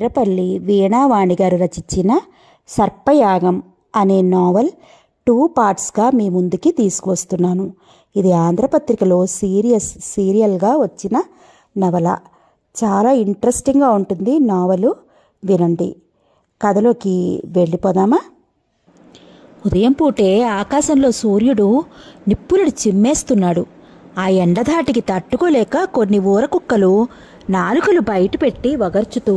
వీరపల్లి వీణావాణి గారు రచించిన సర్పయాగం అనే నావల్ టూ పార్ట్స్గా మీ ముందుకి తీసుకువస్తున్నాను ఇది ఆంధ్రపత్రికలో సీరియస్ సీరియల్గా వచ్చిన నవల చాలా ఇంట్రెస్టింగ్గా ఉంటుంది నావలు వినండి కథలోకి వెళ్ళిపోదామా ఉదయం పూటే ఆకాశంలో సూర్యుడు నిప్పులను చిమ్మేస్తున్నాడు ఆ ఎండధాటికి తట్టుకోలేక కొన్ని ఊరకుక్కలు నాలుకలు బయటపెట్టి వగర్చుతూ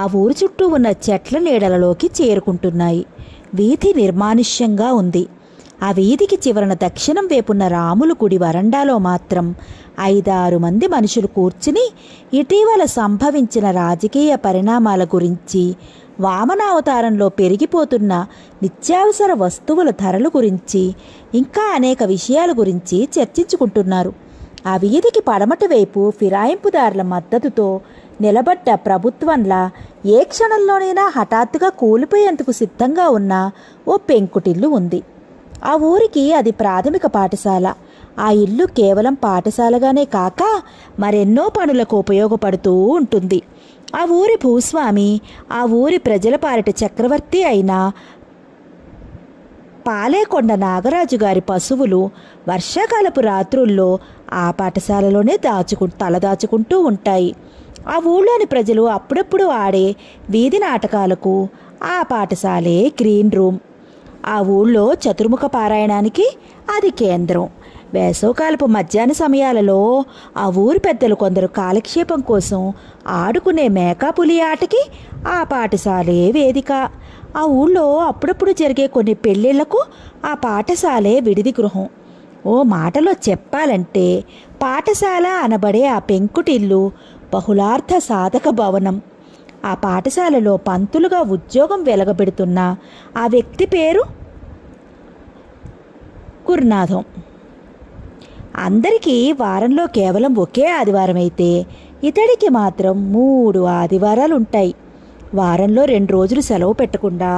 ఆ ఊరు చుట్టూ ఉన్న చెట్ల నీడలలోకి చేరుకుంటున్నాయి వీధి నిర్మానుష్యంగా ఉంది ఆ వీధికి చివరన దక్షిణం వైపున్న రాములు గుడి వరండాలో మాత్రం ఐదారు మంది మనుషులు కూర్చుని ఇటీవల సంభవించిన రాజకీయ పరిణామాల గురించి వామనావతారంలో పెరిగిపోతున్న నిత్యావసర వస్తువుల ధరల గురించి ఇంకా అనేక విషయాల గురించి చర్చించుకుంటున్నారు ఆ వీధికి పడమటి వైపు ఫిరాయింపుదారుల మద్దతుతో నిలబడ్డ ప్రభుత్వంలా ఏ క్షణంలోనైనా హఠాత్తుగా కూలిపోయేందుకు సిద్ధంగా ఉన్న ఓ పెంకుటిల్లు ఉంది ఆ ఊరికి అది ప్రాథమిక పాఠశాల ఆ ఇల్లు కేవలం పాఠశాలగానే కాక మరెన్నో పనులకు ఉపయోగపడుతూ ఉంటుంది ఆ ఊరి భూస్వామి ఆ ఊరి ప్రజల పారిట చక్రవర్తి అయిన పాలేకొండ నాగరాజు గారి పశువులు వర్షాకాలపు రాత్రుల్లో ఆ పాఠశాలలోనే దాచుకు తలదాచుకుంటూ ఉంటాయి ఆ ఊళ్ళోని ప్రజలు అప్పుడప్పుడు ఆడే వీధి నాటకాలకు ఆ పాఠశాలే గ్రీన్ రూమ్ ఆ ఊళ్ళో చతుర్ముఖ పారాయణానికి అది కేంద్రం వేసవకాలపు మధ్యాహ్న సమయాలలో ఆ ఊరి పెద్దలు కొందరు కాలక్షేపం కోసం ఆడుకునే మేకాపులి ఆటకి ఆ పాఠశాలే వేదిక ఆ ఊళ్ళో అప్పుడప్పుడు జరిగే కొన్ని పెళ్ళిళ్లకు ఆ పాఠశాలే విడిది గృహం ఓ మాటలో చెప్పాలంటే పాఠశాల అనబడే ఆ పెంకుటిల్లు బహుళార్థ సాధక భవనం ఆ పాఠశాలలో పంతులుగా ఉద్యోగం వెలగబెడుతున్న ఆ వ్యక్తి పేరు గురునాథం అందరికీ వారంలో కేవలం ఒకే ఆదివారం అయితే ఇతడికి మాత్రం మూడు ఆదివారాలు ఉంటాయి వారంలో రెండు రోజులు సెలవు పెట్టకుండా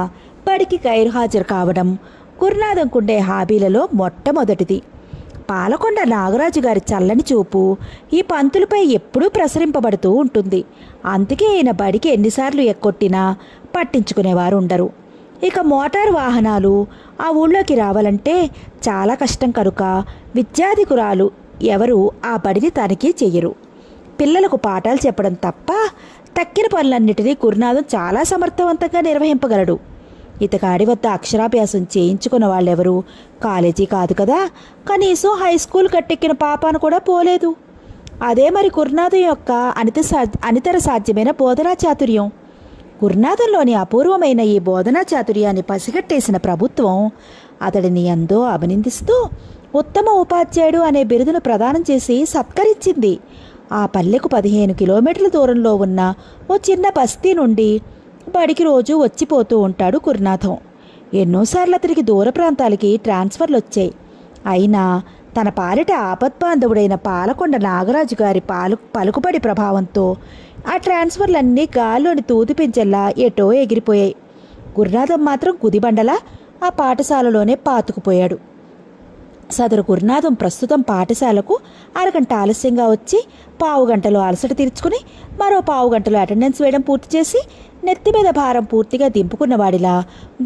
బడికి గైర్హాజరు కావడం గురునాథం కుండే హాబీలలో మొట్టమొదటిది పాలకొండ నాగరాజు గారి చల్లని చూపు ఈ పంతులపై ఎప్పుడూ ప్రసరింపబడుతూ ఉంటుంది అందుకే ఈయన బడికి ఎన్నిసార్లు ఎక్కొట్టినా పట్టించుకునేవారు ఉండరు ఇక మోటారు వాహనాలు ఆ ఊళ్ళోకి రావాలంటే చాలా కష్టం కనుక విద్యాధికురాలు ఎవరు ఆ బడిని తనిఖీ చెయ్యరు పిల్లలకు పాఠాలు చెప్పడం తప్ప తక్కిన పనులన్నిటినీ గురునాథం చాలా సమర్థవంతంగా నిర్వహింపగలడు ఇతగాడి వద్ద అక్షరాభ్యాసం చేయించుకున్న వాళ్ళెవరూ కాలేజీ కాదు కదా కనీసం హై స్కూల్ కట్టెక్కిన పాపాను కూడా పోలేదు అదే మరి గురునాథం యొక్క అనిత అనితర సాధ్యమైన బోధనా చాతుర్యం గురునాథంలోని అపూర్వమైన ఈ బోధనా చాతుర్యాన్ని పసిగట్టేసిన ప్రభుత్వం అతడిని ఎంతో అభినందిస్తూ ఉత్తమ ఉపాధ్యాయుడు అనే బిరుదును ప్రదానం చేసి సత్కరించింది ఆ పల్లెకు పదిహేను కిలోమీటర్ల దూరంలో ఉన్న ఓ చిన్న బస్తీ నుండి బడికి రోజు వచ్చిపోతూ ఉంటాడు గురునాథం ఎన్నోసార్లు అతనికి దూర ప్రాంతాలకి ట్రాన్స్ఫర్లు వచ్చాయి అయినా తన పాలిట ఆపద్బాంధవుడైన పాలకొండ నాగరాజు గారి పాలు పలుకుబడి ప్రభావంతో ఆ ట్రాన్స్ఫర్లన్నీ గాల్లోని తూతి పెంచెల్లా ఎటో ఎగిరిపోయాయి గురునాథం మాత్రం కుదిబండలా ఆ పాఠశాలలోనే పాతుకుపోయాడు సదరు గురునాథం ప్రస్తుతం పాఠశాలకు అరగంట ఆలస్యంగా వచ్చి పావు గంటలో అలసట తీర్చుకుని మరో పావు గంటలో అటెండెన్స్ వేయడం పూర్తి చేసి నెత్తి మీద భారం పూర్తిగా దింపుకున్నవాడిలా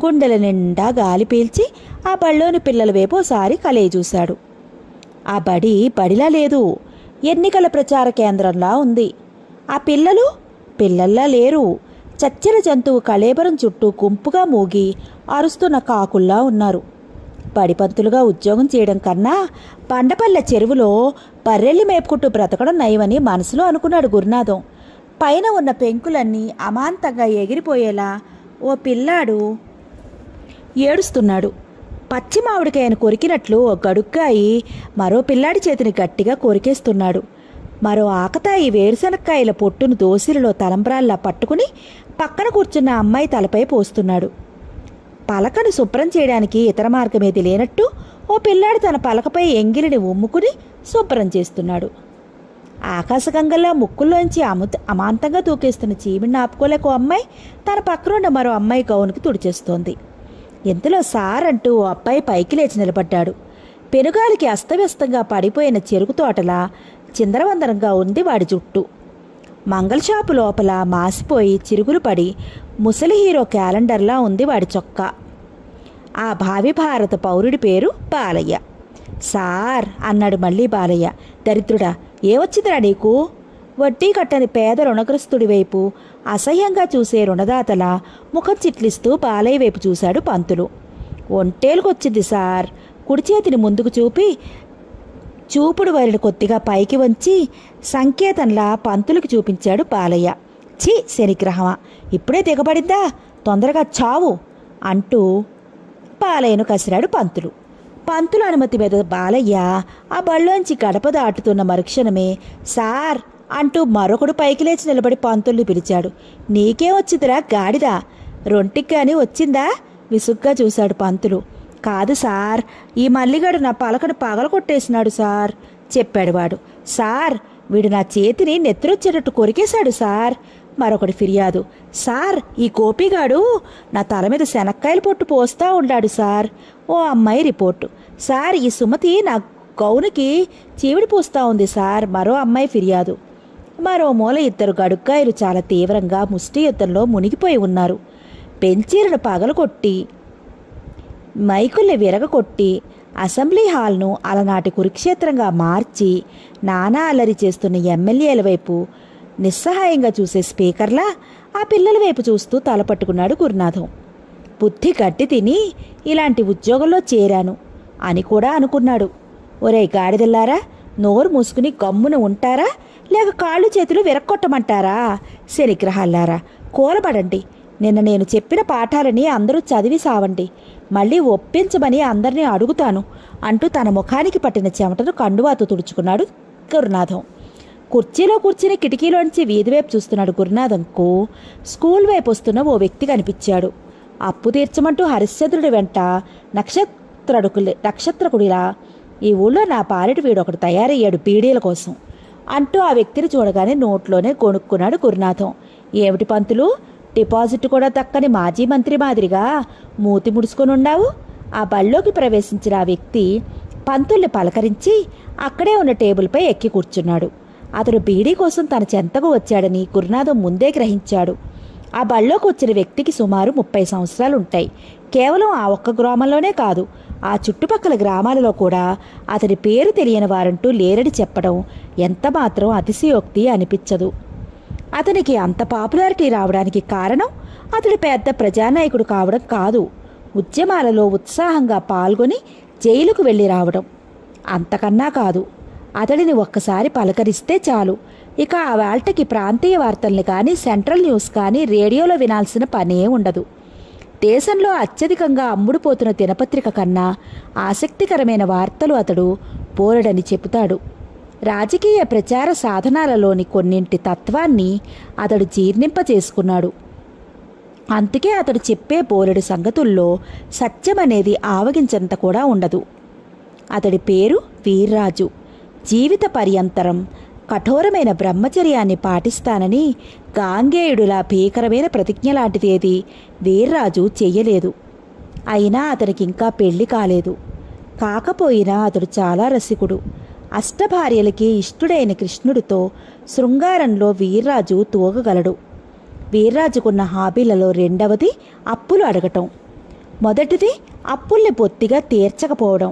గుండెల నిండా గాలి పీల్చి ఆ బడిలోని పిల్లల వైపు ఒకసారి కలయి చూశాడు ఆ బడి బడిలా లేదు ఎన్నికల ప్రచార కేంద్రంలా ఉంది ఆ పిల్లలు పిల్లల్లా లేరు చచ్చిన జంతువు కళేబరం చుట్టూ గుంపుగా మూగి అరుస్తున్న కాకుల్లా ఉన్నారు పడిపంతులుగా ఉద్యోగం చేయడం కన్నా పండపల్లె చెరువులో బర్రెల్ని మేపుకుంటూ బ్రతకడం నయమని మనసులో అనుకున్నాడు గురునాథం పైన ఉన్న పెంకులన్నీ అమాంతంగా ఎగిరిపోయేలా ఓ పిల్లాడు ఏడుస్తున్నాడు పచ్చి మామిడికాయను కొరికినట్లు ఓ గడుక్కాయి మరో పిల్లాడి చేతిని గట్టిగా కొరికేస్తున్నాడు మరో ఆకతాయి వేరుశనక్కాయల పొట్టును దోసిరిలో తలంబ్రాల్లా పట్టుకుని పక్కన కూర్చున్న అమ్మాయి తలపై పోస్తున్నాడు పలకను శుభ్రం చేయడానికి ఇతర మార్గమేది లేనట్టు ఓ పిల్లాడు తన పలకపై ఎంగిలిని ఉమ్ముకుని శుభ్రం చేస్తున్నాడు ఆకాశగంగల్లో ముక్కుల్లోంచి అమృత అమాంతంగా దూకేస్తున్న చీమిని ఆపుకోలేక ఓ అమ్మాయి తన పక్కనున్న మరో అమ్మాయి గౌన్కి తుడిచేస్తోంది ఇంతలో సార్ అంటూ ఓ అబ్బాయి పైకి లేచి నిలబడ్డాడు పెనుగాలికి అస్తవ్యస్తంగా పడిపోయిన చెరుకు తోటల చిందరవందరంగా ఉంది వాడి జుట్టు మంగళ షాపు లోపల మాసిపోయి చిరుగులు పడి ముసలి హీరో క్యాలెండర్లా ఉంది వాడి చొక్కా ఆ భావి భారత పౌరుడి పేరు బాలయ్య సార్ అన్నాడు మళ్ళీ బాలయ్య దరిద్రుడా ఏవచ్చిందిరా నీకు వడ్డీ కట్టని పేద రుణగ్రస్తుడి వైపు అసహ్యంగా చూసే రుణదాతల ముఖం చిట్లిస్తూ బాలయ్య వైపు చూశాడు పంతులు ఒంటేలుకొచ్చింది సార్ కుడి చేతిని ముందుకు చూపి చూపుడు వారిని కొద్దిగా పైకి వంచి సంకేతంలా పంతులకు చూపించాడు బాలయ్య ఛీ శనిగ్రహమా ఇప్పుడే దిగబడిందా తొందరగా చావు అంటూ బాలయ్యను కసిరాడు పంతులు పంతుల అనుమతి మీద బాలయ్య ఆ బళ్ళోంచి గడప దాటుతున్న మరుక్షణమే సార్ అంటూ మరొకడు పైకి లేచి నిలబడి పంతుల్ని పిలిచాడు నీకే వచ్చిందిరా గాడిదా రొంటికి కానీ వచ్చిందా విసుగ్గా చూశాడు పంతులు కాదు సార్ ఈ మల్లిగాడు నా పలకను పగల కొట్టేసినాడు సార్ చెప్పాడు వాడు సార్ వీడు నా చేతిని నెత్తురొచ్చేటట్టు కొరికేశాడు సార్ మరొకటి ఫిర్యాదు సార్ ఈ గోపిగాడు నా తల మీద శనక్కాయలు పొట్టు పోస్తా ఉన్నాడు సార్ ఓ అమ్మాయి రిపోర్టు సార్ ఈ సుమతి నా గౌనికి చీవిడి పూస్తా ఉంది సార్ మరో అమ్మాయి ఫిర్యాదు మరో మూల ఇద్దరు గడుక్కాయలు చాలా తీవ్రంగా ముష్టి యుద్ధంలో మునిగిపోయి ఉన్నారు పెంచీరను కొట్టి మైకుల్ని విరగకొట్టి అసెంబ్లీ హాల్ను అలనాటి కురుక్షేత్రంగా మార్చి నానా అల్లరి చేస్తున్న ఎమ్మెల్యేల వైపు నిస్సహాయంగా చూసే స్పీకర్లా ఆ పిల్లల వైపు చూస్తూ తలపట్టుకున్నాడు గురునాథం బుద్ధి గట్టి తిని ఇలాంటి ఉద్యోగంలో చేరాను అని కూడా అనుకున్నాడు ఒరే గాడిదల్లారా నోరు మూసుకుని గమ్మున ఉంటారా లేక కాళ్ళు చేతులు విరక్కొట్టమంటారా శనిగ్రహాలారా కూలబడండి నిన్న నేను చెప్పిన పాఠాలని అందరూ చదివి సావండి మళ్ళీ ఒప్పించమని అందరినీ అడుగుతాను అంటూ తన ముఖానికి పట్టిన చెమటను కండువాతో తుడుచుకున్నాడు గురునాథం కుర్చీలో కూర్చుని కిటికీలోంచి వీధి వైపు చూస్తున్నాడు గురునాథంకు స్కూల్ వైపు వస్తున్న ఓ వ్యక్తి కనిపించాడు అప్పు తీర్చమంటూ హరిశ్చంద్రుడి వెంట నక్షత్రడుకులే నక్షత్రకుడిలా ఈ ఊళ్ళో నా పాలిటి వీడొకడు తయారయ్యాడు పీడీల కోసం అంటూ ఆ వ్యక్తిని చూడగానే నోట్లోనే కొనుక్కున్నాడు గురునాథం ఏమిటి పంతులు డిపాజిట్ కూడా దక్కని మాజీ మంత్రి మాదిరిగా మూతి ముడుచుకొని ఉన్నావు ఆ బళ్ళోకి ప్రవేశించిన ఆ వ్యక్తి పంతుల్ని పలకరించి అక్కడే ఉన్న టేబుల్పై ఎక్కి కూర్చున్నాడు అతడు బీడీ కోసం తన చెంతకు వచ్చాడని గురునాథం ముందే గ్రహించాడు ఆ బళ్ళోకి వచ్చిన వ్యక్తికి సుమారు ముప్పై సంవత్సరాలు ఉంటాయి కేవలం ఆ ఒక్క గ్రామంలోనే కాదు ఆ చుట్టుపక్కల గ్రామాలలో కూడా అతడి పేరు తెలియని వారంటూ లేరని చెప్పడం ఎంత మాత్రం అతిశయోక్తి అనిపించదు అతనికి అంత పాపులారిటీ రావడానికి కారణం అతడు పెద్ద ప్రజానాయకుడు కావడం కాదు ఉద్యమాలలో ఉత్సాహంగా పాల్గొని జైలుకు వెళ్ళి రావడం అంతకన్నా కాదు అతడిని ఒక్కసారి పలకరిస్తే చాలు ఇక ఆ వేల్టకి ప్రాంతీయ వార్తల్ని కానీ సెంట్రల్ న్యూస్ కానీ రేడియోలో వినాల్సిన పనే ఉండదు దేశంలో అత్యధికంగా అమ్ముడుపోతున్న దినపత్రిక కన్నా ఆసక్తికరమైన వార్తలు అతడు పోరడని చెబుతాడు రాజకీయ ప్రచార సాధనాలలోని కొన్నింటి తత్వాన్ని అతడు జీర్ణింపజేసుకున్నాడు అందుకే అతడు చెప్పే బోలెడు సంగతుల్లో సత్యమనేది ఆవగించంత కూడా ఉండదు అతడి పేరు వీర్రాజు జీవిత పర్యంతరం కఠోరమైన బ్రహ్మచర్యాన్ని పాటిస్తానని గాంగేయుడులా భీకరమైన ప్రతిజ్ఞ లాంటిదేది వీర్రాజు చెయ్యలేదు అయినా అతనికింకా పెళ్లి కాలేదు కాకపోయినా అతడు చాలా రసికుడు అష్టభార్యలకి ఇష్టుడైన కృష్ణుడితో శృంగారంలో వీర్రాజు తూగగలడు వీర్రాజుకున్న హాబీలలో రెండవది అప్పులు అడగటం మొదటిది అప్పుల్ని బొత్తిగా తీర్చకపోవడం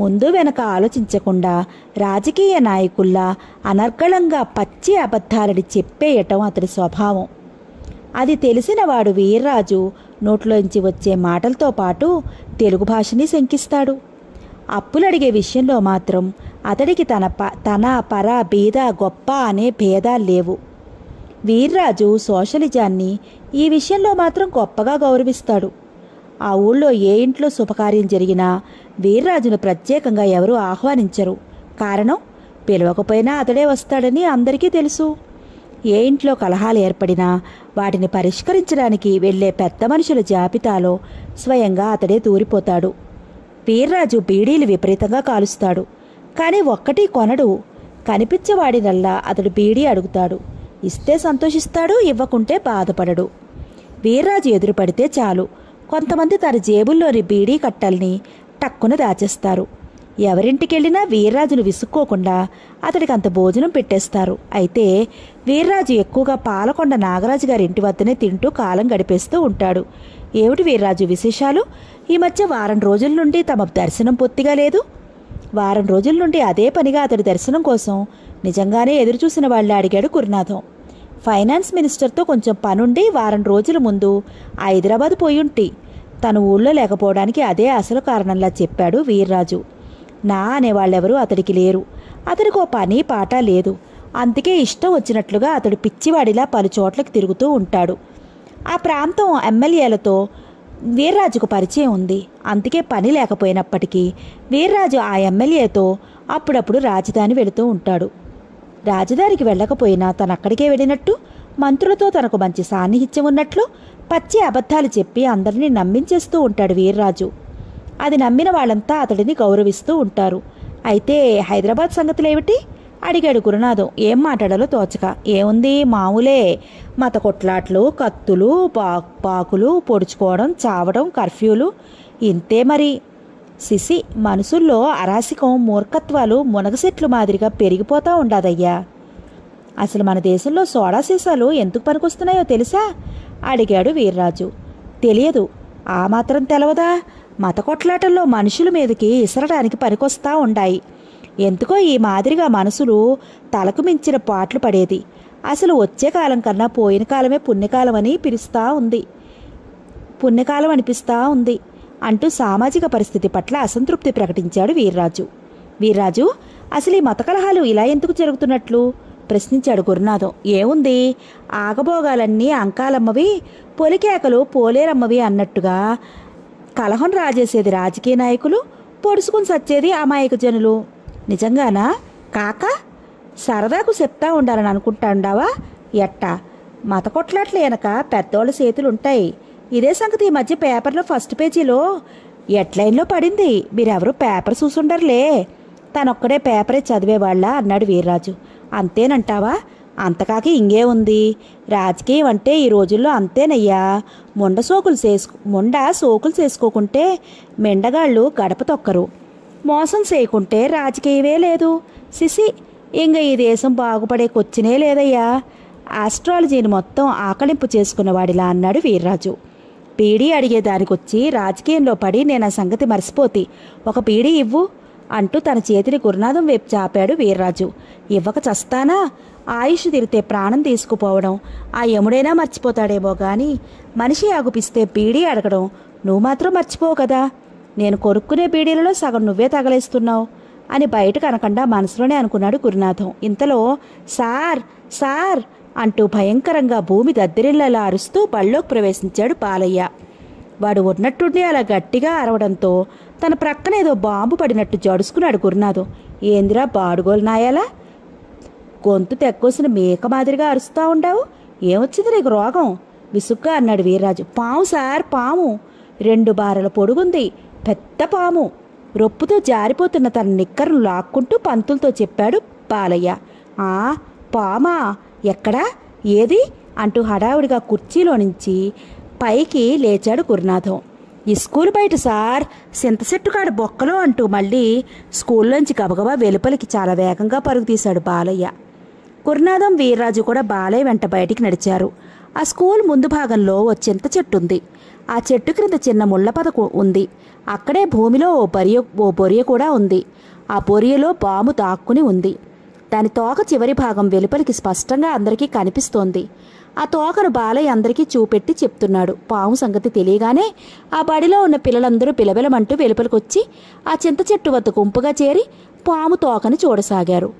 ముందు వెనక ఆలోచించకుండా రాజకీయ నాయకుల్లా అనర్గళంగా పచ్చి అబద్ధాలని చెప్పేయటం అతడి స్వభావం అది తెలిసిన వాడు వీర్రాజు నోట్లోంచి వచ్చే మాటలతో పాటు తెలుగు భాషని శంకిస్తాడు అప్పులడిగే విషయంలో మాత్రం అతడికి తన ప తన పర బీద గొప్ప అనే భేదాలు లేవు వీర్రాజు సోషలిజాన్ని ఈ విషయంలో మాత్రం గొప్పగా గౌరవిస్తాడు ఆ ఊళ్ళో ఏ ఇంట్లో శుభకార్యం జరిగినా వీర్రాజును ప్రత్యేకంగా ఎవరూ ఆహ్వానించరు కారణం పిలవకపోయినా అతడే వస్తాడని అందరికీ తెలుసు ఏ ఇంట్లో కలహాలు ఏర్పడినా వాటిని పరిష్కరించడానికి వెళ్లే పెద్ద మనుషుల జాబితాలో స్వయంగా అతడే దూరిపోతాడు వీర్రాజు బీడీలు విపరీతంగా కాలుస్తాడు కానీ ఒక్కటి కొనడు కనిపించేవాడినల్లా అతడు బీడీ అడుగుతాడు ఇస్తే సంతోషిస్తాడు ఇవ్వకుంటే బాధపడడు వీర్రాజు ఎదురుపడితే చాలు కొంతమంది తన జేబుల్లోని బీడీ కట్టల్ని టక్కున దాచేస్తారు ఎవరింటికెళ్ళినా వీర్రాజును విసుక్కోకుండా అతడికి అంత భోజనం పెట్టేస్తారు అయితే వీర్రాజు ఎక్కువగా పాలకొండ నాగరాజు గారి ఇంటి వద్దనే తింటూ కాలం గడిపేస్తూ ఉంటాడు ఏమిటి వీర్రాజు విశేషాలు ఈ మధ్య వారం రోజుల నుండి తమ దర్శనం పొత్తిగా లేదు వారం రోజుల నుండి అదే పనిగా అతడి దర్శనం కోసం నిజంగానే ఎదురుచూసిన వాళ్ళు అడిగాడు గురునాథం ఫైనాన్స్ మినిస్టర్తో కొంచెం పనుండి వారం రోజుల ముందు హైదరాబాద్ పోయుంటి తను ఊళ్ళో లేకపోవడానికి అదే అసలు కారణంలా చెప్పాడు వీర్రాజు నా అనేవాళ్ళెవరూ అతడికి లేరు అతనికి ఓ పని పాట లేదు అందుకే ఇష్టం వచ్చినట్లుగా అతడు పిచ్చివాడిలా పలు చోట్లకు తిరుగుతూ ఉంటాడు ఆ ప్రాంతం ఎమ్మెల్యేలతో వీర్రాజుకు పరిచయం ఉంది అందుకే పని లేకపోయినప్పటికీ వీర్రాజు ఆ ఎమ్మెల్యేతో అప్పుడప్పుడు రాజధాని వెళుతూ ఉంటాడు రాజధానికి వెళ్ళకపోయినా తనక్కడికే వెళ్ళినట్టు మంత్రులతో తనకు మంచి సాన్నిహిత్యం ఉన్నట్లు పచ్చి అబద్ధాలు చెప్పి అందరినీ నమ్మించేస్తూ ఉంటాడు వీర్రాజు అది నమ్మిన వాళ్ళంతా అతడిని గౌరవిస్తూ ఉంటారు అయితే హైదరాబాద్ సంగతులేమిటి అడిగాడు గురునాథం ఏం మాట్లాడాలో తోచక ఏముంది మామూలే మత కొట్లాట్లు కత్తులు పా పాకులు పొడుచుకోవడం చావడం కర్ఫ్యూలు ఇంతే మరి సిసి మనసుల్లో అరాసికం మూర్ఖత్వాలు మునగసెట్లు మాదిరిగా పెరిగిపోతూ ఉండదయ్యా అసలు మన దేశంలో సోడా సీసాలు ఎందుకు పనికొస్తున్నాయో తెలుసా అడిగాడు వీర్రాజు తెలియదు ఆ మాత్రం తెలవదా మత కొట్లాటల్లో మనుషుల మీదకి ఇసరడానికి పనికొస్తా ఉండాయి ఎందుకో ఈ మాదిరిగా మనసులు తలకు మించిన పాటలు పడేది అసలు వచ్చే కాలం కన్నా పోయిన కాలమే పుణ్యకాలం అని పిలుస్తూ ఉంది పుణ్యకాలం అనిపిస్తూ ఉంది అంటూ సామాజిక పరిస్థితి పట్ల అసంతృప్తి ప్రకటించాడు వీర్రాజు వీర్రాజు అసలు ఈ మత కలహాలు ఇలా ఎందుకు జరుగుతున్నట్లు ప్రశ్నించాడు గురునాథం ఏముంది ఆగబోగాలన్నీ అంకాలమ్మవి పొలికేకలు పోలేరమ్మవి అన్నట్టుగా కలహం రాజేసేది రాజకీయ నాయకులు పొడుచుకుని సచ్చేది అమాయక జనులు నిజంగానా కాక సరదాకు చెప్తా ఉండాలని అనుకుంటాండావా ఎట్టా మత కొట్లాట్లు వెనక పెద్దోళ్ళ చేతులుంటాయి ఇదే సంగతి ఈ మధ్య పేపర్లో ఫస్ట్ పేజీలో ఎట్లైన్లో పడింది మీరెవరూ పేపర్ చూసుండర్లే తనొక్కడే పేపరే చదివేవాళ్ళ అన్నాడు వీర్రాజు అంతేనంటావా అంతకాక ఇంగే ఉంది రాజకీయం అంటే ఈ రోజుల్లో అంతేనయ్యా ముండ సోకులు చేసు ముండ సోకులు చేసుకోకుంటే మెండగాళ్ళు గడప తొక్కరు మోసం చేయకుంటే రాజకీయమే లేదు సిసి ఇంక ఈ దేశం బాగుపడే కొచ్చినే లేదయ్యా ఆస్ట్రాలజీని మొత్తం ఆకలింపు చేసుకున్నవాడిలా అన్నాడు వీర్రాజు పీడీ అడిగేదానికొచ్చి రాజకీయంలో పడి నేను ఆ సంగతి మర్చిపోతి ఒక పీడీ ఇవ్వు అంటూ తన చేతిని గురునాథం వైపు చాపాడు వీర్రాజు ఇవ్వక చస్తానా ఆయుష్ తిరితే ప్రాణం తీసుకుపోవడం ఆ యముడైనా మర్చిపోతాడేమో గాని మనిషి ఆగుపిస్తే బీడీ అడగడం నువ్వు మాత్రం మర్చిపోవు కదా నేను కొనుక్కునే బీడీలలో సగం నువ్వే తగలేస్తున్నావు అని బయట కనకుండా మనసులోనే అనుకున్నాడు గురునాథం ఇంతలో సార్ సార్ అంటూ భయంకరంగా భూమి దద్దరిల్లలా అరుస్తూ బళ్ళోకి ప్రవేశించాడు బాలయ్య వాడు ఉన్నట్టుండి అలా గట్టిగా అరవడంతో తన ప్రక్కనేదో బాంబు పడినట్టు జడుసుకున్నాడు గురునాథం ఏందిరా బాడుగోలు నాయాలా గొంతు తెక్కోసిన మేక మాదిరిగా అరుస్తా ఉండావు ఏమొచ్చింది నీకు రోగం విసుగ్గా అన్నాడు వీర్రాజు పాము సార్ పాము రెండు బారల పొడుగుంది పెద్ద పాము రొప్పుతో జారిపోతున్న తన నిక్కరను లాక్కుంటూ పంతులతో చెప్పాడు బాలయ్య ఆ పామా ఎక్కడా ఏది అంటూ హడావుడిగా కుర్చీలో నుంచి పైకి లేచాడు గురునాథం ఈ స్కూల్ బయట సార్ సింత చెట్టు కాడ బొక్కలో అంటూ మళ్ళీ స్కూల్లోంచి గబగబా వెలుపలికి చాలా వేగంగా పరుగు తీశాడు బాలయ్య గురునాథం వీర్రాజు కూడా బాలయ్య వెంట బయటికి నడిచారు ఆ స్కూల్ ముందు భాగంలో ఓ చింత చెట్టు ఉంది ఆ చెట్టు క్రింద చిన్న ముళ్ళ పదకు ఉంది అక్కడే భూమిలో ఓ బొరియ ఓ బొరియ కూడా ఉంది ఆ బొరియలో బాము దాక్కుని ఉంది దాని తోక చివరి భాగం వెలుపలికి స్పష్టంగా అందరికీ కనిపిస్తోంది ఆ తోకను బాలయ్య అందరికీ చూపెట్టి చెప్తున్నాడు పాము సంగతి తెలియగానే ఆ బడిలో ఉన్న పిల్లలందరూ పిలబిలమంటూ వెలుపలికొచ్చి ఆ చింత చెట్టు వద్ద గుంపుగా చేరి పాము తోకని చూడసాగారు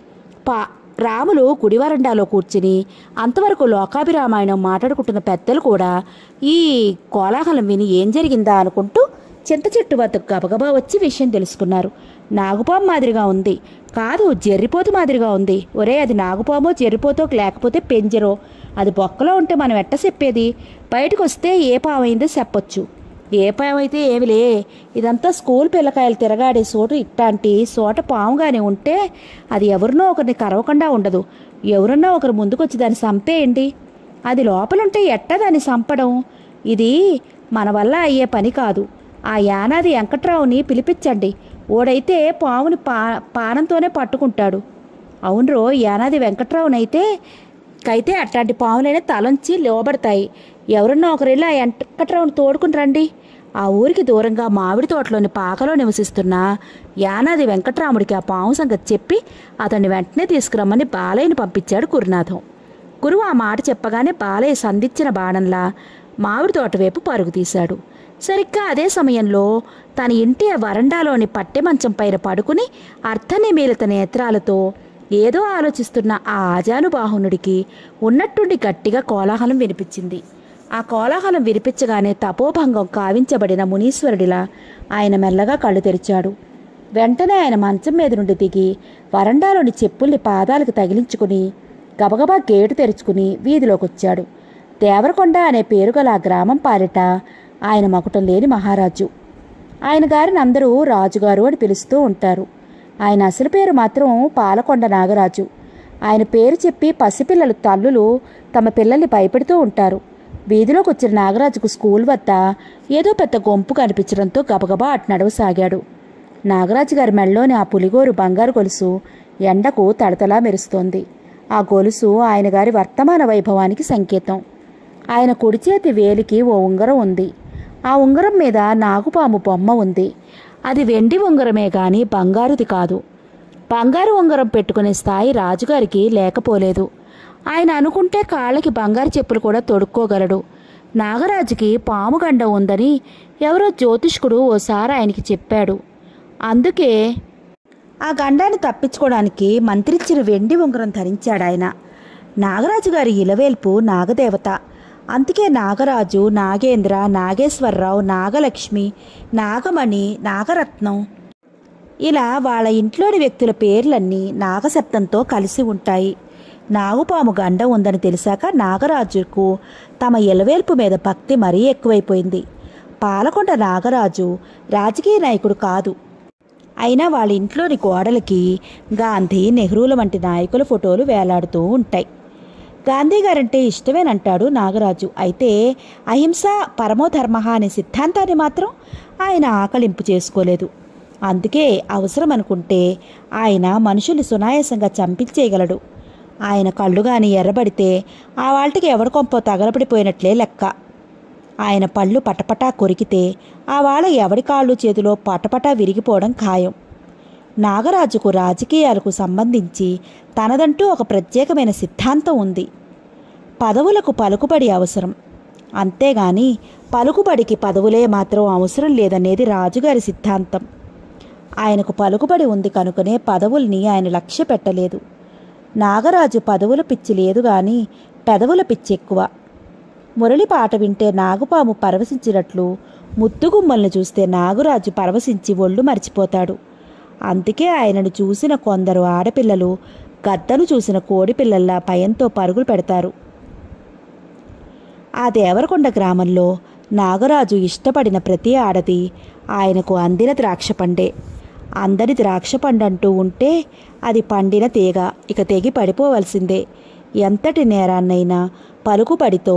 పా రాములు గుడివరండాలో కూర్చుని అంతవరకు లోకాభిరామాయణం మాట్లాడుకుంటున్న పెద్దలు కూడా ఈ కోలాహలం విని ఏం జరిగిందా అనుకుంటూ చింత చెట్టు వద్దకు గబగబా వచ్చి విషయం తెలుసుకున్నారు నాగుపాము మాదిరిగా ఉంది కాదు జెర్రిపోతు మాదిరిగా ఉంది ఒరే అది నాగుపామో జరిపోతో లేకపోతే పెంజరో అది బొక్కలో ఉంటే మనం ఎట్ట చెప్పేది బయటకు వస్తే ఏ పావైందో చెప్పొచ్చు ఏ పావైతే ఏమిలే ఇదంతా స్కూల్ పిల్లకాయలు తిరగాడే చోటు ఇట్లాంటి చోట పాముగానే ఉంటే అది ఎవరినో ఒకరిని కరవకుండా ఉండదు ఎవరన్నా ఒకరు ముందుకొచ్చి దాన్ని చంపేయండి అది లోపలుంటే ఎట్ట దాన్ని చంపడం ఇది మన వల్ల అయ్యే పని కాదు ఆ యానాది వెంకట్రావుని పిలిపించండి ఓడైతే పాముని పా పానంతోనే పట్టుకుంటాడు అవునరో యానాది వెంకట్రావునైతే అయితే అట్లాంటి పాములైనా తలంచి లోబడతాయి ఎవరన్నా ఒకరిలా వెంకట్రావును తోడుకుని రండి ఆ ఊరికి దూరంగా మామిడి తోటలోని పాకలో నివసిస్తున్న యానాది వెంకట్రాముడికి ఆ పాము సంగతి చెప్పి అతన్ని వెంటనే తీసుకురమ్మని బాలయ్యను పంపించాడు గురునాథం గురువు ఆ మాట చెప్పగానే బాలయ్య సంధించిన బాణంలా మామిడి తోట వైపు పరుగు తీశాడు సరిగ్గా అదే సమయంలో తన ఇంటి వరండాలోని పట్టె మంచం పైన పడుకుని అర్ధనిమీలిత నేత్రాలతో ఏదో ఆలోచిస్తున్న ఆ ఆజానుబాహునుడికి ఉన్నట్టుండి గట్టిగా కోలాహలం వినిపించింది ఆ కోలాహలం వినిపించగానే తపోభంగం కావించబడిన మునీశ్వరుడిలా ఆయన మెల్లగా కళ్ళు తెరిచాడు వెంటనే ఆయన మంచం మీద నుండి దిగి వరండాలోని చెప్పుల్ని పాదాలకు తగిలించుకుని గబగబా గేటు తెరుచుకుని వీధిలోకి వచ్చాడు దేవరకొండ అనే పేరు గల ఆ గ్రామం పాలిట ఆయన మకుటం లేని మహారాజు ఆయన గారిని అందరూ రాజుగారు అని పిలుస్తూ ఉంటారు ఆయన అసలు పేరు మాత్రం పాలకొండ నాగరాజు ఆయన పేరు చెప్పి పసిపిల్లలు తల్లులు తమ పిల్లల్ని భయపెడుతూ ఉంటారు వీధిలోకి వచ్చిన నాగరాజుకు స్కూల్ వద్ద ఏదో పెద్ద గొంపు కనిపించడంతో గబగబా అటు నడవసాగాడు నాగరాజు గారి మెడలోని ఆ పులిగోరు బంగారు గొలుసు ఎండకు తడతలా మెరుస్తోంది ఆ గొలుసు ఆయన గారి వర్తమాన వైభవానికి సంకేతం ఆయన కుడిచేతి వేలికి ఓ ఉంగరం ఉంది ఆ ఉంగరం మీద నాగుపాము బొమ్మ ఉంది అది వెండి ఉంగరమే గాని బంగారుది కాదు బంగారు ఉంగరం పెట్టుకునే స్థాయి రాజుగారికి లేకపోలేదు ఆయన అనుకుంటే కాళ్ళకి బంగారు చెప్పులు కూడా తొడుక్కోగలడు నాగరాజుకి పాముగండ ఉందని ఎవరో జ్యోతిష్కుడు ఓసారి ఆయనకి చెప్పాడు అందుకే ఆ గండాన్ని తప్పించుకోవడానికి మంత్రిచ్చిన వెండి ఉంగరం ధరించాడాయన నాగరాజు గారి ఇలవేల్పు నాగదేవత అందుకే నాగరాజు నాగేంద్ర నాగేశ్వరరావు నాగలక్ష్మి నాగమణి నాగరత్నం ఇలా వాళ్ళ ఇంట్లోని వ్యక్తుల పేర్లన్నీ నాగశబ్దంతో కలిసి ఉంటాయి నాగుపాము గండ ఉందని తెలిసాక నాగరాజుకు తమ ఎలవేల్పు మీద భక్తి మరీ ఎక్కువైపోయింది పాలకొండ నాగరాజు రాజకీయ నాయకుడు కాదు అయినా వాళ్ళ ఇంట్లోని గోడలకి గాంధీ నెహ్రూల వంటి నాయకుల ఫోటోలు వేలాడుతూ ఉంటాయి గాంధీ గారంటే ఇష్టమేనంటాడు నాగరాజు అయితే అహింస పరమోధర్మ అనే సిద్ధాంతాన్ని మాత్రం ఆయన ఆకలింపు చేసుకోలేదు అందుకే అవసరం అనుకుంటే ఆయన మనుషుల్ని సునాయాసంగా చంపించేయగలడు ఆయన కళ్ళు కానీ ఎర్రబడితే ఆ వాళ్ళకి ఎవరి కొంపో తగలబడిపోయినట్లే లెక్క ఆయన పళ్ళు పటపటా కొరికితే ఆ వాళ్ళ ఎవడి కాళ్ళు చేతిలో పటపటా విరిగిపోవడం ఖాయం నాగరాజుకు రాజకీయాలకు సంబంధించి తనదంటూ ఒక ప్రత్యేకమైన సిద్ధాంతం ఉంది పదవులకు పలుకుబడి అవసరం అంతేగాని పలుకుబడికి పదవులే మాత్రం అవసరం లేదనేది రాజుగారి సిద్ధాంతం ఆయనకు పలుకుబడి ఉంది కనుకనే పదవుల్ని ఆయన లక్ష్య పెట్టలేదు నాగరాజు పదవుల పిచ్చి లేదు గాని పెదవుల పిచ్చి ఎక్కువ మురళి పాట వింటే నాగుపాము పరవశించినట్లు ముద్దుగుమ్మల్ని చూస్తే నాగరాజు పరవశించి ఒళ్ళు మర్చిపోతాడు అందుకే ఆయనను చూసిన కొందరు ఆడపిల్లలు గద్దను చూసిన కోడి పిల్లల్లా భయంతో పరుగులు పెడతారు ఆ దేవరకొండ గ్రామంలో నాగరాజు ఇష్టపడిన ప్రతి ఆడది ఆయనకు అందిన ద్రాక్ష పండే అందరి ద్రాక్ష పండంటూ ఉంటే అది పండిన తీగ ఇక తెగి పడిపోవలసిందే ఎంతటి నేరాన్నైనా పలుకుబడితో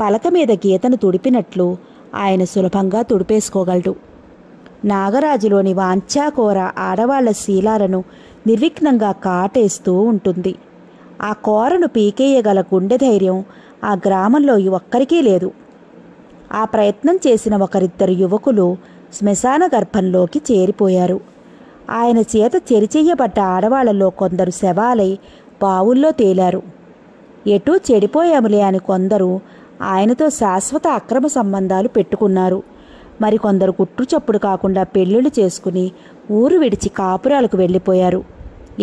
పలక మీద గీతను తుడిపినట్లు ఆయన సులభంగా తుడిపేసుకోగలడు నాగరాజులోని వాంఛాకోర ఆడవాళ్ల శీలాలను నిర్విఘ్నంగా కాటేస్తూ ఉంటుంది ఆ కోరను పీకేయగల గుండె ధైర్యం ఆ గ్రామంలో ఒక్కరికీ లేదు ఆ ప్రయత్నం చేసిన ఒకరిద్దరు యువకులు శ్మశాన గర్భంలోకి చేరిపోయారు ఆయన చేత చెరిచేయబడ్డ ఆడవాళ్లలో కొందరు శవాలై బావుల్లో తేలారు ఎటూ చెడిపోయాములే అని కొందరు ఆయనతో శాశ్వత అక్రమ సంబంధాలు పెట్టుకున్నారు మరికొందరు కుట్టు చప్పుడు కాకుండా పెళ్ళిళ్ళు చేసుకుని ఊరు విడిచి కాపురాలకు వెళ్ళిపోయారు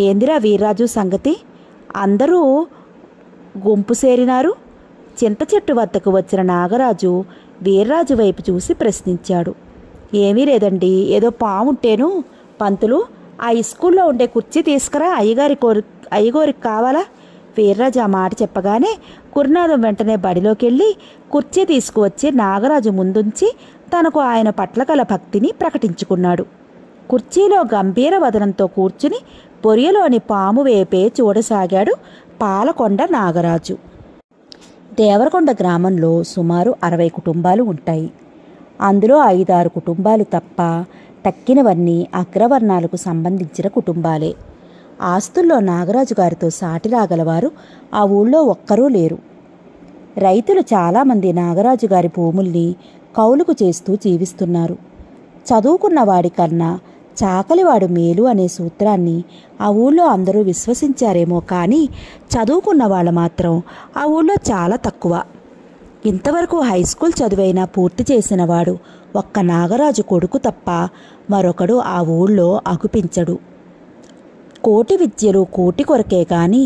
ఏందిరా వీర్రాజు సంగతి అందరూ గుంపు సేరినారు చింత చెట్టు వద్దకు వచ్చిన నాగరాజు వీర్రాజు వైపు చూసి ప్రశ్నించాడు ఏమీ లేదండి ఏదో పావుంటేను పంతులు ఆ ఇస్కూల్లో ఉండే కుర్చీ తీసుకురా అయ్యగారి కోరి అయ్యగోరికి కావాలా వీర్రాజు ఆ మాట చెప్పగానే కుర్నాదం వెంటనే బడిలోకి వెళ్ళి కుర్చీ తీసుకువచ్చి నాగరాజు ముందుంచి తనకు ఆయన పట్ల గల భక్తిని ప్రకటించుకున్నాడు కుర్చీలో గంభీర వదనంతో కూర్చుని పొరియలోని పాము వేపే చూడసాగాడు పాలకొండ నాగరాజు దేవరకొండ గ్రామంలో సుమారు అరవై కుటుంబాలు ఉంటాయి అందులో ఐదారు కుటుంబాలు తప్ప తక్కినవన్నీ అగ్రవర్ణాలకు సంబంధించిన కుటుంబాలే ఆస్తుల్లో నాగరాజు గారితో సాటి రాగలవారు ఆ ఊళ్ళో ఒక్కరూ లేరు రైతులు చాలామంది నాగరాజు గారి భూముల్ని కౌలుకు చేస్తూ జీవిస్తున్నారు చదువుకున్నవాడి కన్నా చాకలివాడు మేలు అనే సూత్రాన్ని ఆ ఊళ్ళో అందరూ విశ్వసించారేమో కానీ చదువుకున్న వాళ్ళు మాత్రం ఆ ఊళ్ళో చాలా తక్కువ ఇంతవరకు హై స్కూల్ చదువైనా పూర్తి చేసినవాడు ఒక్క నాగరాజు కొడుకు తప్ప మరొకడు ఆ ఊళ్ళో అగుపించడు కోటి విద్యలు కూటి కొరకే కాని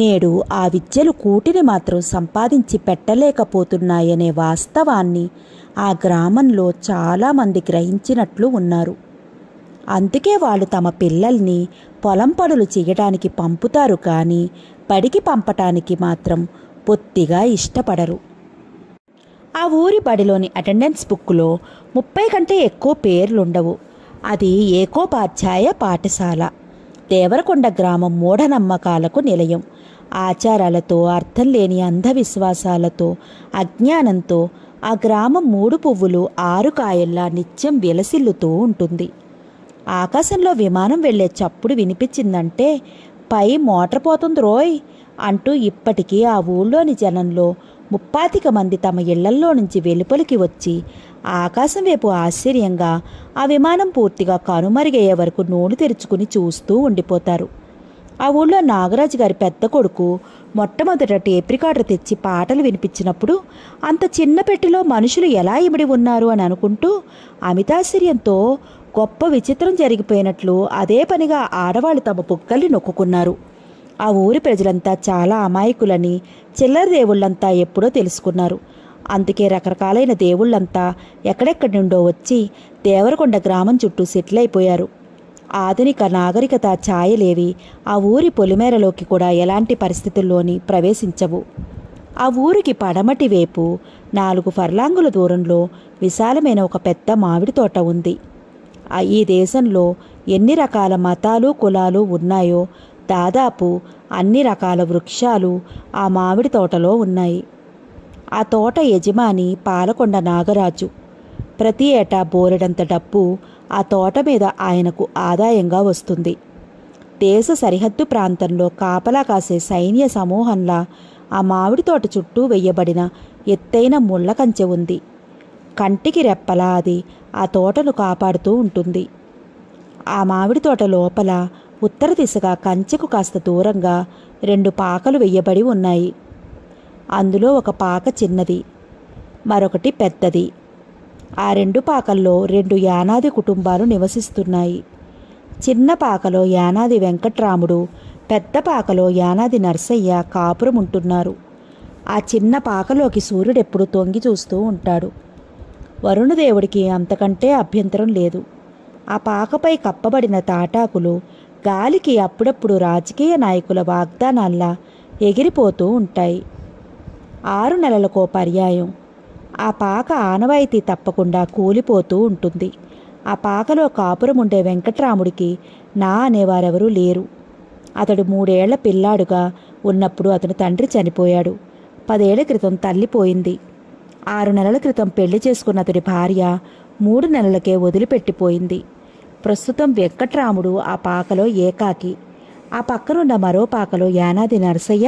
నేడు ఆ విద్యలు కూటిని మాత్రం సంపాదించి పెట్టలేకపోతున్నాయనే వాస్తవాన్ని ఆ గ్రామంలో చాలామంది గ్రహించినట్లు ఉన్నారు అందుకే వాళ్ళు తమ పిల్లల్ని పొలం పనులు చేయడానికి పంపుతారు కానీ బడికి పంపటానికి మాత్రం పొత్తిగా ఇష్టపడరు ఆ ఊరి బడిలోని అటెండెన్స్ బుక్లో ముప్పై కంటే ఎక్కువ పేర్లుండవు అది ఏకోపాధ్యాయ పాఠశాల దేవరకొండ గ్రామం మూఢనమ్మకాలకు నిలయం ఆచారాలతో అర్థం లేని అంధవిశ్వాసాలతో అజ్ఞానంతో ఆ గ్రామం మూడు పువ్వులు ఆరు కాయల్లా నిత్యం విలసిల్లుతూ ఉంటుంది ఆకాశంలో విమానం వెళ్లే చప్పుడు వినిపించిందంటే పై మోటార్ రోయ్ అంటూ ఇప్పటికీ ఆ ఊళ్ళోని జనంలో ముప్పాతిక మంది తమ ఇళ్లల్లో నుంచి వెలుపలికి వచ్చి ఆకాశం వైపు ఆశ్చర్యంగా ఆ విమానం పూర్తిగా కనుమరుగయ్యే వరకు నోలు తెరుచుకుని చూస్తూ ఉండిపోతారు ఆ ఊళ్ళో నాగరాజు గారి పెద్ద కొడుకు మొట్టమొదట టేప్ రికార్డర్ తెచ్చి పాటలు వినిపించినప్పుడు అంత చిన్న పెట్టెలో మనుషులు ఎలా ఇమిడి ఉన్నారు అని అనుకుంటూ అమితాశ్చర్యంతో గొప్ప విచిత్రం జరిగిపోయినట్లు అదే పనిగా ఆడవాళ్ళు తమ పుక్కల్ని నొక్కుకున్నారు ఆ ఊరి ప్రజలంతా చాలా అమాయకులని చిల్లర దేవుళ్ళంతా ఎప్పుడో తెలుసుకున్నారు అందుకే రకరకాలైన దేవుళ్ళంతా ఎక్కడెక్కడి నుండో వచ్చి దేవరకొండ గ్రామం చుట్టూ సెటిల్ అయిపోయారు ఆధునిక నాగరికత ఛాయలేవి ఆ ఊరి పొలిమేరలోకి కూడా ఎలాంటి పరిస్థితుల్లోని ప్రవేశించవు ఆ ఊరికి పడమటి వైపు నాలుగు ఫర్లాంగుల దూరంలో విశాలమైన ఒక పెద్ద మామిడి తోట ఉంది ఈ దేశంలో ఎన్ని రకాల మతాలు కులాలు ఉన్నాయో దాదాపు అన్ని రకాల వృక్షాలు ఆ మామిడి తోటలో ఉన్నాయి ఆ తోట యజమాని పాలకొండ నాగరాజు ప్రతి ఏటా బోరెడంత డబ్బు ఆ తోట మీద ఆయనకు ఆదాయంగా వస్తుంది దేశ సరిహద్దు ప్రాంతంలో కాపలా కాసే సైన్య సమూహంలా ఆ మామిడి తోట చుట్టూ వెయ్యబడిన ఎత్తైన ముళ్ళ కంచె ఉంది కంటికి రెప్పలా అది ఆ తోటను కాపాడుతూ ఉంటుంది ఆ మామిడి తోట లోపల ఉత్తర దిశగా కంచెకు కాస్త దూరంగా రెండు పాకలు వెయ్యబడి ఉన్నాయి అందులో ఒక పాక చిన్నది మరొకటి పెద్దది ఆ రెండు పాకల్లో రెండు యానాది కుటుంబాలు నివసిస్తున్నాయి చిన్న పాకలో యానాది వెంకట్రాముడు పెద్ద పాకలో యానాది నర్సయ్య కాపురం ఉంటున్నారు ఆ చిన్న పాకలోకి సూర్యుడు ఎప్పుడు తొంగి చూస్తూ ఉంటాడు వరుణదేవుడికి అంతకంటే అభ్యంతరం లేదు ఆ పాకపై కప్పబడిన తాటాకులు గాలికి అప్పుడప్పుడు రాజకీయ నాయకుల వాగ్దానాల్లా ఎగిరిపోతూ ఉంటాయి ఆరు నెలలకో పర్యాయం ఆ పాక ఆనవాయితీ తప్పకుండా కూలిపోతూ ఉంటుంది ఆ పాకలో కాపురం ఉండే వెంకట్రాముడికి నా అనేవారెవరూ లేరు అతడు మూడేళ్ల పిల్లాడుగా ఉన్నప్పుడు అతని తండ్రి చనిపోయాడు పదేళ్ల క్రితం తల్లిపోయింది ఆరు నెలల క్రితం పెళ్లి చేసుకున్న అతడి భార్య మూడు నెలలకే వదిలిపెట్టిపోయింది ప్రస్తుతం వెంకట్రాముడు ఆ పాకలో ఏకాకి ఆ పక్కనున్న మరో పాకలో యానాది నరసయ్య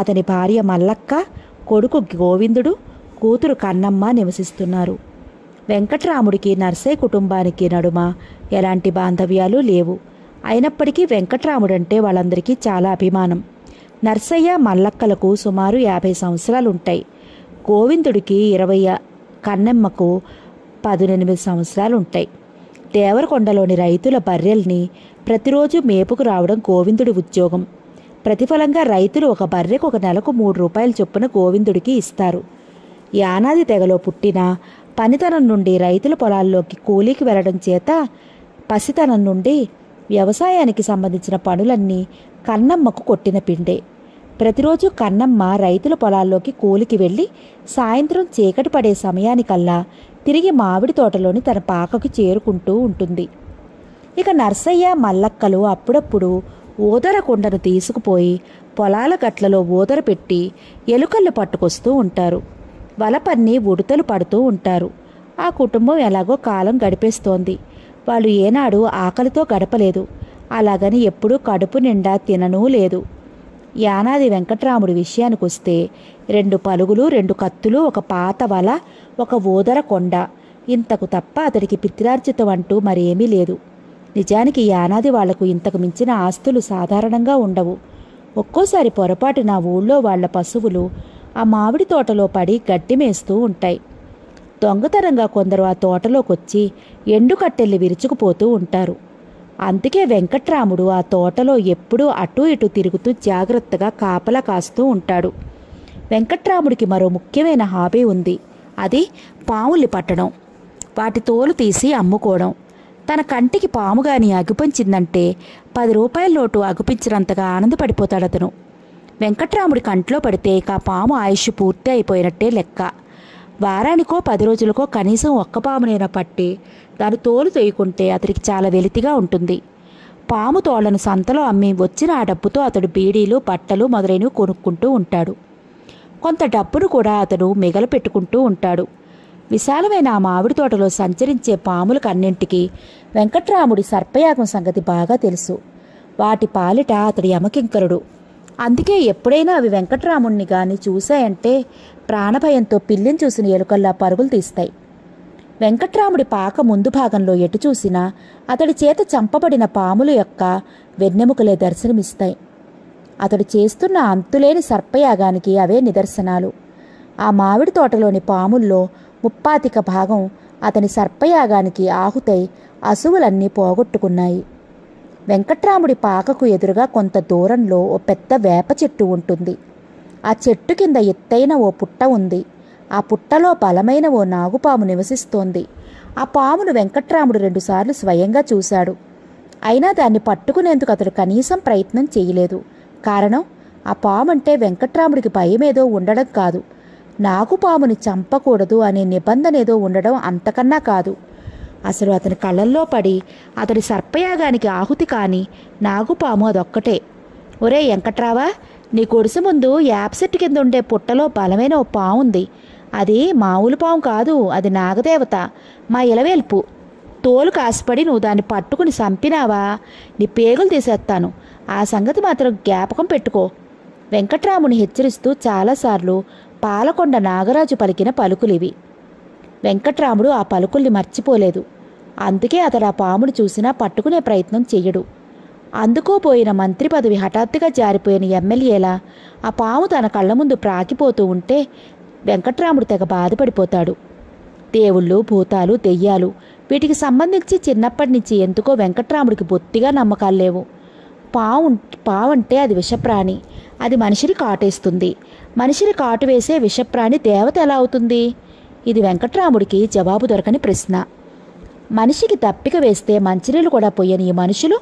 అతని భార్య మల్లక్క కొడుకు గోవిందుడు కూతురు కన్నమ్మ నివసిస్తున్నారు వెంకట్రాముడికి నర్సే కుటుంబానికి నడుమ ఎలాంటి బాంధవ్యాలు లేవు అయినప్పటికీ వెంకట్రాముడంటే వాళ్ళందరికీ చాలా అభిమానం నర్సయ్య మల్లక్కలకు సుమారు యాభై సంవత్సరాలుంటాయి గోవిందుడికి ఇరవై కన్నెమ్మకు పదునెనిమిది సంవత్సరాలుంటాయి దేవరకొండలోని రైతుల బర్రెల్ని ప్రతిరోజు మేపుకు రావడం గోవిందుడి ఉద్యోగం ప్రతిఫలంగా రైతులు ఒక బర్రెకు ఒక నెలకు మూడు రూపాయల చొప్పున గోవిందుడికి ఇస్తారు యానాది తెగలో పుట్టిన పనితనం నుండి రైతుల పొలాల్లోకి కూలీకి వెళ్లడం చేత పసితనం నుండి వ్యవసాయానికి సంబంధించిన పనులన్నీ కన్నమ్మకు కొట్టిన పిండే ప్రతిరోజు కన్నమ్మ రైతుల పొలాల్లోకి కూలికి వెళ్ళి సాయంత్రం చీకటి పడే సమయానికల్లా తిరిగి మామిడి తోటలోని తన పాకకు చేరుకుంటూ ఉంటుంది ఇక నర్సయ్య మల్లక్కలు అప్పుడప్పుడు కొండను తీసుకుపోయి పొలాల గట్లలో ఓదర పెట్టి ఎలుకళ్ళు పట్టుకొస్తూ ఉంటారు వలపన్ని ఉడుతలు పడుతూ ఉంటారు ఆ కుటుంబం ఎలాగో కాలం గడిపేస్తోంది వాళ్ళు ఏనాడు ఆకలితో గడపలేదు అలాగని ఎప్పుడూ కడుపు నిండా తిననూ లేదు యానాది వెంకట్రాముడి వస్తే రెండు పలుగులు రెండు కత్తులు ఒక పాత వల ఒక ఓదర కొండ ఇంతకు తప్ప అతడికి పిత్రార్జితం అంటూ మరేమీ లేదు నిజానికి యానాది వాళ్లకు ఇంతకు మించిన ఆస్తులు సాధారణంగా ఉండవు ఒక్కోసారి పొరపాటున ఊళ్ళో వాళ్ల పశువులు ఆ మామిడి తోటలో పడి గడ్డి మేస్తూ ఉంటాయి దొంగతనంగా కొందరు ఆ తోటలోకొచ్చి ఎండు విరుచుకుపోతూ ఉంటారు అందుకే వెంకట్రాముడు ఆ తోటలో ఎప్పుడూ అటూ ఇటు తిరుగుతూ జాగ్రత్తగా కాపలా కాస్తూ ఉంటాడు వెంకట్రాముడికి మరో ముఖ్యమైన హాబీ ఉంది అది పావుల్ని పట్టడం వాటి తోలు తీసి అమ్ముకోవడం తన కంటికి పాము పాముగాని అగుపించిందంటే పది రూపాయల లోటు అగుపించినంతగా ఆనందపడిపోతాడు అతను వెంకట్రాముడి కంట్లో పడితే ఇక పాము ఆయుష్ పూర్తి అయిపోయినట్టే లెక్క వారానికో పది రోజులకో కనీసం ఒక్క పామునైనా పట్టి దాని తోలు తొయ్యుకుంటే అతడికి చాలా వెలితిగా ఉంటుంది పాము తోళ్లను సంతలో అమ్మి వచ్చిన ఆ డబ్బుతో అతడు బీడీలు బట్టలు మొదలైనవి కొనుక్కుంటూ ఉంటాడు కొంత డబ్బును కూడా అతను పెట్టుకుంటూ ఉంటాడు విశాలమైన ఆ మామిడి తోటలో సంచరించే పాములకన్నింటికి వెంకట్రాముడి సర్పయాగం సంగతి బాగా తెలుసు వాటి పాలిట అతడి యమకింకరుడు అందుకే ఎప్పుడైనా అవి వెంకట్రాముణ్ణి గాని చూశాయంటే ప్రాణభయంతో పిల్లిని చూసిన ఎలుకల్లా పరుగులు తీస్తాయి వెంకట్రాముడి పాక ముందు భాగంలో ఎటు చూసినా అతడి చేత చంపబడిన పాములు యొక్క వెన్నెముకలే దర్శనమిస్తాయి అతడు చేస్తున్న అంతులేని సర్పయాగానికి అవే నిదర్శనాలు ఆ మామిడి తోటలోని పాముల్లో ముప్పాతిక భాగం అతని సర్పయాగానికి ఆహుతై అసువులన్నీ పోగొట్టుకున్నాయి వెంకట్రాముడి పాకకు ఎదురుగా కొంత దూరంలో ఓ పెద్ద వేప చెట్టు ఉంటుంది ఆ చెట్టు కింద ఎత్తైన ఓ పుట్ట ఉంది ఆ పుట్టలో బలమైన ఓ నాగుపాము నివసిస్తోంది ఆ పామును వెంకట్రాముడు రెండుసార్లు స్వయంగా చూశాడు అయినా దాన్ని పట్టుకునేందుకు అతడు కనీసం ప్రయత్నం చేయలేదు కారణం ఆ పాము అంటే వెంకట్రాముడికి భయమేదో ఉండడం కాదు నాగుపాముని చంపకూడదు అనే నిబంధన ఏదో ఉండడం అంతకన్నా కాదు అసలు అతని కళ్ళల్లో పడి అతడి సర్పయాగానికి ఆహుతి కాని నాగుపాము అదొక్కటే ఒరే వెంకట్రావా నీ కొడుసు ముందు యాప్సెట్ కింద ఉండే పుట్టలో బలమైన ఓ పాము ఉంది అది మామూలు పాము కాదు అది నాగదేవత మా ఇలవేల్పు తోలు కాసిపడి నువ్వు దాన్ని పట్టుకుని చంపినావా నీ పేగులు తీసేస్తాను ఆ సంగతి మాత్రం జ్ఞాపకం పెట్టుకో వెంకట్రాముని హెచ్చరిస్తూ చాలాసార్లు పాలకొండ నాగరాజు పలికిన పలుకులివి వెంకట్రాముడు ఆ పలుకుల్ని మర్చిపోలేదు అందుకే అతడు ఆ పామును చూసినా పట్టుకునే ప్రయత్నం చెయ్యడు అందుకోపోయిన మంత్రి పదవి హఠాత్తుగా జారిపోయిన ఎమ్మెల్యేలా ఆ పాము తన కళ్ళ ముందు ప్రాకిపోతూ ఉంటే వెంకట్రాముడు తెగ బాధపడిపోతాడు దేవుళ్ళు భూతాలు దెయ్యాలు వీటికి సంబంధించి చిన్నప్పటి నుంచి ఎందుకో వెంకట్రాముడికి బొత్తిగా నమ్మకాలు లేవు పావు పావంటే అది విషప్రాణి అది మనిషిని కాటేస్తుంది మనిషిని కాటు వేసే విషప్రాణి దేవత ఎలా అవుతుంది ఇది వెంకట్రాముడికి జవాబు దొరకని ప్రశ్న మనిషికి దప్పిక వేస్తే మంచినీళ్ళు కూడా పోయని ఈ మనుషులు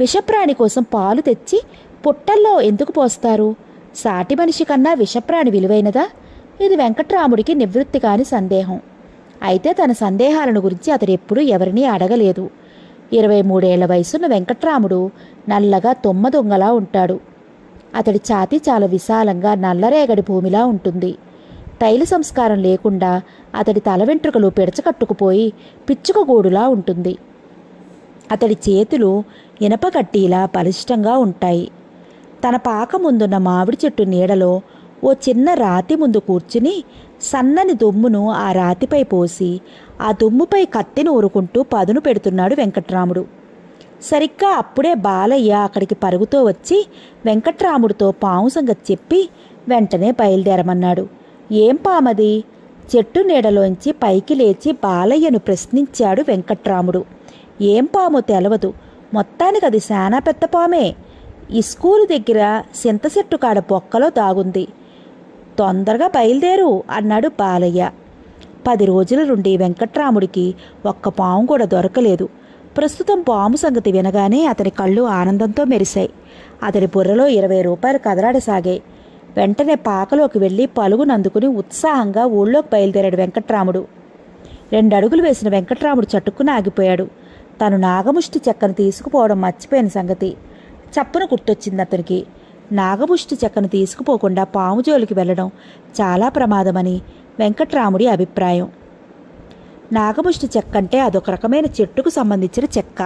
విషప్రాణి కోసం పాలు తెచ్చి పుట్టల్లో ఎందుకు పోస్తారు సాటి మనిషి కన్నా విషప్రాణి విలువైనదా ఇది వెంకట్రాముడికి నివృత్తి కాని సందేహం అయితే తన సందేహాలను గురించి అతడు ఎప్పుడూ ఎవరినీ అడగలేదు ఇరవై మూడేళ్ల వయసున్న వెంకట్రాముడు నల్లగా తుమ్మ దొంగలా ఉంటాడు అతడి ఛాతి చాలా విశాలంగా నల్లరేగడి భూమిలా ఉంటుంది తైలు సంస్కారం లేకుండా అతడి తల వెంట్రుకలు పిడచకట్టుకుపోయి పిచ్చుక గూడులా ఉంటుంది అతడి చేతులు ఇనపకట్టిలా బలిష్టంగా ఉంటాయి తన పాక ముందున్న మామిడి చెట్టు నీడలో ఓ చిన్న రాతి ముందు కూర్చుని సన్నని దుమ్మును ఆ రాతిపై పోసి ఆ దుమ్ముపై కత్తిని ఊరుకుంటూ పదును పెడుతున్నాడు వెంకట్రాముడు సరిగ్గా అప్పుడే బాలయ్య అక్కడికి పరుగుతో వచ్చి వెంకట్రాముడితో పాము సంగతి చెప్పి వెంటనే బయలుదేరమన్నాడు ఏం పామది చెట్టు నీడలోంచి పైకి లేచి బాలయ్యను ప్రశ్నించాడు వెంకట్రాముడు ఏం పాము తెలవదు మొత్తానికి అది శానా పెద్ద పామే ఈ స్కూలు దగ్గర సింత చెట్టు కాడ బొక్కలో దాగుంది తొందరగా బయలుదేరు అన్నాడు బాలయ్య పది రోజుల నుండి వెంకట్రాముడికి ఒక్క పాము కూడా దొరకలేదు ప్రస్తుతం పాము సంగతి వినగానే అతని కళ్ళు ఆనందంతో మెరిశాయి అతని బుర్రలో ఇరవై రూపాయలు కదలాడసాగాయి వెంటనే పాకలోకి వెళ్ళి పలుగునందుకుని ఉత్సాహంగా ఊళ్ళోకి బయలుదేరాడు వెంకట్రాముడు రెండు అడుగులు వేసిన వెంకట్రాముడు చట్టుకుని ఆగిపోయాడు తను నాగముష్టి చెక్కను తీసుకుపోవడం మర్చిపోయిన సంగతి చప్పున గుర్తొచ్చింది అతనికి నాగముష్టి చెక్కను తీసుకుపోకుండా పాము జోలికి వెళ్ళడం చాలా ప్రమాదమని వెంకట్రాముడి అభిప్రాయం నాగముష్టి చెక్క అంటే అదొక రకమైన చెట్టుకు సంబంధించిన చెక్క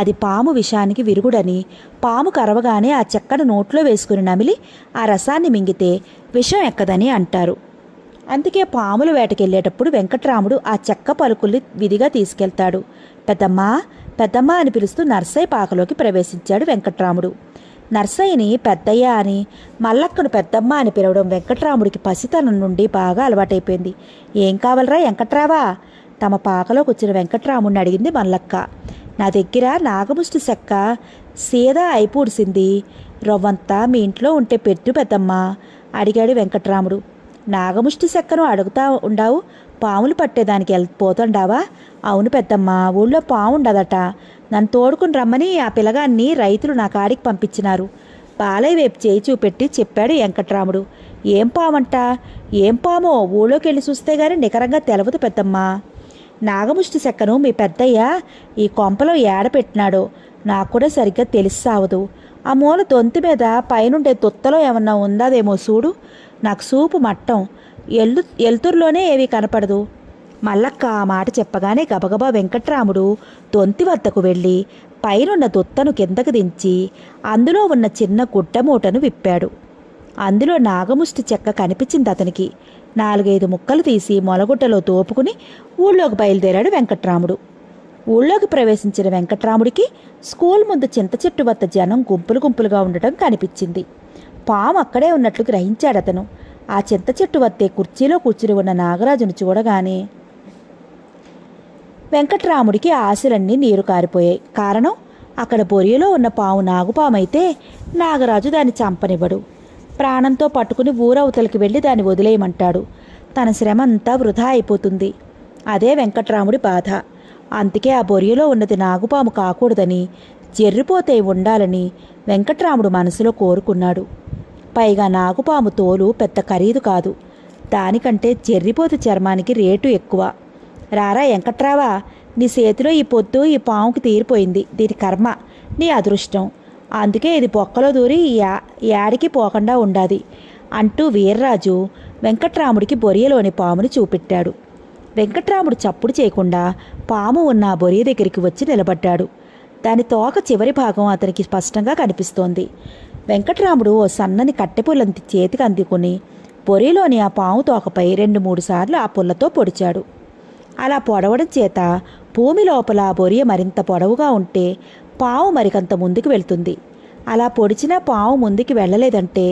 అది పాము విషానికి విరుగుడని పాము కరవగానే ఆ చెక్కను నోట్లో వేసుకుని నమిలి ఆ రసాన్ని మింగితే విషం ఎక్కదని అంటారు అందుకే పాములు వేటకెళ్ళేటప్పుడు వెంకట్రాముడు ఆ చెక్క పలుకుల్ని విధిగా తీసుకెళ్తాడు పెద్దమ్మా పెద్దమ్మ అని పిలుస్తూ నర్సయ్య పాకలోకి ప్రవేశించాడు వెంకట్రాముడు నర్సయ్యని పెద్దయ్య అని మల్లక్కను పెద్దమ్మ అని పిలవడం వెంకట్రాముడికి పసితనం నుండి బాగా అలవాటైపోయింది ఏం కావాలరా వెంకట్రావా తమ పాకలోకి వచ్చిన వెంకట్రాముడిని అడిగింది మల్లక్క నా దగ్గర నాగముష్టి చెక్క సీదా అయిపూడిసింది రవ్వంతా మీ ఇంట్లో ఉంటే పెట్టు పెద్దమ్మ అడిగాడు వెంకట్రాముడు నాగముష్టి చెక్కను అడుగుతా ఉండావు పాములు పట్టేదానికి వెళ్ళి పోతుండావా అవును పెద్దమ్మ ఊళ్ళో పాము ఉండదట నన్ను తోడుకుని రమ్మని ఆ పిలగాన్ని రైతులు నా కాడికి పంపించినారు బాలయ్య వైపు చేయి చూపెట్టి చెప్పాడు వెంకట్రాముడు ఏం పామంటా ఏం పామో ఊళ్ళోకి వెళ్ళి చూస్తే గానీ నికరంగా తెలవదు పెద్దమ్మా నాగముష్టి చెక్కను మీ పెద్దయ్య ఈ కొంపలో ఏడపెట్టినాడు నాకు కూడా సరిగ్గా తెలిసావదు ఆ మూల దొంతి మీద పైనుండే తుత్తలో ఏమన్నా ఉందాదేమో చూడు నాకు సూపు మట్టం ఎల్లు ఎల్తురులోనే ఏవి కనపడదు మల్లక్క ఆ మాట చెప్పగానే గబగబా వెంకట్రాముడు తొంతి వద్దకు వెళ్ళి పైనున్న దొత్తను కిందకు దించి అందులో ఉన్న చిన్న గుడ్డమూటను విప్పాడు అందులో నాగముష్టి చెక్క కనిపించింది అతనికి నాలుగైదు ముక్కలు తీసి మొలగుడ్డలో తోపుకుని ఊళ్ళోకి బయలుదేరాడు వెంకట్రాముడు ఊళ్ళోకి ప్రవేశించిన వెంకట్రాముడికి స్కూల్ ముందు చింత చెట్టు వద్ద జనం గుంపులు గుంపులుగా ఉండటం కనిపించింది పాము అక్కడే ఉన్నట్లు గ్రహించాడతను ఆ చింత చెట్టు వద్దే కుర్చీలో కూర్చుని ఉన్న నాగరాజును చూడగానే వెంకట్రాముడికి ఆశలన్నీ నీరు కారిపోయాయి కారణం అక్కడ బొరియలో ఉన్న పాము నాగుపామైతే నాగరాజు దాన్ని చంపనివ్వడు ప్రాణంతో పట్టుకుని ఊరవతలకి వెళ్ళి దాన్ని వదిలేయమంటాడు తన శ్రమ అంతా వృధా అయిపోతుంది అదే వెంకట్రాముడి బాధ అందుకే ఆ బొరియలో ఉన్నది నాగుపాము కాకూడదని జర్రిపోతే ఉండాలని వెంకట్రాముడు మనసులో కోరుకున్నాడు పైగా నాగుపాము తోలు పెద్ద ఖరీదు కాదు దానికంటే జెర్రిపోతు చర్మానికి రేటు ఎక్కువ రారా వెంకట్రావా నీ చేతిలో ఈ పొత్తు ఈ పాముకి తీరిపోయింది దీని కర్మ నీ అదృష్టం అందుకే ఇది పొక్కలో దూరి యాడికి పోకుండా ఉండాది అంటూ వీర్రాజు వెంకట్రాముడికి బొరియలోని పాముని చూపెట్టాడు వెంకట్రాముడు చప్పుడు చేయకుండా పాము ఉన్న బొరియ దగ్గరికి వచ్చి నిలబడ్డాడు దాని తోక చివరి భాగం అతనికి స్పష్టంగా కనిపిస్తోంది వెంకట్రాముడు ఓ సన్నని కట్టెపుల్లంతి చేతికి అందుకుని బొరిలోని ఆ పాము తోకపై రెండు మూడు సార్లు ఆ పుల్లతో పొడిచాడు అలా పొడవడం చేత భూమి లోపల బొరియ మరింత పొడవుగా ఉంటే పావు మరికంత ముందుకు వెళ్తుంది అలా పొడిచినా పావు ముందుకు వెళ్ళలేదంటే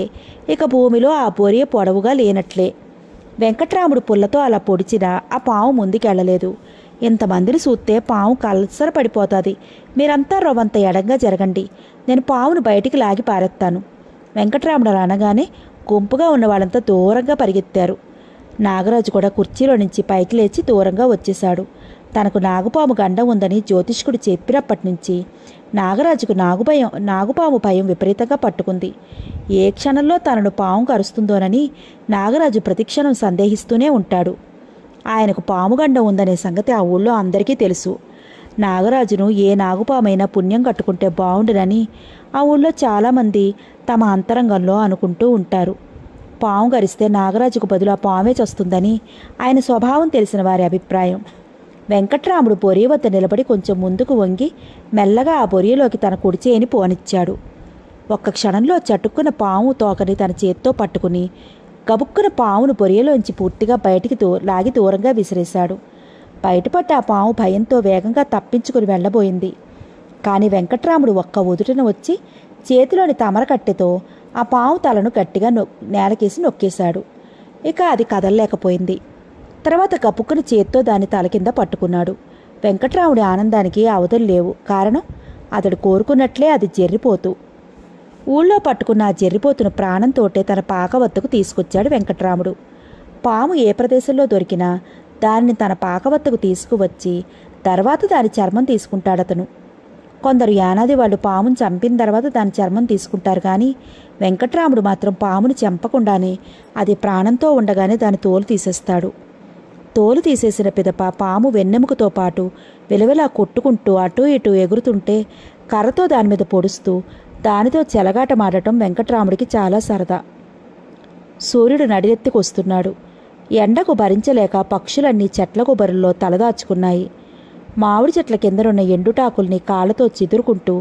ఇక భూమిలో ఆ బొరియ పొడవుగా లేనట్లే వెంకట్రాముడు పుల్లతో అలా పొడిచినా ఆ పావు ముందుకు వెళ్ళలేదు ఇంతమందిని చూస్తే పావు కలసర పడిపోతుంది మీరంతా రొవంత ఎడంగా జరగండి నేను పావును బయటికి లాగి పారేస్తాను వెంకట్రాముడు అనగానే గుంపుగా ఉన్న వాళ్ళంతా దూరంగా పరిగెత్తారు నాగరాజు కూడా కుర్చీలో నుంచి పైకి లేచి దూరంగా వచ్చేశాడు తనకు నాగుపాము గండం ఉందని జ్యోతిష్కుడు చెప్పినప్పటి నుంచి నాగరాజుకు భయం నాగుపాము భయం విపరీతంగా పట్టుకుంది ఏ క్షణంలో తనను పాము కరుస్తుందోనని నాగరాజు ప్రతిక్షణం సందేహిస్తూనే ఉంటాడు ఆయనకు పాము గండం ఉందనే సంగతి ఆ ఊళ్ళో అందరికీ తెలుసు నాగరాజును ఏ నాగుపామైనా పుణ్యం కట్టుకుంటే బాగుండునని ఆ ఊళ్ళో చాలామంది తమ అంతరంగంలో అనుకుంటూ ఉంటారు పాము గరిస్తే నాగరాజుకు బదులు ఆ పామే చస్తుందని ఆయన స్వభావం తెలిసిన వారి అభిప్రాయం వెంకట్రాముడు పొరి వద్ద నిలబడి కొంచెం ముందుకు వంగి మెల్లగా ఆ పొరియలోకి తన కుడిచేయని పోనిచ్చాడు ఒక్క క్షణంలో చటుక్కున పాము తోకని తన చేత్తో పట్టుకుని గబుక్కున పామును పొరియలోంచి పూర్తిగా బయటికి దూ లాగి దూరంగా విసిరేశాడు బయటపడ్డ ఆ పాము భయంతో వేగంగా తప్పించుకుని వెళ్ళబోయింది కానీ వెంకట్రాముడు ఒక్క ఒదుటిన వచ్చి చేతిలోని తమరకట్టెతో ఆ పాము తలను గట్టిగా నొ నేలకేసి నొక్కేశాడు ఇక అది కదలలేకపోయింది తర్వాత కప్పుకుని చేత్తో దాని తల కింద పట్టుకున్నాడు వెంకట్రాముడి ఆనందానికి అవధులు లేవు కారణం అతడు కోరుకున్నట్లే అది జర్రిపోతు ఊళ్ళో పట్టుకున్న ఆ జర్రిపోతును ప్రాణంతోటే తన పాక వద్దకు తీసుకొచ్చాడు వెంకట్రాముడు పాము ఏ ప్రదేశంలో దొరికినా దానిని తన పాక వద్దకు తీసుకువచ్చి తర్వాత దాని చర్మం తీసుకుంటాడతను కొందరు యానాది వాళ్ళు పామును చంపిన తర్వాత దాని చర్మం తీసుకుంటారు కానీ వెంకట్రాముడు మాత్రం పామును చంపకుండానే అది ప్రాణంతో ఉండగానే దాని తోలు తీసేస్తాడు తోలు తీసేసిన పిదప పాము వెన్నెముకతో పాటు విలవిలా కొట్టుకుంటూ అటూ ఇటూ ఎగురుతుంటే కర్రతో దాని మీద పొడుస్తూ దానితో చెలగాటమాడటం వెంకట్రాముడికి చాలా సరదా సూర్యుడు నడిరెత్తికొస్తున్నాడు ఎండకు భరించలేక పక్షులన్నీ చెట్ల గుబరుల్లో తలదాచుకున్నాయి మామిడి చెట్ల కిందనున్న ఎండుటాకుల్ని కాళ్ళతో చిదురుకుంటూ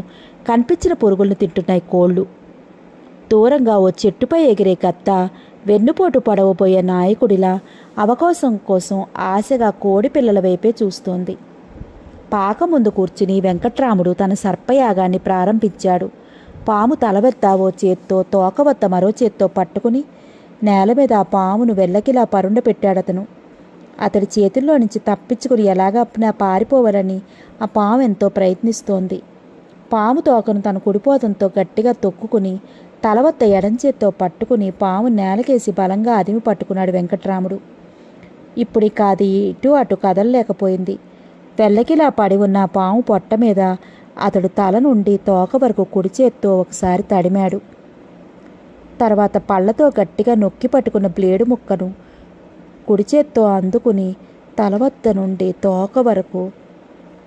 కనిపించిన పురుగులను తింటున్నాయి కోళ్ళు దూరంగా ఓ చెట్టుపై ఎగిరే గత్త వెన్నుపోటు పడవబోయే నాయకుడిలా అవకాశం కోసం ఆశగా కోడి పిల్లల వైపే చూస్తోంది పాక ముందు కూర్చుని వెంకట్రాముడు తన సర్పయాగాన్ని ప్రారంభించాడు పాము తలవెత్త ఓ చేత్తో తోక వద్ద మరో చేత్తో పట్టుకుని నేల మీద ఆ పామును పరుండ పెట్టాడతను అతడి చేతుల్లో నుంచి తప్పించుకుని ఎలాగప్పునా పారిపోవాలని ఆ పాము ఎంతో ప్రయత్నిస్తోంది పాము తోకను తన కుడిపోతంతో గట్టిగా తొక్కుకుని తలవత్త ఎడంచేత్తో పట్టుకుని పాము నేలకేసి బలంగా అదిమి పట్టుకున్నాడు వెంకట్రాముడు ఇప్పుడు ఇక అది ఇటు అటు కదలలేకపోయింది తెల్లకిలా పడి ఉన్న పాము పొట్ట మీద అతడు తల నుండి తోక వరకు కుడి చేత్తో ఒకసారి తడిమాడు తర్వాత పళ్ళతో గట్టిగా నొక్కి పట్టుకున్న బ్లేడు ముక్కను కుడి చేత్తో అందుకుని తలవత్త నుండి తోక వరకు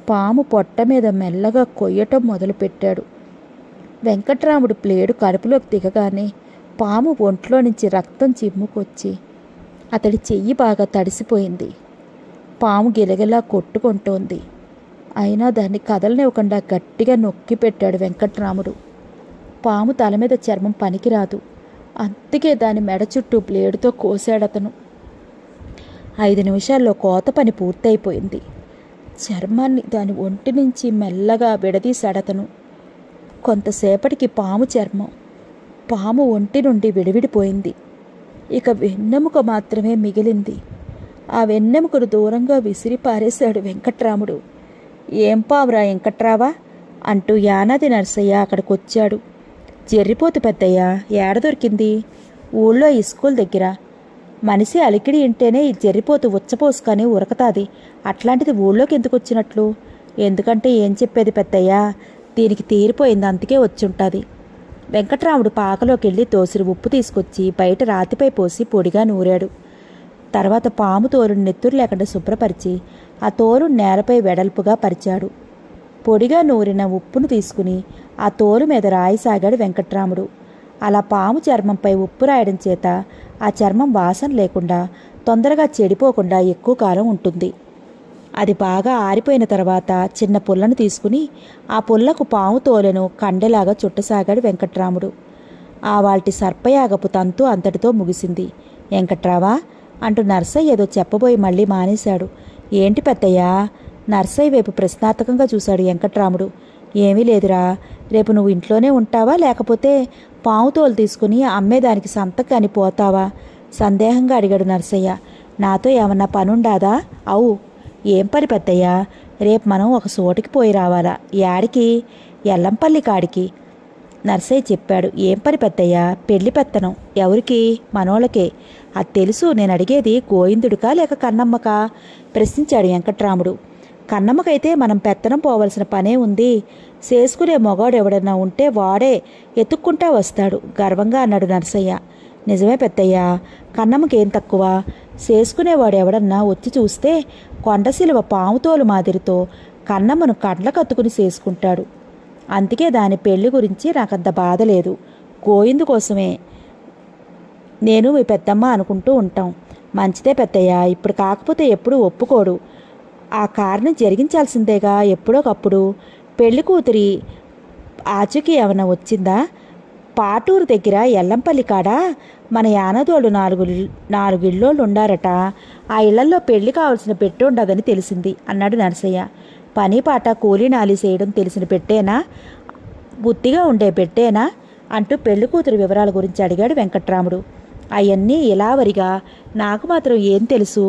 పాము పొట్ట మీద మెల్లగా కొయ్యటం మొదలుపెట్టాడు వెంకట్రాముడు ప్లేడు కడుపులోకి దిగగానే పాము ఒంట్లో నుంచి రక్తం చిమ్ముకొచ్చి అతడి చెయ్యి బాగా తడిసిపోయింది పాము గిలగిలా కొట్టుకుంటోంది అయినా దాన్ని కదలనివ్వకుండా గట్టిగా నొక్కి పెట్టాడు వెంకట్రాముడు పాము తల మీద చర్మం పనికిరాదు అందుకే దాని మెడ చుట్టూ బ్లేడుతో కోశాడతను ఐదు నిమిషాల్లో కోత పని పూర్తయిపోయింది చర్మాన్ని దాని ఒంటి నుంచి మెల్లగా విడదీశాడతను కొంతసేపటికి పాము చర్మం పాము ఒంటి నుండి విడివిడిపోయింది ఇక వెన్నెముక మాత్రమే మిగిలింది ఆ వెన్నెముకను దూరంగా విసిరి పారేశాడు వెంకట్రాముడు ఏం పావురా వెంకట్రావా అంటూ యానాది నర్సయ్య అక్కడికి వచ్చాడు జర్రిపోతు పెద్దయ్య ఏడ దొరికింది ఊళ్ళో ఈ స్కూల్ దగ్గర మనిషి అలికిడి ఇంటేనే ఈ జరిపోతు ఉచ్చపోసుకొని ఉరకతాది అట్లాంటిది ఊళ్ళోకి ఎందుకు వచ్చినట్లు ఎందుకంటే ఏం చెప్పేది పెద్దయ్యా దీనికి తీరిపోయింది అందుకే వచ్చుంటుంది వెంకట్రాముడు పాకలోకి వెళ్ళి తోసిరి ఉప్పు తీసుకొచ్చి బయట రాతిపై పోసి పొడిగా నూరాడు తర్వాత పాము తోరుని నెత్తురు లేకుండా శుభ్రపరిచి ఆ తోలు నేలపై వెడల్పుగా పరిచాడు పొడిగా నూరిన ఉప్పును తీసుకుని ఆ తోలు మీద రాయిసాగాడు వెంకట్రాముడు అలా పాము చర్మంపై ఉప్పు రాయడం చేత ఆ చర్మం వాసన లేకుండా తొందరగా చెడిపోకుండా ఎక్కువ కాలం ఉంటుంది అది బాగా ఆరిపోయిన తర్వాత చిన్న పుల్లను తీసుకుని ఆ పుల్లకు పాము తోలను కండెలాగా చుట్టసాగాడు వెంకట్రాముడు ఆ వాటి సర్పయాగపు తంతు అంతటితో ముగిసింది వెంకట్రావా అంటూ నర్సయ్య ఏదో చెప్పబోయి మళ్ళీ మానేశాడు ఏంటి పెద్దయ్యా నర్సయ్య వైపు ప్రశ్నార్థకంగా చూశాడు వెంకట్రాముడు ఏమీ లేదురా రేపు నువ్వు ఇంట్లోనే ఉంటావా లేకపోతే పాము తోలు తీసుకుని అమ్మేదానికి సంతకాని పోతావా సందేహంగా అడిగాడు నర్సయ్య నాతో ఏమన్నా పనుండాదా అవు ఏం పని పెద్దయ్యా రేపు మనం ఒక సోటికి పోయి రావాలా యాడికి ఎల్లంపల్లి కాడికి నర్సయ్య చెప్పాడు ఏం పని పెద్దయ్యా పెళ్లి పెత్తనం ఎవరికి మనోళ్ళకే అది తెలుసు నేను అడిగేది గోయిందుడికా లేక కన్నమ్మక ప్రశ్నించాడు వెంకట్రాముడు కన్నమ్మకైతే మనం పెత్తనం పోవలసిన పనే ఉంది చేసుకునే మగాడు ఎవడన్నా ఉంటే వాడే ఎత్తుక్కుంటా వస్తాడు గర్వంగా అన్నాడు నర్సయ్య నిజమే పెద్దయ్య కన్నముకేం తక్కువ చేసుకునేవాడు ఎవడన్నా వచ్చి చూస్తే కొండశిలువ పాముతోలు మాదిరితో కన్నమ్మను కండ్ల కత్తుకుని చేసుకుంటాడు అందుకే దాని పెళ్లి గురించి నాకంత బాధ లేదు గోయిందు కోసమే నేను మీ పెద్దమ్మ అనుకుంటూ ఉంటాం మంచిదే పెద్దయ్య ఇప్పుడు కాకపోతే ఎప్పుడూ ఒప్పుకోడు ఆ కారణం జరిగించాల్సిందేగా ఎప్పుడోకప్పుడు పెళ్లి కూతురి ఏమైనా వచ్చిందా పాటూరు దగ్గర ఎల్లంపల్లి కాడ మన యానదోడు నాలుగు నాలుగు ఇళ్ళోళ్ళు ఉండారట ఆ ఇళ్లలో పెళ్లి కావాల్సిన పెట్టు ఉండదని తెలిసింది అన్నాడు నరసయ్య పని పాట కూలీ నాలి చేయడం తెలిసిన పెట్టేనా బుద్ధిగా ఉండే పెట్టేనా అంటూ పెళ్లి కూతురు వివరాల గురించి అడిగాడు వెంకట్రాముడు అవన్నీ ఇలావరిగా నాకు మాత్రం ఏం తెలుసు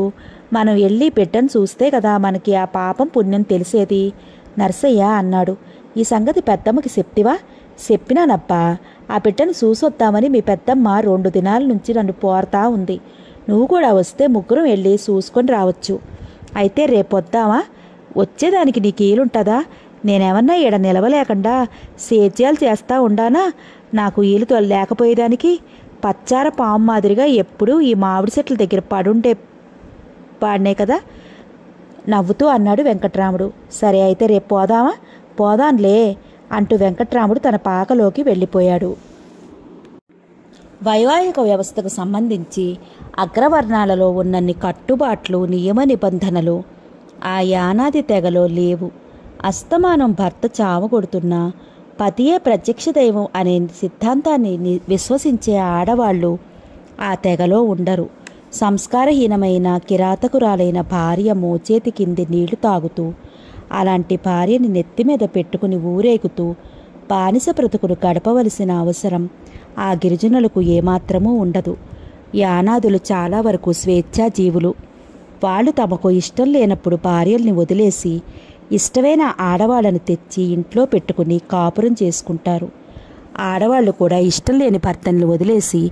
మనం వెళ్ళి పెట్టని చూస్తే కదా మనకి ఆ పాపం పుణ్యం తెలిసేది నర్సయ్య అన్నాడు ఈ సంగతి పెద్దమ్మకి చెప్తివా చెప్పినానప్పా ఆ బిడ్డను చూసొద్దామని మీ పెద్దమ్మ రెండు దినాల నుంచి నన్ను పోరతా ఉంది నువ్వు కూడా వస్తే ముగ్గురం వెళ్ళి చూసుకొని రావచ్చు అయితే రేపు వద్దామా వచ్చేదానికి నీకు ఈలుంటుందా నేనేమన్నా ఈడ నిలవలేకుండా సేద్యాలు చేస్తా ఉండానా నాకు ఈలు లేకపోయేదానికి పచ్చార పాము మాదిరిగా ఎప్పుడూ ఈ మామిడి చెట్ల దగ్గర పడుండే పాడినే కదా నవ్వుతూ అన్నాడు వెంకట్రాముడు సరే అయితే రేపు పోదామా పోదాన్లే అంటూ వెంకట్రాముడు తన పాకలోకి వెళ్ళిపోయాడు వైవాహిక వ్యవస్థకు సంబంధించి అగ్రవర్ణాలలో ఉన్నన్ని కట్టుబాట్లు నియమ నిబంధనలు ఆ యానాది తెగలో లేవు అస్తమానం భర్త చావగొడుతున్న పతియే ప్రత్యక్ష దైవం అనే సిద్ధాంతాన్ని విశ్వసించే ఆడవాళ్ళు ఆ తెగలో ఉండరు సంస్కారహీనమైన కిరాతకురాలైన భార్య మోచేతి కింది నీళ్లు తాగుతూ అలాంటి భార్యని నెత్తిమీద పెట్టుకుని ఊరేగుతూ బానిస బ్రతుకులు గడపవలసిన అవసరం ఆ గిరిజనులకు ఏమాత్రమూ ఉండదు యానాదులు చాలా వరకు స్వేచ్ఛాజీవులు వాళ్ళు తమకు ఇష్టం లేనప్పుడు భార్యల్ని వదిలేసి ఇష్టమైన ఆడవాళ్ళను తెచ్చి ఇంట్లో పెట్టుకుని కాపురం చేసుకుంటారు ఆడవాళ్లు కూడా ఇష్టం లేని భర్తలను వదిలేసి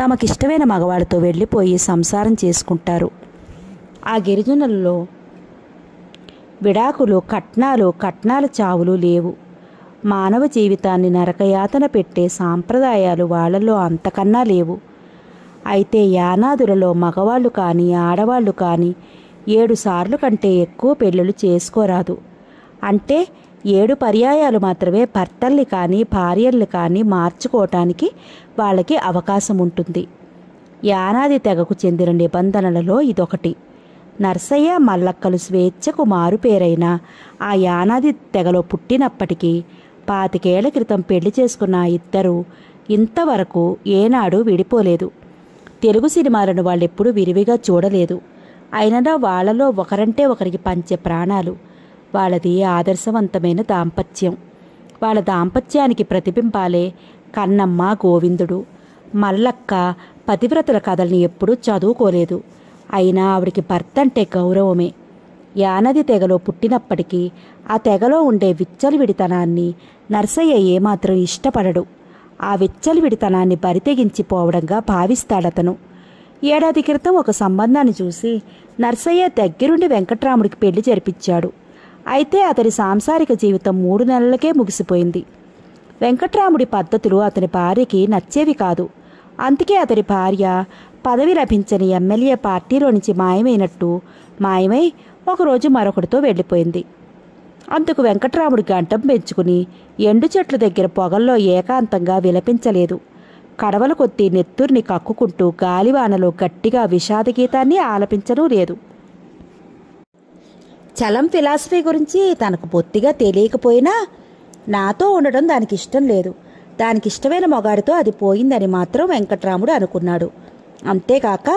తమకిష్టమైన మగవాళ్ళతో వెళ్ళిపోయి సంసారం చేసుకుంటారు ఆ గిరిజనుల్లో విడాకులు కట్నాలు కట్నాల చావులు లేవు మానవ జీవితాన్ని నరకయాతన పెట్టే సాంప్రదాయాలు వాళ్లలో అంతకన్నా లేవు అయితే యానాదులలో మగవాళ్ళు కానీ ఆడవాళ్ళు కానీ ఏడు సార్లు కంటే ఎక్కువ పెళ్ళిళ్ళు చేసుకోరాదు అంటే ఏడు పర్యాయాలు మాత్రమే భర్తల్ని కానీ భార్యల్ని కానీ మార్చుకోవటానికి వాళ్ళకి అవకాశం ఉంటుంది యానాది తెగకు చెందిన నిబంధనలలో ఇదొకటి నర్సయ్య మల్లక్కలు స్వేచ్ఛకు మారుపేరైన ఆ యానాది తెగలో పుట్టినప్పటికీ పాతికేళ్ల క్రితం పెళ్లి చేసుకున్న ఇద్దరు ఇంతవరకు ఏనాడు విడిపోలేదు తెలుగు సినిమాలను వాళ్ళెప్పుడు విరివిగా చూడలేదు అయినా వాళ్ళలో ఒకరంటే ఒకరికి పంచే ప్రాణాలు వాళ్ళది ఆదర్శవంతమైన దాంపత్యం వాళ్ళ దాంపత్యానికి ప్రతిబింబాలే కన్నమ్మ గోవిందుడు మల్లక్క పతివ్రతల కథల్ని ఎప్పుడూ చదువుకోలేదు అయినా ఆవిడికి భర్త అంటే గౌరవమే యానది తెగలో పుట్టినప్పటికీ ఆ తెగలో ఉండే విడితనాన్ని నర్సయ్య ఏమాత్రం ఇష్టపడడు ఆ విచ్చలవిడితనాన్ని బరితెగించిపోవడంగా భావిస్తాడతను ఏడాది క్రితం ఒక సంబంధాన్ని చూసి నర్సయ్య దగ్గరుండి వెంకట్రాముడికి పెళ్లి జరిపించాడు అయితే అతని సాంసారిక జీవితం మూడు నెలలకే ముగిసిపోయింది వెంకట్రాముడి పద్ధతులు అతని భార్యకి నచ్చేవి కాదు అందుకే అతని భార్య పదవి లభించని ఎమ్మెల్యే పార్టీలో నుంచి మాయమైనట్టు మాయమై ఒకరోజు మరొకటితో వెళ్ళిపోయింది అందుకు వెంకట్రాముడి గంటం పెంచుకుని ఎండు చెట్లు దగ్గర పొగల్లో ఏకాంతంగా విలపించలేదు కడవల కొద్దీ నెత్తుర్ని కక్కుకుంటూ గాలివానలో గట్టిగా విషాద గీతాన్ని ఆలపించడం లేదు చలం ఫిలాసఫీ గురించి తనకు బొత్తిగా తెలియకపోయినా నాతో ఉండడం దానికి ఇష్టం లేదు దానికి ఇష్టమైన మొగాడితో అది పోయిందని మాత్రం వెంకట్రాముడు అనుకున్నాడు అంతేకాక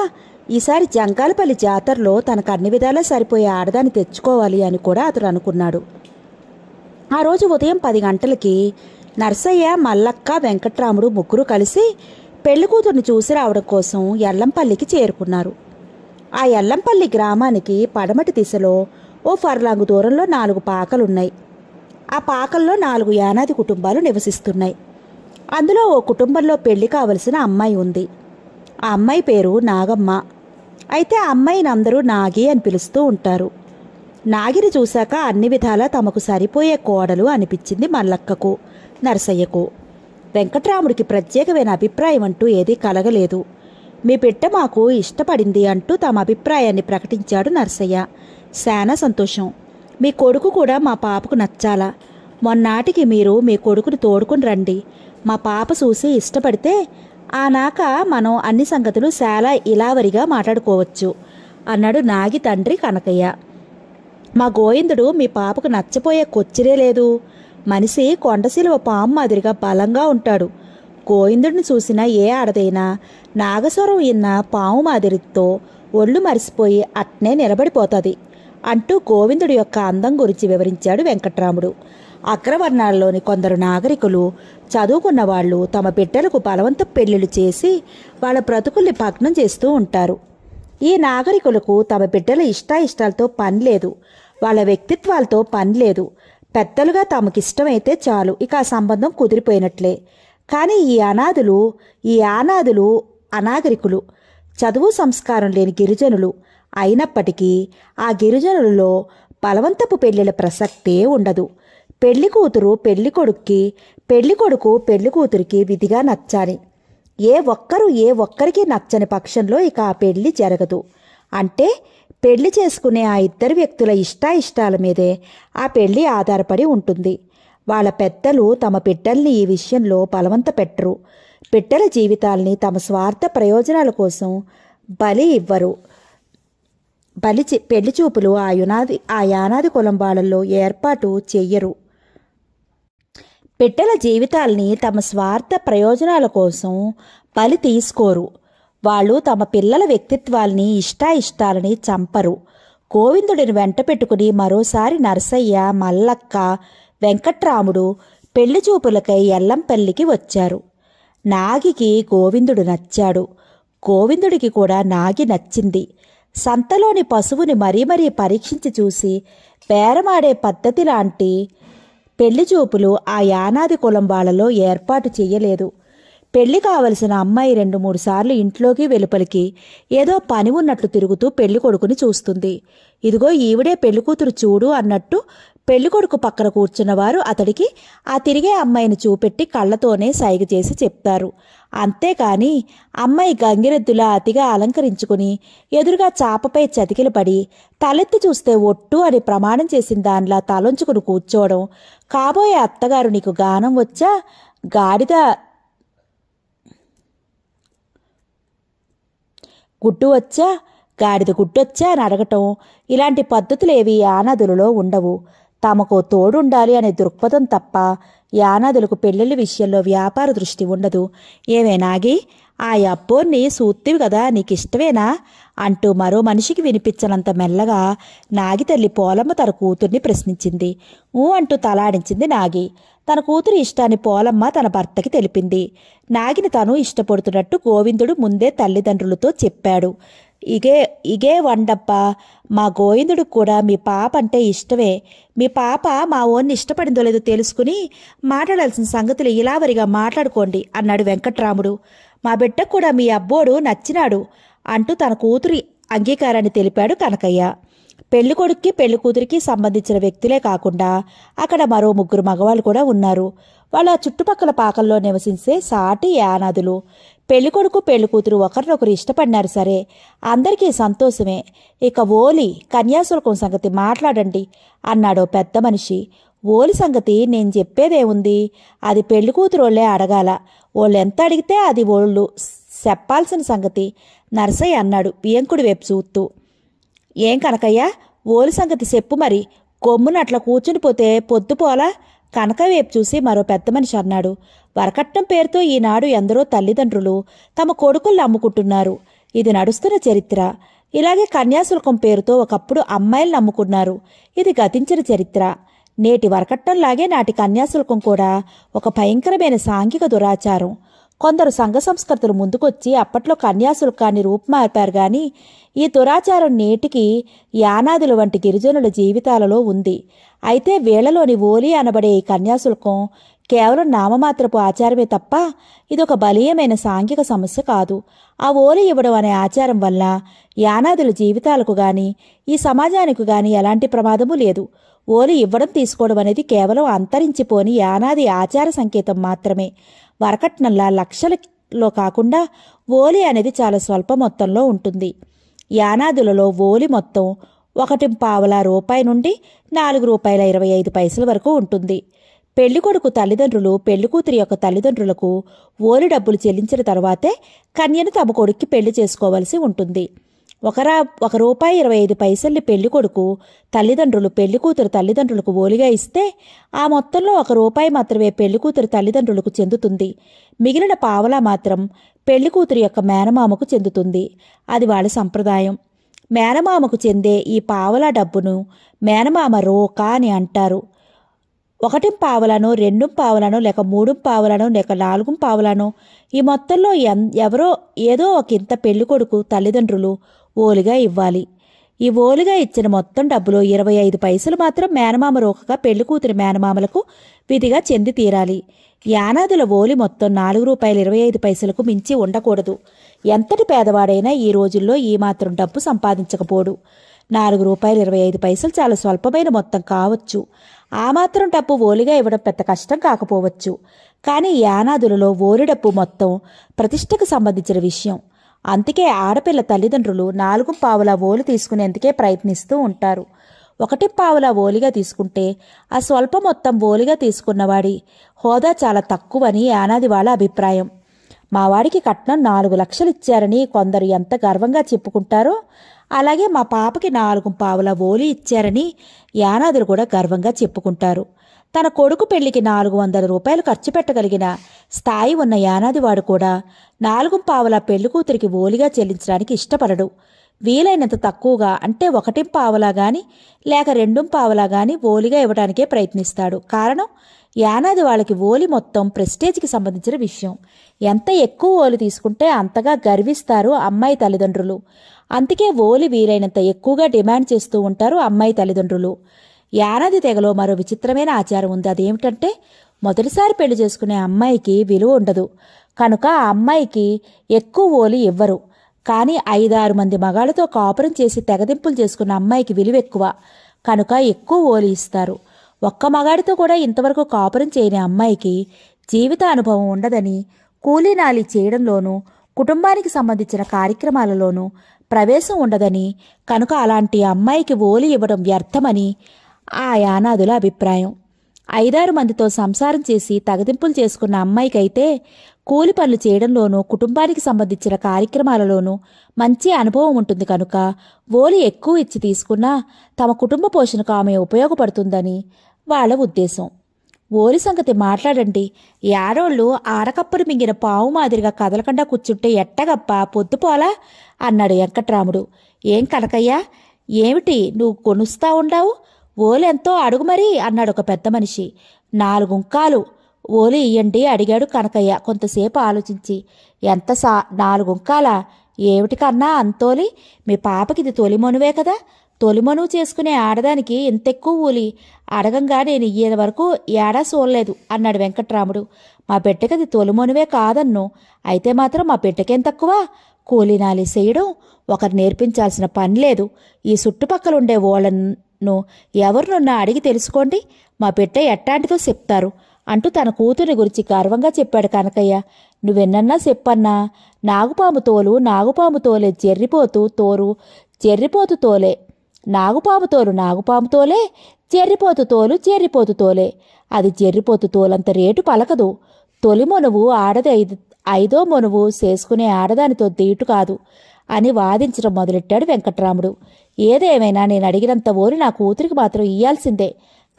ఈసారి జంకాలపల్లి జాతరలో తనకు అన్ని విధాలా సరిపోయే ఆడదాన్ని తెచ్చుకోవాలి అని కూడా అతడు అనుకున్నాడు ఆ రోజు ఉదయం పది గంటలకి నర్సయ్య మల్లక్క వెంకట్రాముడు ముగ్గురు కలిసి పెళ్లి కూతుర్ని చూసి రావడం కోసం ఎల్లంపల్లికి చేరుకున్నారు ఆ ఎల్లంపల్లి గ్రామానికి పడమటి దిశలో ఓ ఫర్లాంగు దూరంలో నాలుగు పాకలున్నాయి ఆ పాకల్లో నాలుగు యానాది కుటుంబాలు నివసిస్తున్నాయి అందులో ఓ కుటుంబంలో పెళ్లి కావలసిన అమ్మాయి ఉంది ఆ అమ్మాయి పేరు నాగమ్మ అయితే ఆ అమ్మాయిని అందరూ నాగి అని పిలుస్తూ ఉంటారు నాగిని చూశాక అన్ని విధాలా తమకు సరిపోయే కోడలు అనిపించింది మల్లక్కకు నరసయ్యకు వెంకట్రాముడికి ప్రత్యేకమైన అభిప్రాయం అంటూ ఏదీ కలగలేదు మీ బిడ్డ మాకు ఇష్టపడింది అంటూ తమ అభిప్రాయాన్ని ప్రకటించాడు నర్సయ్య చాలా సంతోషం మీ కొడుకు కూడా మా పాపకు నచ్చాలా మొన్నాటికి మీరు మీ కొడుకుని తోడుకుని రండి మా పాప చూసి ఇష్టపడితే ఆనాక మనం అన్ని సంగతులు చాలా ఇలావరిగా మాట్లాడుకోవచ్చు అన్నాడు నాగి తండ్రి కనకయ్య మా గోవిందుడు మీ పాపకు నచ్చపోయే కొచ్చిరే లేదు మనిషి కొండశిలువ పాము మాదిరిగా బలంగా ఉంటాడు గోవిందుడిని చూసిన ఏ ఆడదైనా నాగస్వరం విన్న పాము మాదిరితో ఒళ్ళు మరిసిపోయి అట్నే నిలబడిపోతుంది అంటూ గోవిందుడి యొక్క అందం గురించి వివరించాడు వెంకట్రాముడు అగ్రవర్ణాల్లోని కొందరు నాగరికులు చదువుకున్న వాళ్ళు తమ బిడ్డలకు బలవంత పెళ్లిళ్ళు చేసి వాళ్ళ బ్రతుకుల్ని భగ్నం చేస్తూ ఉంటారు ఈ నాగరికులకు తమ బిడ్డల ఇష్టాయిష్టాలతో పని లేదు వాళ్ళ వ్యక్తిత్వాలతో పని లేదు పెద్దలుగా తమకిష్టమైతే చాలు ఇక ఆ సంబంధం కుదిరిపోయినట్లే కానీ ఈ అనాథులు ఈ అనాథులు అనాగరికులు చదువు సంస్కారం లేని గిరిజనులు అయినప్పటికీ ఆ గిరిజనులలో బలవంతపు పెళ్లిల ప్రసక్తే ఉండదు పెళ్లి కూతురు పెళ్లి కొడుక్కి పెళ్లి కొడుకు పెళ్లి కూతురికి విధిగా నచ్చాలి ఏ ఒక్కరు ఏ ఒక్కరికి నచ్చని పక్షంలో ఇక ఆ పెళ్లి జరగదు అంటే పెళ్లి చేసుకునే ఆ ఇద్దరు వ్యక్తుల ఇష్టాయిష్టాల మీదే ఆ పెళ్లి ఆధారపడి ఉంటుంది వాళ్ళ పెద్దలు తమ బిడ్డల్ని ఈ విషయంలో బలవంత పెట్టరు బిడ్డల జీవితాల్ని తమ స్వార్థ ప్రయోజనాల కోసం బలి ఇవ్వరు బలిచి పెళ్లి చూపులు ఆ యునాది ఆ యానాది కులంబాలలో ఏర్పాటు చెయ్యరు బిడ్డల జీవితాల్ని తమ స్వార్థ ప్రయోజనాల కోసం బలి తీసుకోరు వాళ్ళు తమ పిల్లల వ్యక్తిత్వాల్ని ఇష్టాయిష్టాలని చంపరు గోవిందుడిని వెంట పెట్టుకుని మరోసారి నరసయ్య మల్లక్క వెంకట్రాముడు పెళ్లి చూపులకై ఎల్లంపల్లికి వచ్చారు నాగికి గోవిందుడు నచ్చాడు గోవిందుడికి కూడా నాగి నచ్చింది సంతలోని పశువుని మరీ మరీ పరీక్షించి చూసి పేరమాడే పద్ధతి లాంటి పెళ్లిచూపులు ఆ యానాది కులం వాళ్లలో ఏర్పాటు చేయలేదు పెళ్లి కావలసిన అమ్మాయి రెండు మూడు సార్లు ఇంట్లోకి వెలుపలికి ఏదో పని ఉన్నట్లు తిరుగుతూ పెళ్లి కొడుకుని చూస్తుంది ఇదిగో ఈవిడే పెళ్లి కూతురు చూడు అన్నట్టు పెళ్లి కొడుకు పక్కన కూర్చున్నవారు అతడికి ఆ తిరిగే అమ్మాయిని చూపెట్టి కళ్ళతోనే సైగ చేసి చెప్తారు అంతేకాని అమ్మాయి గంగిరెద్దులా అతిగా అలంకరించుకుని ఎదురుగా చాపపై చతికిలు పడి తలెత్తి చూస్తే ఒట్టు అని ప్రమాణం చేసిన దానిలా తలొంచుకుని కూర్చోవడం కాబోయే అత్తగారు నీకు గానం వచ్చా గాడిద గుడ్డు వచ్చా గాడిద గుడ్డొచ్చా అని అడగటం ఇలాంటి పద్ధతులేవి ఆనదులలో ఉండవు తమకు తోడుండాలి అనే దృక్పథం తప్ప యానాదులకు పెళ్లిళ్ళ విషయంలో వ్యాపార దృష్టి ఉండదు ఏమేనాగి ఆ అబ్బోర్ని సూత్తివి కదా నీకిష్టమేనా అంటూ మరో మనిషికి వినిపించనంత మెల్లగా నాగి తల్లి పోలమ్మ తన కూతుర్ని ప్రశ్నించింది ఊ అంటూ తలాడించింది నాగి తన కూతురు ఇష్టాన్ని పోలమ్మ తన భర్తకి తెలిపింది నాగిని తను ఇష్టపడుతున్నట్టు గోవిందుడు ముందే తల్లిదండ్రులతో చెప్పాడు ఇగే ఇగే వండప్ప మా గోవిందుడు కూడా మీ పాప అంటే ఇష్టమే మీ పాప మా ఓన్ని ఇష్టపడిందో లేదో తెలుసుకుని మాట్లాడాల్సిన సంగతులు ఇలావరిగా మాట్లాడుకోండి అన్నాడు వెంకట్రాముడు మా బిడ్డ కూడా మీ అబ్బోడు నచ్చినాడు అంటూ తన కూతురి అంగీకారాన్ని తెలిపాడు కనకయ్య పెళ్లికొడుక్కి పెళ్లి కూతురికి సంబంధించిన వ్యక్తులే కాకుండా అక్కడ మరో ముగ్గురు మగవాళ్ళు కూడా ఉన్నారు వాళ్ళ చుట్టుపక్కల పాకల్లో నివసించే సాటి యానాదులు పెళ్ళికొడుకు పెళ్ళికూతురు ఒకరినొకరు ఇష్టపడినారు సరే అందరికీ సంతోషమే ఇక ఓలి కన్యాశుల్కం సంగతి మాట్లాడండి అన్నాడో పెద్ద మనిషి ఓలి సంగతి నేను చెప్పేదేముంది అది ఒళ్ళే అడగాల ఓళ్ళెంత అడిగితే అది ఓళ్ళు చెప్పాల్సిన సంగతి నర్సయ్య అన్నాడు బియ్యంకుడి వైపు చూస్తూ ఏం కనకయ్యా ఓలి సంగతి చెప్పు మరి గొమ్మునట్లా కూర్చునిపోతే పొద్దుపోలా కనకవేపు చూసి మరో పెద్ద మనిషి అన్నాడు వరకట్నం పేరుతో ఈనాడు ఎందరో తల్లిదండ్రులు తమ కొడుకుల్ని అమ్ముకుంటున్నారు ఇది నడుస్తున్న చరిత్ర ఇలాగే కన్యాశుల్కం పేరుతో ఒకప్పుడు అమ్మాయిల్ని అమ్ముకున్నారు ఇది గతించిన చరిత్ర నేటి వరకట్నంలాగే నాటి కన్యాశుల్కం కూడా ఒక భయంకరమైన సాంఘిక దురాచారం కొందరు సంఘ సంస్కృతులు ముందుకొచ్చి అప్పట్లో కన్యాసులు కాని రూపుమార్పారు గాని ఈ దురాచారం నేటికి యానాదుల వంటి గిరిజనుల జీవితాలలో ఉంది అయితే వీళ్లలోని ఓలి అనబడే ఈ కన్యాశుల్కం కేవలం నామమాత్రపు ఆచారమే తప్ప ఇదొక బలీయమైన సాంఘిక సమస్య కాదు ఆ ఓలి ఇవ్వడం అనే ఆచారం వల్ల యానాదుల జీవితాలకు గాని ఈ సమాజానికి గాని ఎలాంటి ప్రమాదము లేదు ఓలి ఇవ్వడం తీసుకోవడం అనేది కేవలం అంతరించిపోని యానాది ఆచార సంకేతం మాత్రమే వరకట్నంలా లక్షలలో కాకుండా ఓలి అనేది చాలా స్వల్ప మొత్తంలో ఉంటుంది యానాదులలో ఓలి మొత్తం ఒకటి పావల రూపాయి నుండి నాలుగు రూపాయల ఇరవై ఐదు పైసల వరకు ఉంటుంది పెళ్లికొడుకు తల్లిదండ్రులు పెళ్లికూతురి యొక్క తల్లిదండ్రులకు ఓలి డబ్బులు చెల్లించిన తర్వాతే కన్యను తమ కొడుక్కి పెళ్లి చేసుకోవలసి ఉంటుంది ఒకరా ఒక రూపాయి ఇరవై ఐదు పైసల్ని పెళ్లి కొడుకు తల్లిదండ్రులు పెళ్లి కూతురు తల్లిదండ్రులకు ఓలిగా ఇస్తే ఆ మొత్తంలో ఒక రూపాయి మాత్రమే పెళ్లి కూతురు తల్లిదండ్రులకు చెందుతుంది మిగిలిన పావలా మాత్రం పెళ్లి కూతురు యొక్క మేనమామకు చెందుతుంది అది వాళ్ళ సంప్రదాయం మేనమామకు చెందే ఈ పావలా డబ్బును మేనమామ రోకా అని అంటారు ఒకటిం పావలను రెండు పావలను లేక మూడు పావలను లేక నాలుగు పావలను ఈ మొత్తంలో ఎవరో ఏదో ఒక ఇంత పెళ్ళికొడుకు తల్లిదండ్రులు ఓలుగా ఇవ్వాలి ఈ ఓలుగా ఇచ్చిన మొత్తం డబ్బులో ఇరవై ఐదు పైసలు మాత్రం మేనమామ రోకగా పెళ్లి కూతురి మేనమామలకు విధిగా చెంది తీరాలి యానాదుల ఓలి మొత్తం నాలుగు రూపాయలు ఇరవై ఐదు పైసలకు మించి ఉండకూడదు ఎంతటి పేదవాడైనా ఈ రోజుల్లో ఈ మాత్రం డబ్బు సంపాదించకపోడు నాలుగు రూపాయలు ఇరవై ఐదు పైసలు చాలా స్వల్పమైన మొత్తం కావచ్చు ఆ మాత్రం డబ్బు ఓలిగా ఇవ్వడం పెద్ద కష్టం కాకపోవచ్చు కానీ యానాదులలో ఓలి డబ్బు మొత్తం ప్రతిష్టకు సంబంధించిన విషయం అందుకే ఆడపిల్ల తల్లిదండ్రులు నాలుగు పావుల ఓలు తీసుకునేందుకే ప్రయత్నిస్తూ ఉంటారు ఒకటి పావుల ఓలిగా తీసుకుంటే ఆ స్వల్ప మొత్తం ఓలిగా తీసుకున్నవాడి హోదా చాలా తక్కువని యానాది వాళ్ళ అభిప్రాయం మావాడికి కట్నం నాలుగు లక్షలు ఇచ్చారని కొందరు ఎంత గర్వంగా చెప్పుకుంటారో అలాగే మా పాపకి నాలుగు పావుల ఓలి ఇచ్చారని యానాదులు కూడా గర్వంగా చెప్పుకుంటారు తన కొడుకు పెళ్లికి నాలుగు వందల రూపాయలు ఖర్చు పెట్టగలిగిన స్థాయి ఉన్న యానాదివాడు కూడా నాలుగు పావల పెళ్లి కూతురికి ఓలిగా చెల్లించడానికి ఇష్టపడడు వీలైనంత తక్కువగా అంటే ఒకటి పావలా గాని లేక రెండు పావలా గాని ఓలిగా ఇవ్వడానికే ప్రయత్నిస్తాడు కారణం యానాది వాళ్ళకి ఓలి మొత్తం ప్రెస్టేజ్కి సంబంధించిన విషయం ఎంత ఎక్కువ ఓలి తీసుకుంటే అంతగా గర్విస్తారు అమ్మాయి తల్లిదండ్రులు అందుకే ఓలి వీలైనంత ఎక్కువగా డిమాండ్ చేస్తూ ఉంటారు అమ్మాయి తల్లిదండ్రులు యానాది తెగలో మరో విచిత్రమైన ఆచారం ఉంది అదేమిటంటే మొదటిసారి పెళ్లి చేసుకునే అమ్మాయికి విలువ ఉండదు కనుక ఆ అమ్మాయికి ఎక్కువ ఓలి ఇవ్వరు కానీ ఐదారు మంది మగాళ్ళతో కాపురం చేసి తెగదింపులు చేసుకున్న అమ్మాయికి విలువ ఎక్కువ కనుక ఎక్కువ ఓలి ఇస్తారు ఒక్క మగాడితో కూడా ఇంతవరకు కాపురం చేయని అమ్మాయికి జీవిత అనుభవం ఉండదని కూలీనాలి చేయడంలోనూ కుటుంబానికి సంబంధించిన కార్యక్రమాలలోనూ ప్రవేశం ఉండదని కనుక అలాంటి అమ్మాయికి ఓలి ఇవ్వడం వ్యర్థమని ఆ యానాదుల అభిప్రాయం ఐదారు మందితో సంసారం చేసి తగదింపులు చేసుకున్న అమ్మాయికైతే కూలి పనులు చేయడంలోనూ కుటుంబానికి సంబంధించిన కార్యక్రమాలలోనూ మంచి అనుభవం ఉంటుంది కనుక ఓలి ఎక్కువ ఇచ్చి తీసుకున్నా తమ కుటుంబ పోషణకు ఆమె ఉపయోగపడుతుందని వాళ్ళ ఉద్దేశం ఓలి సంగతి మాట్లాడండి ఏడోళ్ళు ఆరకప్పరు మింగిన పావు మాదిరిగా కదలకుండా కూర్చుంటే ఎట్టగప్ప పొద్దుపోలా అన్నాడు వెంకట్రాముడు ఏం కనకయ్యా ఏమిటి నువ్వు కొనుస్తా ఉండావు ఓలెంతో అడుగు మరీ అన్నాడొక పెద్ద మనిషి నాలుగుంకాలు ఓలి ఇయ్యండి అడిగాడు కనకయ్య కొంతసేపు ఆలోచించి ఎంత సా నాలుగుంకాలా ఏమిటికన్నా అంతోలి మీ పాపకిది తొలిమనువే కదా తొలిమనువు చేసుకునే ఆడదానికి ఇంతెక్కువ ఊలి అడగంగా నేను ఇయ్యేది వరకు ఏడా చూడలేదు అన్నాడు వెంకట్రాముడు మా బిడ్డకది తొలిమనువే కాదన్ను అయితే మాత్రం మా బిడ్డకేం తక్కువ కూలీనాలి చేయడం ఒకరు నేర్పించాల్సిన పని లేదు ఈ చుట్టుపక్కలుండే ఓళ్ళ ను ఎవరినున్నా అడిగి తెలుసుకోండి మా బిడ్డ ఎట్టాంటిదో చెప్తారు అంటూ తన కూతురి గురించి గర్వంగా చెప్పాడు కనకయ్య నువ్వెన్నన్నా చెప్పన్నా నాగుపాము తోలు నాగుపాము తోలే జెర్రిపోతు తోరు జెర్రిపోతు తోలే నాగుపాము తోలు నాగుపాము తోలే చెర్రిపోతు తోలు జర్రిపోతు తోలే అది చెర్రిపోతు తోలంత రేటు పలకదు తొలి మొనువు ఆడది ఐదు ఐదో మొనువు చేసుకునే ఆడదానితో దీటు కాదు అని వాదించడం మొదలెట్టాడు వెంకట్రాముడు ఏదేమైనా నేను అడిగినంత ఓరి నా కూతురికి మాత్రం ఇయ్యాల్సిందే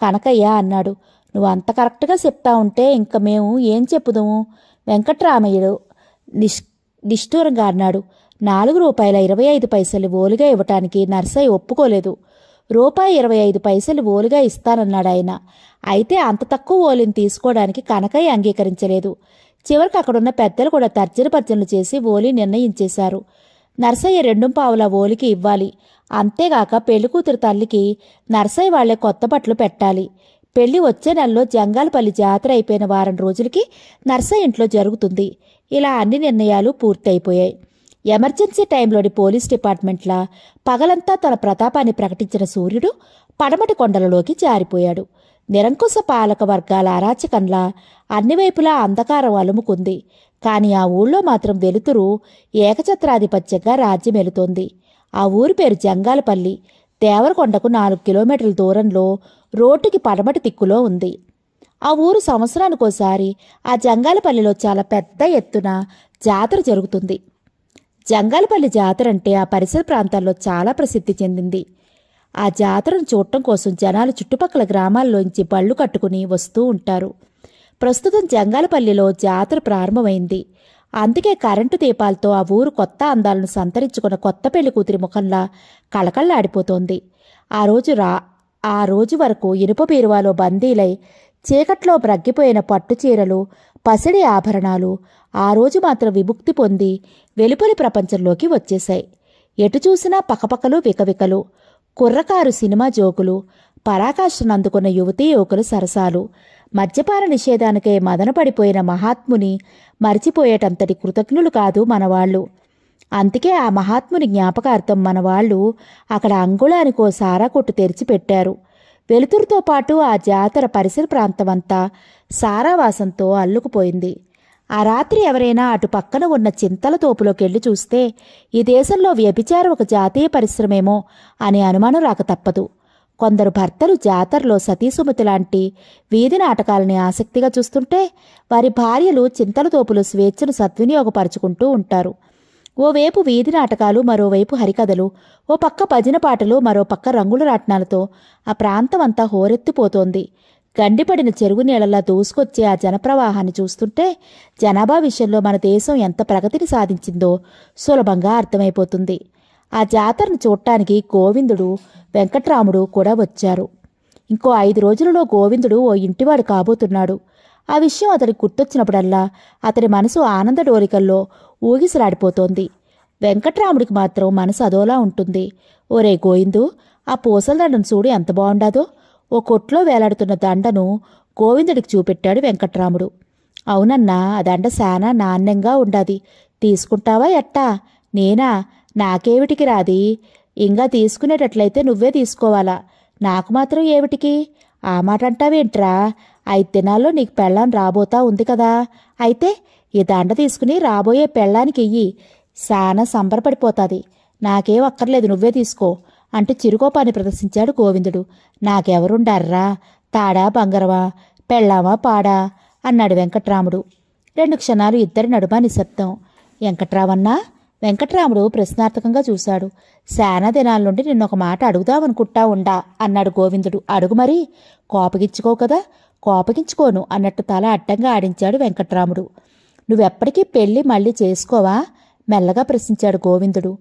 కనకయ్య అన్నాడు నువ్వు అంత కరెక్ట్గా చెప్తా ఉంటే ఇంక మేము ఏం చెప్పుదాము వెంకట్రామయ్యుడు నిష్ నిష్ఠూరంగా అన్నాడు నాలుగు రూపాయల ఇరవై ఐదు పైసలు ఓలుగా ఇవ్వటానికి నర్సయ్య ఒప్పుకోలేదు రూపాయి ఇరవై ఐదు పైసలు ఓలుగా ఇస్తానన్నాడు ఆయన అయితే అంత తక్కువ ఓలిని తీసుకోవడానికి కనకయ్య అంగీకరించలేదు చివరికి అక్కడున్న పెద్దలు కూడా తర్జన పర్జనలు చేసి ఓలి నిర్ణయించేశారు నర్సయ్య రెండు పావుల ఓలికి ఇవ్వాలి అంతేగాక పెళ్లికూతురు తల్లికి నర్సయ్య వాళ్లే కొత్త బట్టలు పెట్టాలి పెళ్లి వచ్చే నెలలో జంగాలపల్లి జాతర అయిపోయిన వారం రోజులకి నర్సయ్య ఇంట్లో జరుగుతుంది ఇలా అన్ని నిర్ణయాలు పూర్తయిపోయాయి ఎమర్జెన్సీ టైంలోని పోలీస్ డిపార్ట్మెంట్లా పగలంతా తన ప్రతాపాన్ని ప్రకటించిన సూర్యుడు పడమటి కొండలలోకి జారిపోయాడు నిరంకుశ పాలక వర్గాల అరాచకంలా అన్ని వైపులా అంధకారం అలుముకుంది కానీ ఆ ఊళ్ళో మాత్రం వెలుతురు ఏకఛత్రాధిపత్యంగా రాజ్యమెలుతోంది ఆ ఊరి పేరు జంగాలపల్లి దేవరకొండకు నాలుగు కిలోమీటర్ల దూరంలో రోడ్డుకి పడమటి దిక్కులో ఉంది ఆ ఊరు సంవత్సరానికోసారి ఆ జంగాలపల్లిలో చాలా పెద్ద ఎత్తున జాతర జరుగుతుంది జంగాలపల్లి జాతర అంటే ఆ పరిసర ప్రాంతాల్లో చాలా ప్రసిద్ధి చెందింది ఆ జాతరను చూడటం కోసం జనాలు చుట్టుపక్కల గ్రామాల్లోంచి బళ్ళు కట్టుకుని వస్తూ ఉంటారు ప్రస్తుతం జంగాలపల్లిలో జాతర ప్రారంభమైంది అందుకే కరెంటు దీపాలతో ఆ ఊరు కొత్త అందాలను సంతరించుకున్న కొత్త పెళ్లి కూతురి ముఖంలా కళకళ్ళాడిపోతోంది ఆ రోజు రా ఆ రోజు వరకు ఇనుప బీరువాలో బందీలై చీకట్లో బ్రగ్గిపోయిన పట్టు చీరలు పసిడి ఆభరణాలు ఆ రోజు మాత్రం విముక్తి పొంది వెలుపలి ప్రపంచంలోకి వచ్చేశాయి ఎటు చూసినా పకపకలు వికవికలు కుర్రకారు సినిమా జోకులు పరాకాష్ను అందుకున్న యువతీ యువకులు సరసాలు మద్యపాన నిషేధానికే మదనపడిపోయిన మహాత్ముని మరిచిపోయేటంతటి కృతజ్ఞులు కాదు మనవాళ్ళు అందుకే ఆ మహాత్ముని జ్ఞాపకార్థం మనవాళ్ళు అక్కడ అంగుళానికో సారా కొట్టు తెరిచిపెట్టారు వెలుతురుతో పాటు ఆ జాతర పరిసర ప్రాంతమంతా సారావాసంతో అల్లుకుపోయింది ఆ రాత్రి ఎవరైనా అటు పక్కన ఉన్న చింతల తోపులోకెళ్ళి చూస్తే ఈ దేశంలో వ్యభిచారం ఒక జాతీయ పరిశ్రమేమో అనే అనుమానం రాక తప్పదు కొందరు భర్తలు జాతరలో సతీసుమతి లాంటి వీధి నాటకాలని ఆసక్తిగా చూస్తుంటే వారి భార్యలు చింతల తోపులు స్వేచ్ఛను సద్వినియోగపరుచుకుంటూ ఉంటారు ఓవైపు వీధి నాటకాలు మరోవైపు హరికథలు ఓ పక్క భజన పాటలు మరో పక్క రంగుల రాట్నాలతో ఆ ప్రాంతం అంతా హోరెత్తిపోతోంది గండిపడిన చెరువు నీళ్ళలా దూసుకొచ్చే ఆ జనప్రవాహాన్ని చూస్తుంటే జనాభా విషయంలో మన దేశం ఎంత ప్రగతిని సాధించిందో సులభంగా అర్థమైపోతుంది ఆ జాతరను చూడటానికి గోవిందుడు వెంకట్రాముడు కూడా వచ్చారు ఇంకో ఐదు రోజులలో గోవిందుడు ఓ ఇంటివాడు కాబోతున్నాడు ఆ విషయం అతనికి గుర్తొచ్చినప్పుడల్లా అతని మనసు ఆనంద డోలికల్లో ఊగిసలాడిపోతోంది వెంకట్రాముడికి మాత్రం మనసు అదోలా ఉంటుంది ఒరే గోవిందు ఆ పూసల దండను చూడు ఎంత బాగుండాదో ఓ కొట్లో వేలాడుతున్న దండను గోవిందుడికి చూపెట్టాడు వెంకట్రాముడు అవునన్నా ఆ దండ శానా నాణ్యంగా ఉండాది తీసుకుంటావా ఎట్టా నేనా నాకేవిటికి రాది ఇంకా తీసుకునేటట్లయితే నువ్వే తీసుకోవాలా నాకు మాత్రం ఏమిటికి ఆ మాట అంటావేంట్రా ఐదు దినాల్లో నీకు పెళ్ళాం రాబోతా ఉంది కదా అయితే ఈ దండ తీసుకుని రాబోయే పెళ్ళానికి ఇయ్యి సానా సంబరపడిపోతాది నాకేం అక్కర్లేదు నువ్వే తీసుకో అంటూ చిరుకోపాన్ని ప్రదర్శించాడు గోవిందుడు నాకెవరుండారా తాడా బంగరవా పెళ్ళామా పాడా అన్నాడు వెంకట్రాముడు రెండు క్షణాలు ఇద్దరి నడుమ నిశ్శబ్దం వెంకట్రావన్నా వెంకట్రాముడు ప్రశ్నార్థకంగా చూశాడు శానా దినాల నుండి నిన్నొక మాట అడుగుదామనుకుంటా ఉండా అన్నాడు గోవిందుడు అడుగు మరి కోపగించుకో కదా కోపగించుకోను అన్నట్టు తల అడ్డంగా ఆడించాడు వెంకట్రాముడు నువ్వెప్పటికీ పెళ్ళి మళ్ళీ చేసుకోవా మెల్లగా ప్రశ్నించాడు గోవిందుడు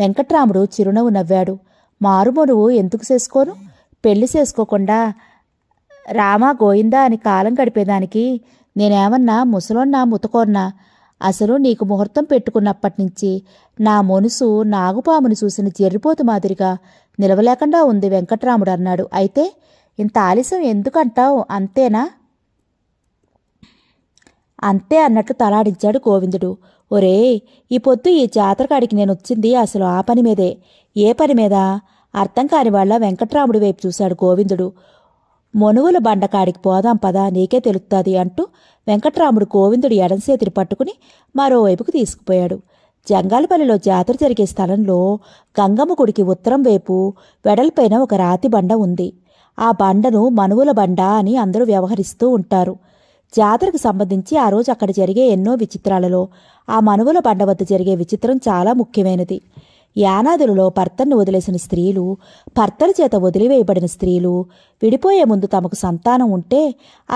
వెంకట్రాముడు చిరునవ్వు నవ్వాడు మారుమొనువు ఎందుకు చేసుకోను పెళ్లి చేసుకోకుండా రామా గోయిందా అని కాలం గడిపేదానికి నేనేమన్నా ముసలోన్నా ముతకోన్నా అసలు నీకు ముహూర్తం పెట్టుకున్నప్పటినుంచి నా మనసు నాగుపాముని చూసిన జర్రిపోతు మాదిరిగా నిలవలేకుండా ఉంది వెంకట్రాముడు అన్నాడు అయితే ఇంత ఆలస్యం ఎందుకంటావు అంతేనా అంతే అన్నట్లు తలాడించాడు గోవిందుడు ఒరే ఈ పొద్దు ఈ జాతరకాడికి నేను వచ్చింది అసలు ఆ పని మీదే ఏ పని మీద అర్థం కాని వాళ్ళ వెంకట్రాముడి వైపు చూశాడు గోవిందుడు మొనువుల బండకాడికి పోదాం పదా నీకే తెలుస్తుంది అంటూ వెంకట్రాముడు గోవిందుడు ఎడంసేతిని పట్టుకుని మరోవైపుకు తీసుకుపోయాడు జంగాలపల్లిలో జాతర జరిగే స్థలంలో గంగమ్మ గుడికి ఉత్తరం వైపు వెడల్పైన ఒక రాతి బండ ఉంది ఆ బండను మనువుల బండ అని అందరూ వ్యవహరిస్తూ ఉంటారు జాతరకు సంబంధించి ఆ రోజు అక్కడ జరిగే ఎన్నో విచిత్రాలలో ఆ మనువుల బండ వద్ద జరిగే విచిత్రం చాలా ముఖ్యమైనది యానాదులలో భర్తను వదిలేసిన స్త్రీలు భర్తల చేత వదిలివేయబడిన స్త్రీలు విడిపోయే ముందు తమకు సంతానం ఉంటే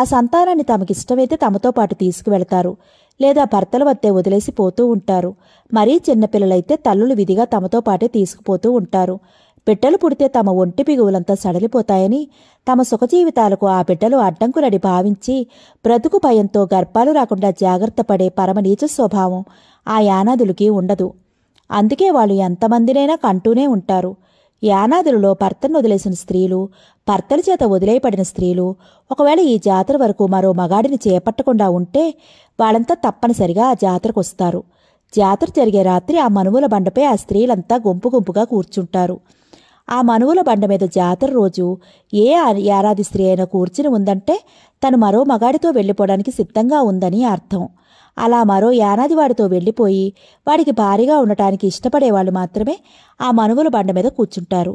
ఆ సంతానాన్ని తమకిష్టమైతే తమతో పాటు తీసుకువెళతారు లేదా భర్తల వద్దే వదిలేసి పోతూ ఉంటారు మరీ చిన్నపిల్లలైతే తల్లులు విధిగా తమతో పాటే తీసుకుపోతూ ఉంటారు బిడ్డలు పుడితే తమ ఒంటి బిగువులంతా సడలిపోతాయని తమ సుఖజీవితాలకు ఆ బిడ్డలు అడ్డంకులడి భావించి బ్రతుకు భయంతో గర్భాలు రాకుండా జాగ్రత్త పడే పరమ నీచ స్వభావం ఆ యానాదులకి ఉండదు అందుకే వాళ్ళు ఎంతమందినైనా కంటూనే ఉంటారు యానాదులలో భర్తను వదిలేసిన స్త్రీలు భర్తల చేత వదిలేయబడిన స్త్రీలు ఒకవేళ ఈ జాతర వరకు మరో మగాడిని చేపట్టకుండా ఉంటే వాళ్ళంతా తప్పనిసరిగా ఆ జాతరకు వస్తారు జాతర జరిగే రాత్రి ఆ మనువుల బండపై ఆ స్త్రీలంతా గుంపు గుంపుగా కూర్చుంటారు ఆ మనువుల బండ మీద జాతర రోజు ఏ యారాది స్త్రీ అయినా కూర్చుని ఉందంటే తను మరో మగాడితో వెళ్ళిపోవడానికి సిద్ధంగా ఉందని అర్థం అలా మరో యానాది వాడితో వెళ్ళిపోయి వాడికి భారీగా ఉండటానికి ఇష్టపడేవాళ్ళు మాత్రమే ఆ మనువుల బండ మీద కూర్చుంటారు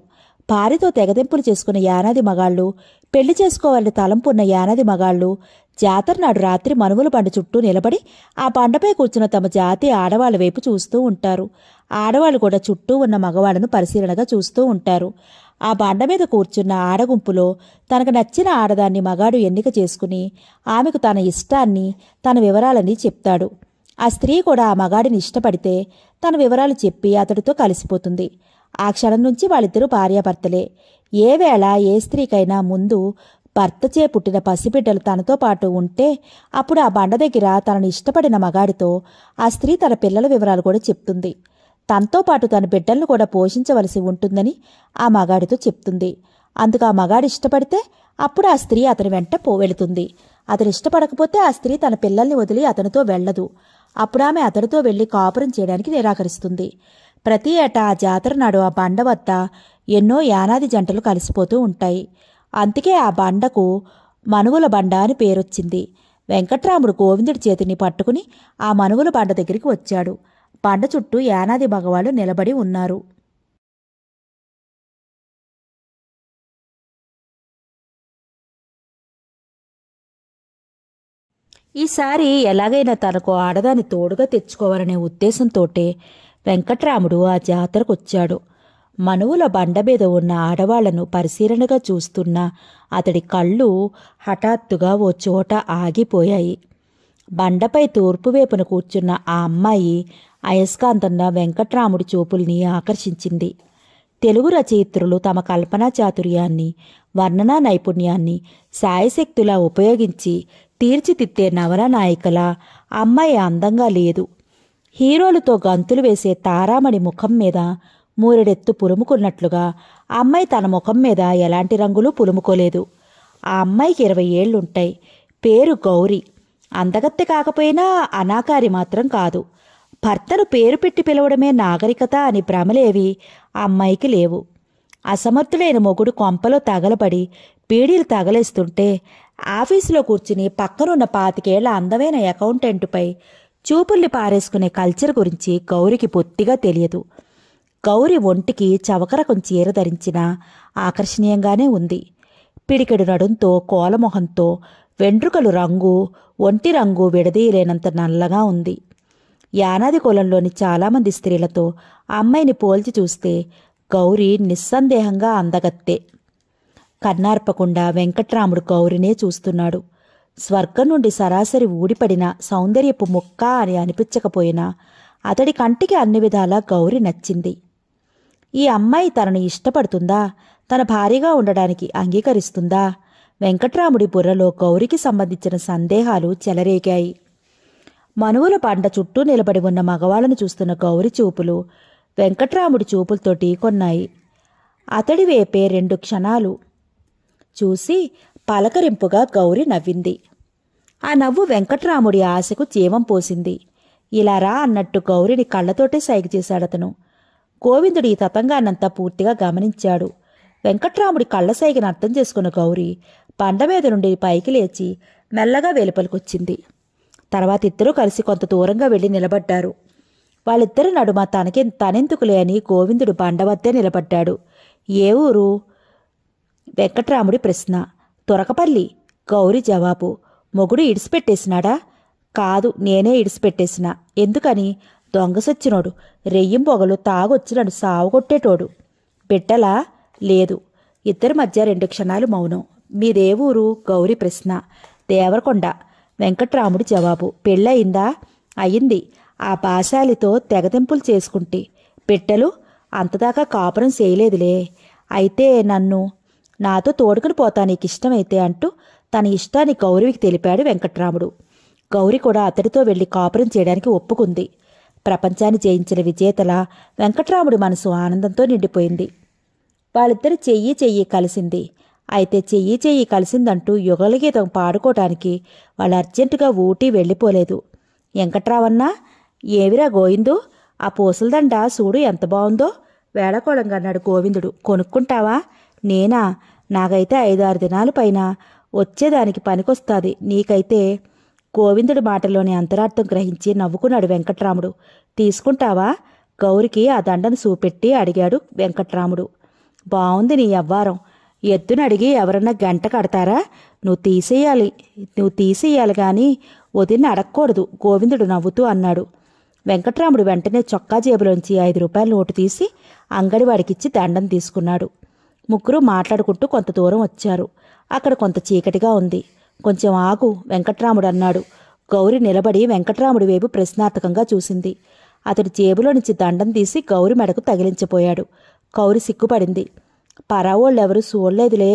భార్యతో తెగదెంపులు చేసుకున్న యానాది మగాళ్ళు పెళ్లి చేసుకోవాలని తలంపున్న యానాది మగాళ్ళు జాతర నాడు రాత్రి మనువుల బండ చుట్టూ నిలబడి ఆ బండపై కూర్చున్న తమ జాతి ఆడవాళ్ళ వైపు చూస్తూ ఉంటారు ఆడవాళ్ళు కూడా చుట్టూ ఉన్న మగవాళ్ళను పరిశీలనగా చూస్తూ ఉంటారు ఆ బండ మీద కూర్చున్న ఆడగుంపులో తనకు నచ్చిన ఆడదాన్ని మగాడు ఎన్నిక చేసుకుని ఆమెకు తన ఇష్టాన్ని తన వివరాలని చెప్తాడు ఆ స్త్రీ కూడా ఆ మగాడిని ఇష్టపడితే తన వివరాలు చెప్పి అతడితో కలిసిపోతుంది ఆ క్షణం నుంచి వాళ్ళిద్దరూ భార్యాభర్తలే ఏ వేళ ఏ స్త్రీకైనా ముందు భర్తచే పుట్టిన పసిబిడ్డలు తనతో పాటు ఉంటే అప్పుడు ఆ బండ దగ్గర తనను ఇష్టపడిన మగాడితో ఆ స్త్రీ తన పిల్లల వివరాలు కూడా చెప్తుంది తనతో పాటు తన బిడ్డలను కూడా పోషించవలసి ఉంటుందని ఆ మగాడితో చెప్తుంది అందుకు ఆ మగాడు ఇష్టపడితే అప్పుడు ఆ స్త్రీ అతని వెంట పో వెళుతుంది అతను ఇష్టపడకపోతే ఆ స్త్రీ తన పిల్లల్ని వదిలి అతనితో వెళ్ళదు అప్పుడు ఆమె అతనితో వెళ్లి కాపురం చేయడానికి నిరాకరిస్తుంది ప్రతి ఏటా ఆ జాతర నాడు ఆ బండ వద్ద ఎన్నో యానాది జంటలు కలిసిపోతూ ఉంటాయి అందుకే ఆ బండకు మనువుల బండ అని పేరొచ్చింది వెంకట్రాముడు గోవిందుడి చేతిని పట్టుకుని ఆ మనువుల బండ దగ్గరికి వచ్చాడు పండ చుట్టూ యానాది భగవాలు నిలబడి ఉన్నారు ఈసారి ఎలాగైనా తనకు ఆడదాని తోడుగా తెచ్చుకోవాలనే ఉద్దేశంతోటే వెంకట్రాముడు ఆ జాతరకొచ్చాడు మనువుల మీద ఉన్న ఆడవాళ్లను పరిశీలనగా చూస్తున్న అతడి కళ్ళు హఠాత్తుగా ఓ చోట ఆగిపోయాయి బండపై తూర్పు వైపున కూర్చున్న ఆ అమ్మాయి అయస్కాంతంగా వెంకట్రాముడి చూపుల్ని ఆకర్షించింది తెలుగు రచయిత్రులు తమ కల్పనా చాతుర్యాన్ని వర్ణనా నైపుణ్యాన్ని సాయశక్తులా ఉపయోగించి తీర్చితిత్తే నవల నాయికల అమ్మాయి అందంగా లేదు హీరోలతో గంతులు వేసే తారామణి ముఖం మీద మూరెడెత్తు పులుముకున్నట్లుగా అమ్మాయి తన ముఖం మీద ఎలాంటి రంగులు పులుముకోలేదు ఆ అమ్మాయికి ఇరవై ఏళ్లుంటాయి పేరు గౌరీ అందగత్తె కాకపోయినా అనాకారి మాత్రం కాదు భర్తను పేరు పెట్టి పిలవడమే నాగరికత అని భ్రమలేవి అమ్మాయికి లేవు అసమర్థుడైన మొగుడు కొంపలో తగలబడి పీడీలు తగలేస్తుంటే ఆఫీసులో కూర్చుని పక్కనున్న పాతికేళ్ల అందమైన అకౌంటెంటుపై చూపుల్ని పారేసుకునే కల్చర్ గురించి గౌరికి బొత్తిగా తెలియదు గౌరి ఒంటికి చవకరకం చీర ధరించిన ఆకర్షణీయంగానే ఉంది పిడికెడు నడుంతో కోలమొహంతో వెంట్రుకలు రంగు ఒంటి రంగు విడదీయలేనంత నల్లగా ఉంది యానాది కులంలోని చాలామంది స్త్రీలతో అమ్మాయిని పోల్చి చూస్తే గౌరి నిస్సందేహంగా అందగత్తే కన్నార్పకుండా వెంకట్రాముడు గౌరినే చూస్తున్నాడు స్వర్గం నుండి సరాసరి ఊడిపడిన సౌందర్యపు ముక్క అని అనిపించకపోయినా అతడి కంటికి అన్ని విధాలా గౌరి నచ్చింది ఈ అమ్మాయి తనను ఇష్టపడుతుందా తన భారీగా ఉండడానికి అంగీకరిస్తుందా వెంకట్రాముడి బుర్రలో గౌరికి సంబంధించిన సందేహాలు చెలరేగాయి మనువుల పంట చుట్టూ నిలబడి ఉన్న మగవాళ్ళను చూస్తున్న గౌరి చూపులు వెంకట్రాముడి చూపులతో ఢీకొన్నాయి అతడి వేపే రెండు క్షణాలు చూసి పలకరింపుగా గౌరి నవ్వింది ఆ నవ్వు వెంకట్రాముడి ఆశకు జీవం పోసింది ఇలా రా అన్నట్టు గౌరిని కళ్ళతోటే సైగ చేశాడతను గోవిందుడు ఈ తతంగాన్నంతా పూర్తిగా గమనించాడు వెంకట్రాముడి కళ్ళ సైగను అర్థం చేసుకున్న గౌరి బండ మీద నుండి పైకి లేచి మెల్లగా వెలుపలికొచ్చింది తర్వాత ఇద్దరూ కలిసి కొంత దూరంగా వెళ్ళి నిలబడ్డారు వాళ్ళిద్దరి నడుమ తనకి తనెందుకులే అని గోవిందుడు బండ వద్దే నిలబడ్డాడు ఏ ఊరు వెంకట్రాముడి ప్రశ్న తురకపల్లి గౌరీ జవాబు మొగుడు ఇడిసిపెట్టేసినాడా కాదు నేనే ఇడిసిపెట్టేసిన ఎందుకని దొంగసొచ్చినోడు రెయ్యం పొగలు తాగొచ్చినాడు సావుగొట్టేటోడు బిడ్డలా లేదు ఇద్దరి మధ్య రెండు క్షణాలు మౌనం మీదే ఊరు గౌరీ ప్రశ్న దేవరకొండ వెంకట్రాముడి జవాబు పెళ్ళయిందా అయింది ఆ పాశాలితో తెగతింపులు చేసుకుంటే పెట్టెలు అంతదాకా కాపురం చేయలేదులే అయితే నన్ను నాతో తోడుకుని పోతా నీకు ఇష్టమైతే అంటూ తన ఇష్టాన్ని గౌరికి తెలిపాడు వెంకట్రాముడు గౌరి కూడా అతడితో వెళ్ళి కాపురం చేయడానికి ఒప్పుకుంది ప్రపంచాన్ని జయించిన విజేతల వెంకట్రాముడి మనసు ఆనందంతో నిండిపోయింది వాళ్ళిద్దరు చెయ్యి చెయ్యి కలిసింది అయితే చెయ్యి చెయ్యి కలిసిందంటూ యుగలగీతం పాడుకోవటానికి వాళ్ళు అర్జెంటుగా ఊటీ వెళ్ళిపోలేదు వెంకట్రావన్నా ఏవిరా గోవిందు ఆ పూసలదండ సూడు ఎంత బాగుందో వేళకోళంగా అన్నాడు గోవిందుడు కొనుక్కుంటావా నేనా నాకైతే ఐదారు దినాల పైన వచ్చేదానికి పనికొస్తుంది నీకైతే గోవిందుడి మాటలోని అంతరార్థం గ్రహించి నవ్వుకున్నాడు వెంకట్రాముడు తీసుకుంటావా గౌరికి ఆ దండను చూపెట్టి అడిగాడు వెంకట్రాముడు బాగుంది నీ అవ్వారం ఎద్దును అడిగి ఎవరన్నా గంట కడతారా నువ్వు తీసేయాలి నువ్వు తీసేయాలి కానీ వదిన అడగకూడదు గోవిందుడు నవ్వుతూ అన్నాడు వెంకట్రాముడు వెంటనే చొక్కా జేబులోంచి ఐదు రూపాయల నోటు తీసి అంగడివాడికిచ్చి దండం తీసుకున్నాడు ముగ్గురు మాట్లాడుకుంటూ కొంత దూరం వచ్చారు అక్కడ కొంత చీకటిగా ఉంది కొంచెం ఆగు వెంకట్రాముడు అన్నాడు గౌరి నిలబడి వెంకట్రాముడి వైపు ప్రశ్నార్థకంగా చూసింది అతడు జేబులో నుంచి దండం తీసి గౌరి మెడకు తగిలించబోయాడు గౌరి సిగ్గుపడింది పరావోళ్ళెవరూ చూడలేదులే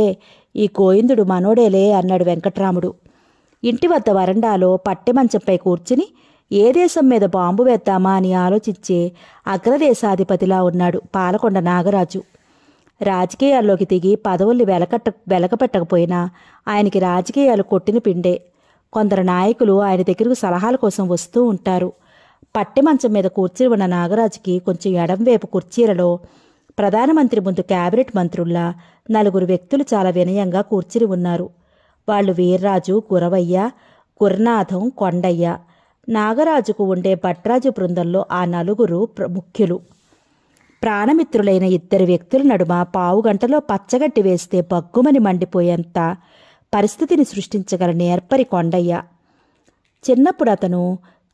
ఈ గోయిందుడు మనోడేలే అన్నాడు వెంకట్రాముడు ఇంటి వద్ద వరండాలో పట్టె మంచంపై కూర్చుని ఏ దేశం మీద బాంబు వేద్దామా అని ఆలోచించే అగ్రదేశాధిపతిలా ఉన్నాడు పాలకొండ నాగరాజు రాజకీయాల్లోకి దిగి పదవుల్ని వెలకట్ట వెలకపెట్టకపోయినా ఆయనకి రాజకీయాలు కొట్టిన పిండే కొందరు నాయకులు ఆయన దగ్గరకు సలహాల కోసం వస్తూ ఉంటారు పట్టె మంచం మీద కూర్చుని ఉన్న నాగరాజుకి కొంచెం ఎడంవైపు కుర్చీలలో ప్రధానమంత్రి ముందు క్యాబినెట్ మంత్రుల్లా నలుగురు వ్యక్తులు చాలా వినయంగా కూర్చుని ఉన్నారు వాళ్ళు వీర్రాజు గురవయ్య గురునాథం కొండయ్య నాగరాజుకు ఉండే భట్రాజు బృందంలో ఆ నలుగురు ముఖ్యులు ప్రాణమిత్రులైన ఇద్దరు వ్యక్తుల నడుమ పావుగంటలో పచ్చగట్టి వేస్తే బగ్గుమని మండిపోయేంత పరిస్థితిని సృష్టించగల నేర్పరి కొండయ్య చిన్నప్పుడు అతను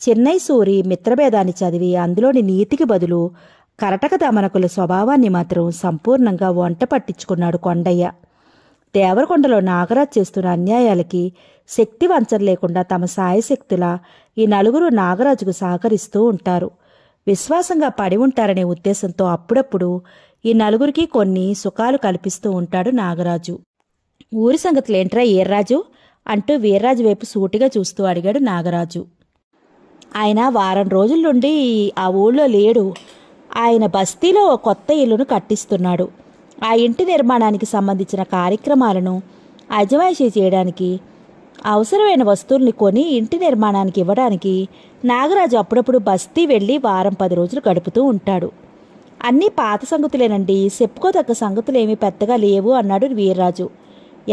చెన్నై సూరి మిత్రభేదాన్ని చదివి అందులోని నీతికి బదులు కరటక దమనకుల స్వభావాన్ని మాత్రం సంపూర్ణంగా వంట పట్టించుకున్నాడు కొండయ్య దేవరకొండలో నాగరాజ్ చేస్తున్న అన్యాయాలకి శక్తి వంచన లేకుండా తమ సాయశక్తుల ఈ నలుగురు నాగరాజుకు సహకరిస్తూ ఉంటారు విశ్వాసంగా పడి ఉంటారనే ఉద్దేశంతో అప్పుడప్పుడు ఈ నలుగురికి కొన్ని సుఖాలు కల్పిస్తూ ఉంటాడు నాగరాజు ఊరి సంగతులేంట్రా ఏర్రాజు అంటూ వీర్రాజు వైపు సూటిగా చూస్తూ అడిగాడు నాగరాజు ఆయన వారం రోజుల నుండి ఆ ఊళ్ళో లేడు ఆయన బస్తీలో ఓ కొత్త ఇల్లును కట్టిస్తున్నాడు ఆ ఇంటి నిర్మాణానికి సంబంధించిన కార్యక్రమాలను అజమాయిషీ చేయడానికి అవసరమైన వస్తువుల్ని కొని ఇంటి నిర్మాణానికి ఇవ్వడానికి నాగరాజు అప్పుడప్పుడు బస్తీ వెళ్ళి వారం పది రోజులు గడుపుతూ ఉంటాడు అన్నీ పాత సంగతులేనండి చెప్పుకోదగ్గ సంగతులేమీ పెద్దగా లేవు అన్నాడు వీర్రాజు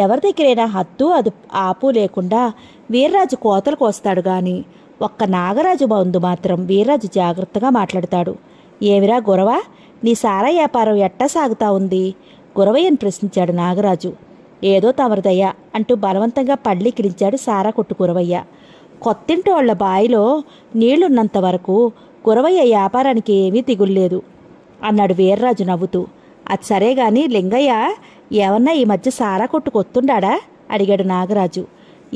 ఎవరి దగ్గరైనా హత్తు అది ఆపు లేకుండా వీర్రాజు కోతలకు వస్తాడు కానీ ఒక్క నాగరాజు బంధు మాత్రం వీర్రాజు జాగ్రత్తగా మాట్లాడతాడు ఏమిరా గురవ నీ సారా వ్యాపారం ఎట్టా సాగుతా ఉంది గురవయ్యని ప్రశ్నించాడు నాగరాజు ఏదో తమరదయ్య అంటూ బలవంతంగా కిరించాడు సారా కొట్టు గురవయ్య కొత్తింటి వాళ్ల బాయిలో నీళ్లున్నంత వరకు గురవయ్య వ్యాపారానికి ఏమీ దిగుల్లేదు అన్నాడు వీర్రాజు నవ్వుతూ అది సరే గాని లింగయ్య ఏమన్నా ఈ మధ్య సారా కొట్టు కొత్తుండా అడిగాడు నాగరాజు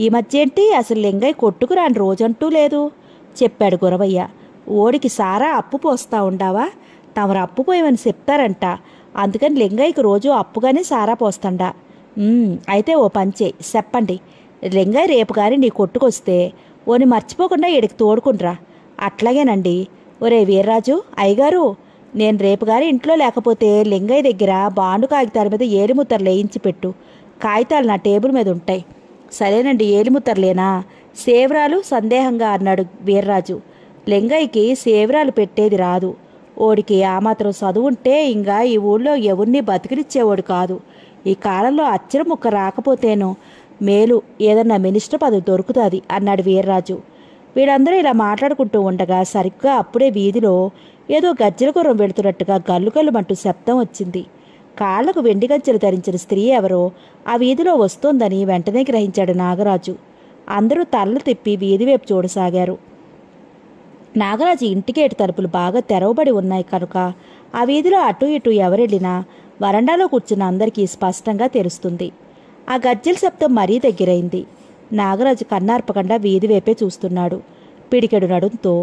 ఈ మధ్య ఏంటి అసలు లింగయ్య కొట్టుకురాని రోజంటూ లేదు చెప్పాడు గురవయ్య ఓడికి సారా అప్పు పోస్తా ఉండావా తమరు అప్పు పోయమని చెప్తారంట అందుకని లింగయ్యకు రోజు అప్పుగానే సారా పోస్తాడా అయితే ఓ పంచే చెప్పండి లింగయ్య రేపు కానీ నీ కొట్టుకొస్తే ఓని మర్చిపోకుండా ఇడికి తోడుకుండ్రా అట్లాగేనండి ఒరే వీర్రాజు అయ్యగారు నేను రేపు గారి ఇంట్లో లేకపోతే లింగయ్య దగ్గర బాండు కాగితాల మీద ఏలిముత్తర్లు వేయించి పెట్టు కాగితాలు నా టేబుల్ మీద ఉంటాయి సరేనండి ఏలిముత్తర్లేనా సేవరాలు సందేహంగా అన్నాడు వీర్రాజు లింగయ్యకి సేవరాలు పెట్టేది రాదు ఓడికి ఆ మాత్రం చదువుంటే ఇంకా ఈ ఊళ్ళో ఎవరిని బతికినిచ్చేవాడు కాదు ఈ కాలంలో అచ్చర ముక్క రాకపోతేను మేలు ఏదన్నా మినిస్టర్ పదవి దొరుకుతుంది అన్నాడు వీర్రాజు వీళ్ళందరూ ఇలా మాట్లాడుకుంటూ ఉండగా సరిగ్గా అప్పుడే వీధిలో ఏదో గజ్జల గుర్రం వెళుతున్నట్టుగా అంటూ శబ్దం వచ్చింది కాళ్లకు వెండి గజ్జలు ధరించిన స్త్రీ ఎవరో ఆ వీధిలో వస్తోందని వెంటనే గ్రహించాడు నాగరాజు అందరూ తలలు తిప్పి వీధి వైపు చూడసాగారు నాగరాజు ఇంటికేటు తలుపులు బాగా తెరవబడి ఉన్నాయి కనుక ఆ వీధిలో అటు ఇటు ఎవరెళ్ళినా వరండాలో కూర్చున్న అందరికీ స్పష్టంగా తెలుస్తుంది ఆ గజ్జల శబ్దం మరీ దగ్గరైంది నాగరాజు కన్నార్పకుండా వీధి వైపే చూస్తున్నాడు పిడికెడు నడుంతో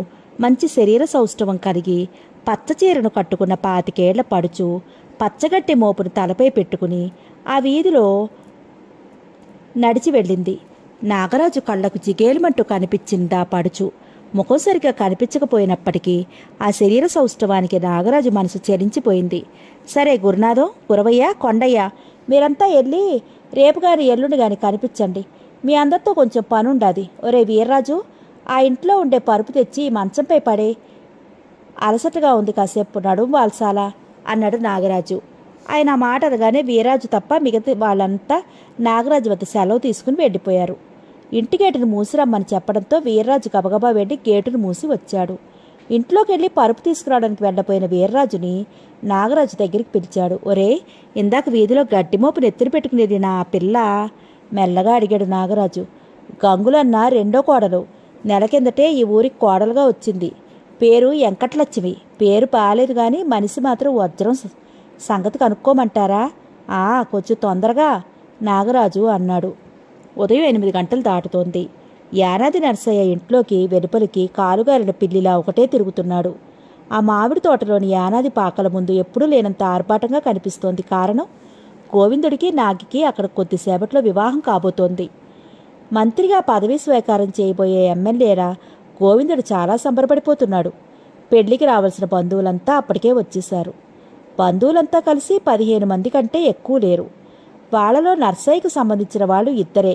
మంచి శరీర సౌష్ఠవం కలిగి పచ్చచీరను కట్టుకున్న పాతికేళ్ల పడుచు పచ్చగట్టి మోపును తలపై పెట్టుకుని ఆ వీధిలో నడిచి వెళ్ళింది నాగరాజు కళ్ళకు జిగేలుమంటూ కనిపించిందా పడుచు ముఖం సరిగా కనిపించకపోయినప్పటికీ ఆ శరీర సౌష్ఠవానికి నాగరాజు మనసు చరించిపోయింది సరే గురునాథం గురవయ్య కొండయ్య మీరంతా వెళ్ళి రేపు గాని ఎల్లుండి గాని కనిపించండి మీ అందరితో కొంచెం పనుండాది ఒరే వీర్రాజు ఆ ఇంట్లో ఉండే పరుపు తెచ్చి మంచంపై పడే అలసటగా ఉంది కాసేపు నడుము వాల్సాలా అన్నాడు నాగరాజు ఆయన మాట అనగానే వీరాజు తప్ప మిగతా వాళ్ళంతా నాగరాజు వద్ద సెలవు తీసుకుని వెళ్ళిపోయారు ఇంటి గేటును మూసిరమ్మని చెప్పడంతో వీర్రాజు గబగబా వెళ్ళి గేటును మూసి వచ్చాడు ఇంట్లోకి వెళ్ళి పరుపు తీసుకురావడానికి వెళ్ళపోయిన వీర్రాజుని నాగరాజు దగ్గరికి పిలిచాడు ఒరే ఇందాక వీధిలో గడ్డిమోపు నెత్తిన పెట్టుకునేది నా పిల్ల మెల్లగా అడిగాడు నాగరాజు గంగులన్న రెండో కోడలు నెల కిందటే ఈ ఊరికి కోడలుగా వచ్చింది పేరు వెంకటలక్ష్మి పేరు బాలేదు కానీ మనిషి మాత్రం వజ్రం సంగతి కనుక్కోమంటారా ఆ కొంచెం తొందరగా నాగరాజు అన్నాడు ఉదయం ఎనిమిది గంటలు దాటుతోంది యానాది నర్సయ్య ఇంట్లోకి వెలుపలికి కాలుగారిన పిల్లిలా ఒకటే తిరుగుతున్నాడు ఆ మామిడి తోటలోని యానాది పాకల ముందు ఎప్పుడూ లేనంత ఆర్భాటంగా కనిపిస్తోంది కారణం గోవిందుడికి నాగికి అక్కడ కొద్దిసేపట్లో వివాహం కాబోతోంది మంత్రిగా పదవీ స్వీకారం చేయబోయే ఎమ్మెల్యేరా గోవిందుడు చాలా సంబరపడిపోతున్నాడు పెళ్లికి రావాల్సిన బంధువులంతా అప్పటికే వచ్చేశారు బంధువులంతా కలిసి పదిహేను మంది కంటే ఎక్కువ లేరు వాళ్ళలో నర్సయ్యకు సంబంధించిన వాళ్ళు ఇద్దరే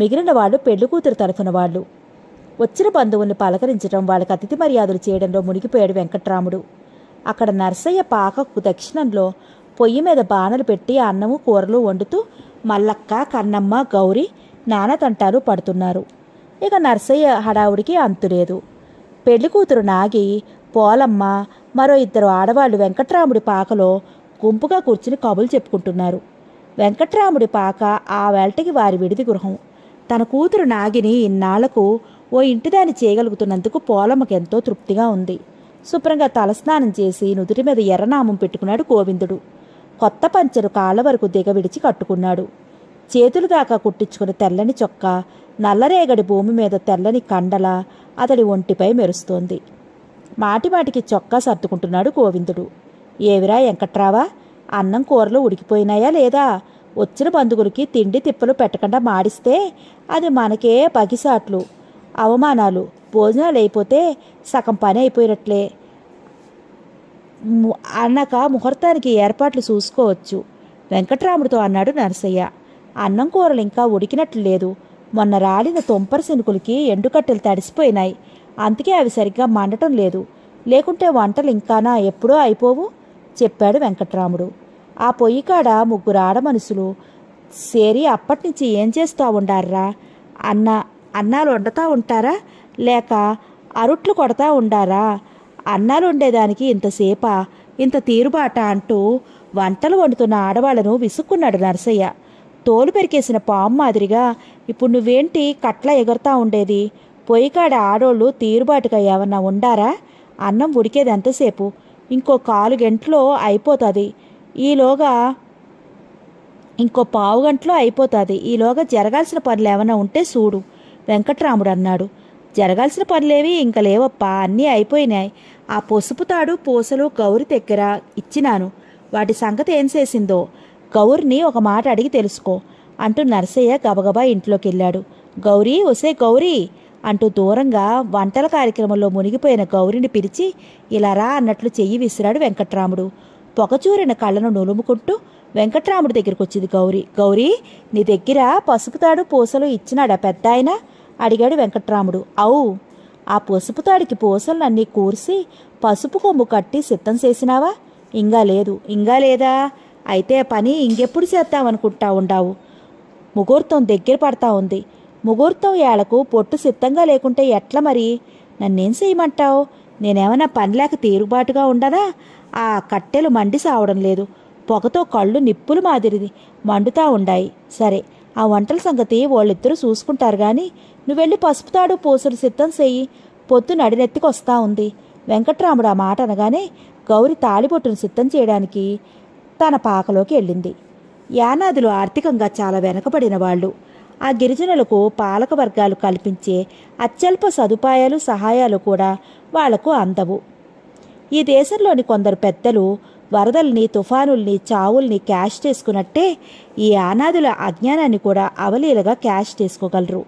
మిగిలిన వాళ్ళు పెళ్లి కూతురు తరఫున వాళ్ళు వచ్చిన బంధువుల్ని పలకరించడం వాళ్ళకి అతిథి మర్యాదలు చేయడంలో మునిగిపోయాడు వెంకట్రాముడు అక్కడ నర్సయ్య పాకకు దక్షిణంలో పొయ్యి మీద బాణలు పెట్టి అన్నము కూరలు వండుతూ మల్లక్క కన్నమ్మ గౌరీ తంటారు పడుతున్నారు ఇక నర్సయ్య హడావుడికి అంతులేదు పెళ్లి కూతురు నాగి పోలమ్మ మరో ఇద్దరు ఆడవాళ్లు వెంకట్రాముడి పాకలో గుంపుగా కూర్చుని కబులు చెప్పుకుంటున్నారు వెంకట్రాముడి పాక ఆ వేళటికి వారి విడిది గృహం తన కూతురు నాగిని ఇన్నాళ్లకు ఓ ఇంటిదాన్ని చేయగలుగుతున్నందుకు పోలమ్మకెంతో తృప్తిగా ఉంది శుభ్రంగా తలస్నానం చేసి నుదుటి మీద ఎర్రనామం పెట్టుకున్నాడు గోవిందుడు కొత్త పంచెను కాళ్ళ వరకు దిగవిడిచి కట్టుకున్నాడు చేతులు దాకా కుట్టించుకుని తెల్లని చొక్క నల్లరేగడి భూమి మీద తెల్లని కండల అతడి ఒంటిపై మెరుస్తోంది మాటిమాటికి చొక్కా సర్దుకుంటున్నాడు గోవిందుడు ఏవిరా వెంకట్రావా అన్నం కూరలు ఉడికిపోయినాయా లేదా వచ్చిన బంధువులకి తిండి తిప్పలు పెట్టకుండా మాడిస్తే అది మనకే పగిసాట్లు అవమానాలు భోజనాలు అయిపోతే సగం పని అయిపోయినట్లే అన్నాక ముహూర్తానికి ఏర్పాట్లు చూసుకోవచ్చు వెంకట్రాముడితో అన్నాడు నరసయ్య అన్నం కూరలు ఇంకా ఉడికినట్లు లేదు మొన్న రాలిన తొంపర శనుకులకి ఎండుకట్టెలు తడిసిపోయినాయి అందుకే అవి సరిగ్గా మండటం లేదు లేకుంటే వంటలు ఇంకానా ఎప్పుడో అయిపోవు చెప్పాడు వెంకట్రాముడు ఆ పొయ్యి కాడ ముగ్గురు ఆడమనుషులు సేరి అప్పటినుంచి ఏం చేస్తూ ఉండారా అన్న అన్నాలు వండుతూ ఉంటారా లేక అరుట్లు కొడతా ఉండారా అన్నాలు వండేదానికి ఇంతసేపా ఇంత తీరుబాట అంటూ వంటలు వండుతున్న ఆడవాళ్లను విసుక్కున్నాడు నరసయ్య తోలు పెరికేసిన పాము మాదిరిగా ఇప్పుడు నువ్వేంటి కట్ల ఎగురుతా ఉండేది పొయ్యికాడ ఆడోళ్ళు తీరుబాటుగా ఏమన్నా ఉండారా అన్నం ఉడికేది ఎంతసేపు ఇంకో కాలు గంటలో అయిపోతుంది ఈలోగా ఇంకో పావు గంటలో అయిపోతుంది ఈలోగా జరగాల్సిన పనులు ఏమైనా ఉంటే చూడు వెంకట్రాముడు అన్నాడు జరగాల్సిన పనులేవి ఇంక లేవప్పా అన్నీ అయిపోయినాయి ఆ పసుపు తాడు పూసలు గౌరి దగ్గర ఇచ్చినాను వాటి సంగతి ఏం చేసిందో గౌరిని ఒక మాట అడిగి తెలుసుకో అంటూ నర్సయ్య గబగబా ఇంట్లోకి వెళ్ళాడు గౌరీ ఒసే గౌరీ అంటూ దూరంగా వంటల కార్యక్రమంలో మునిగిపోయిన గౌరిని పిలిచి ఇలా రా అన్నట్లు చెయ్యి విసిరాడు వెంకట్రాముడు పొగచూరిన కళ్ళను నులుముకుంటూ వెంకట్రాముడి దగ్గరికి వచ్చింది గౌరీ గౌరీ నీ దగ్గర పసుపుతాడు పూసలు ఇచ్చినాడా పెద్ద ఆయన అడిగాడు వెంకట్రాముడు అవు ఆ పసుపుతాడికి పూసలన్నీ కూర్చి పసుపు కొమ్ము కట్టి సిద్ధం చేసినావా ఇంకా లేదు ఇంకా లేదా అయితే పని ఇంకెప్పుడు చేద్దామనుకుంటా ఉండావు ముహూర్తం దగ్గర పడతా ఉంది ముహూర్తం ఏళ్లకు పొట్టు సిద్ధంగా లేకుంటే ఎట్ల మరి నన్నేం చేయమంటావు నేనేమైనా పనిలేక తీరుబాటుగా ఉండనా ఆ కట్టెలు మండి సావడం లేదు పొగతో కళ్ళు నిప్పులు మాదిరిది మండుతా ఉండాయి సరే ఆ వంటల సంగతి వాళ్ళిద్దరూ చూసుకుంటారు గాని నువ్వెళ్ళి పసుపుతాడు పూసడు సిద్ధం చెయ్యి పొద్దు నడినెత్తికొస్తా ఉంది వెంకట్రాముడు ఆ మాట అనగానే గౌరి తాళిబొట్టును సిద్ధం చేయడానికి తన పాకలోకి వెళ్ళింది యానాదులు ఆర్థికంగా చాలా వెనకబడిన వాళ్ళు ఆ గిరిజనులకు పాలక వర్గాలు కల్పించే అత్యల్ప సదుపాయాలు సహాయాలు కూడా వాళ్లకు అందవు ఈ దేశంలోని కొందరు పెద్దలు వరదల్ని తుఫానుల్ని చావుల్ని క్యాష్ చేసుకున్నట్టే ఈ ఆనాదుల అజ్ఞానాన్ని కూడా అవలీలగా క్యాష్ చేసుకోగలరు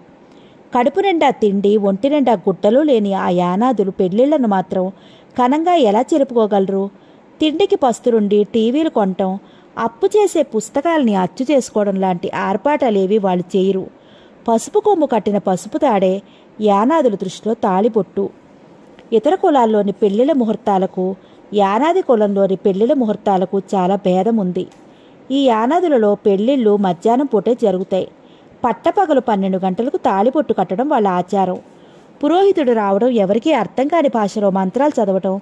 కడుపు నిండా తిండి ఒంటి నిండా గుడ్డలు లేని ఆ యానాదులు పెళ్లిళ్లను మాత్రం ఘనంగా ఎలా జరుపుకోగలరు తిండికి పస్తులుండి టీవీలు కొనటం అప్పు చేసే పుస్తకాలని అచ్చు చేసుకోవడం లాంటి ఆర్పాటలేవి వాళ్ళు చేయరు పసుపు కొమ్ము కట్టిన పసుపు తాడే యానాదుల దృష్టిలో తాళిబొట్టు ఇతర కులాల్లోని పెళ్లిళ్ళ ముహూర్తాలకు యానాది కులంలోని పెళ్లిళ్ళ ముహూర్తాలకు చాలా భేదం ఉంది ఈ యానాదులలో పెళ్లిళ్ళు మధ్యాహ్నం పూటే జరుగుతాయి పట్టపగలు పన్నెండు గంటలకు తాళిబొట్టు కట్టడం వాళ్ళ ఆచారం పురోహితుడు రావడం ఎవరికీ అర్థం కాని భాషలో మంత్రాలు చదవటం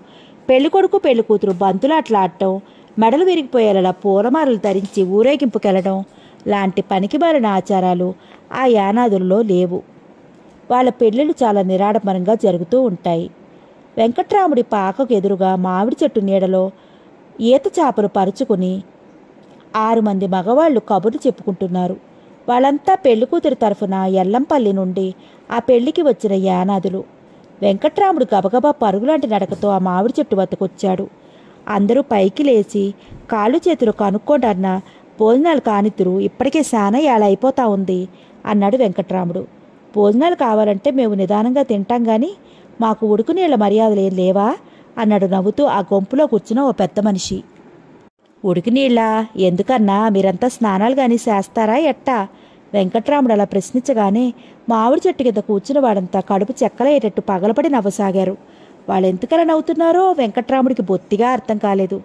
పెళ్ళికొడుకు పెళ్లి కూతురు బంతులాట్లాడటం మెడలు విరిగిపోయేలా పూలమాలలు ధరించి ఊరేగింపుకెళ్ళడం లాంటి పనికిమాలిన ఆచారాలు ఆ యానాదుల్లో లేవు వాళ్ళ పెళ్ళిళ్ళు చాలా నిరాడంబరంగా జరుగుతూ ఉంటాయి వెంకట్రాముడి పాకకు ఎదురుగా మామిడి చెట్టు నీడలో ఈత చేపలు పరుచుకుని ఆరు మంది మగవాళ్ళు కబుర్లు చెప్పుకుంటున్నారు వాళ్ళంతా పెళ్లికూతురి తరఫున ఎల్లంపల్లి నుండి ఆ పెళ్లికి వచ్చిన యానాదులు వెంకట్రాముడు గబగబా పరుగులాంటి నడకతో ఆ మామిడి చెట్టు వద్దకొచ్చాడు అందరూ పైకి లేచి కాళ్ళు చేతులు కనుక్కోడన్న భోజనాలు కానిద్దరు ఇప్పటికే శానా ఏళైపోతా ఉంది అన్నాడు వెంకట్రాముడు భోజనాలు కావాలంటే మేము నిదానంగా తింటాం కానీ మాకు ఉడుకు నీళ్ళ మర్యాదలు ఏం లేవా అన్నాడు నవ్వుతూ ఆ గొంపులో కూర్చున్న ఓ పెద్ద మనిషి ఉడికి నీళ్ళ ఎందుకన్నా మీరంతా స్నానాలు కానీ చేస్తారా ఎట్టా వెంకట్రాముడు అలా ప్రశ్నించగానే మామిడి చెట్టు కింద కూర్చున్న వాడంతా కడుపు చెక్కలయ్యేటట్టు పగలపడి నవ్వసాగారు వాళ్ళు ఎందుకలా నవ్వుతున్నారో వెంకట్రాముడికి బొత్తిగా అర్థం కాలేదు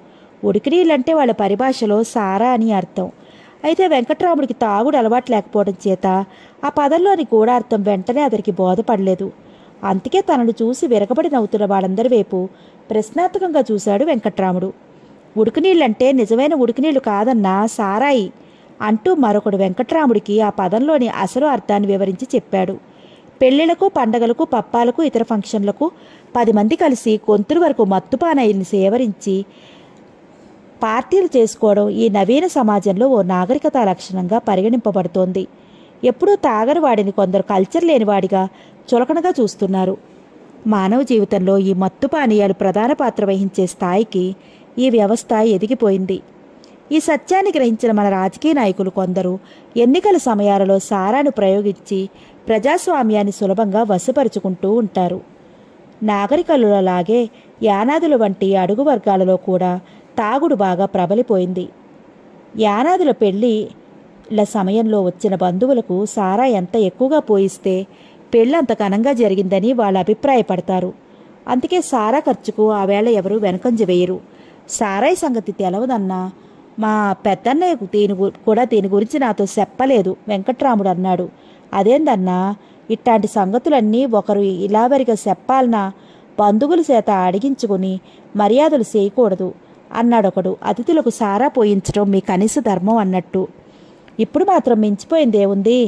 ఉడికి నీళ్ళంటే వాళ్ళ పరిభాషలో సారా అని అర్థం అయితే వెంకట్రాముడికి తాగుడు అలవాటు లేకపోవడం చేత ఆ పదంలోని గూఢార్థం వెంటనే అతనికి బోధపడలేదు అందుకే తనను చూసి విరగబడి నవ్వుతున్న వాళ్ళందరి వైపు ప్రశ్నార్థకంగా చూశాడు వెంకట్రాముడు ఉడికినీళ్ళంటే నిజమైన ఉడికినీళ్ళు కాదన్న సారాయి అంటూ మరొకడు వెంకట్రాముడికి ఆ పదంలోని అసలు అర్థాన్ని వివరించి చెప్పాడు పెళ్లిళ్లకు పండగలకు పప్పాలకు ఇతర ఫంక్షన్లకు పది మంది కలిసి గొంతుల వరకు మత్తుపానాయిల్ని సేవరించి పార్టీలు చేసుకోవడం ఈ నవీన సమాజంలో ఓ నాగరికత లక్షణంగా పరిగణింపబడుతోంది ఎప్పుడూ తాగని వాడిని కొందరు కల్చర్ లేనివాడిగా చులకనగా చూస్తున్నారు మానవ జీవితంలో ఈ మత్తు పానీయాలు ప్రధాన పాత్ర వహించే స్థాయికి ఈ వ్యవస్థ ఎదిగిపోయింది ఈ సత్యాన్ని గ్రహించిన మన రాజకీయ నాయకులు కొందరు ఎన్నికల సమయాలలో సారాను ప్రయోగించి ప్రజాస్వామ్యాన్ని సులభంగా వశపరుచుకుంటూ ఉంటారు నాగరికలలాగే యానాదుల వంటి అడుగు వర్గాలలో కూడా తాగుడు బాగా ప్రబలిపోయింది యానాదుల పెళ్ళిల సమయంలో వచ్చిన బంధువులకు సారా ఎంత ఎక్కువగా పోయిస్తే పెళ్ళి అంత ఘనంగా జరిగిందని వాళ్ళు అభిప్రాయపడతారు అందుకే సారా ఖర్చుకు ఆవేళ ఎవరూ వెనకంజ వేయరు సారాయి సంగతి తెలవదన్నా మా పెద్దన్నయ్య దీని కూడా దీని గురించి నాతో చెప్పలేదు వెంకట్రాముడు అన్నాడు అదేందన్నా ఇట్లాంటి సంగతులన్నీ ఒకరు ఇలావరిగా చెప్పాలనా బంధువుల చేత అడిగించుకుని మర్యాదలు చేయకూడదు అన్నాడొకడు అతిథులకు సారా పోయించడం మీ కనీస ధర్మం అన్నట్టు ఇప్పుడు మాత్రం మించిపోయిందేముంది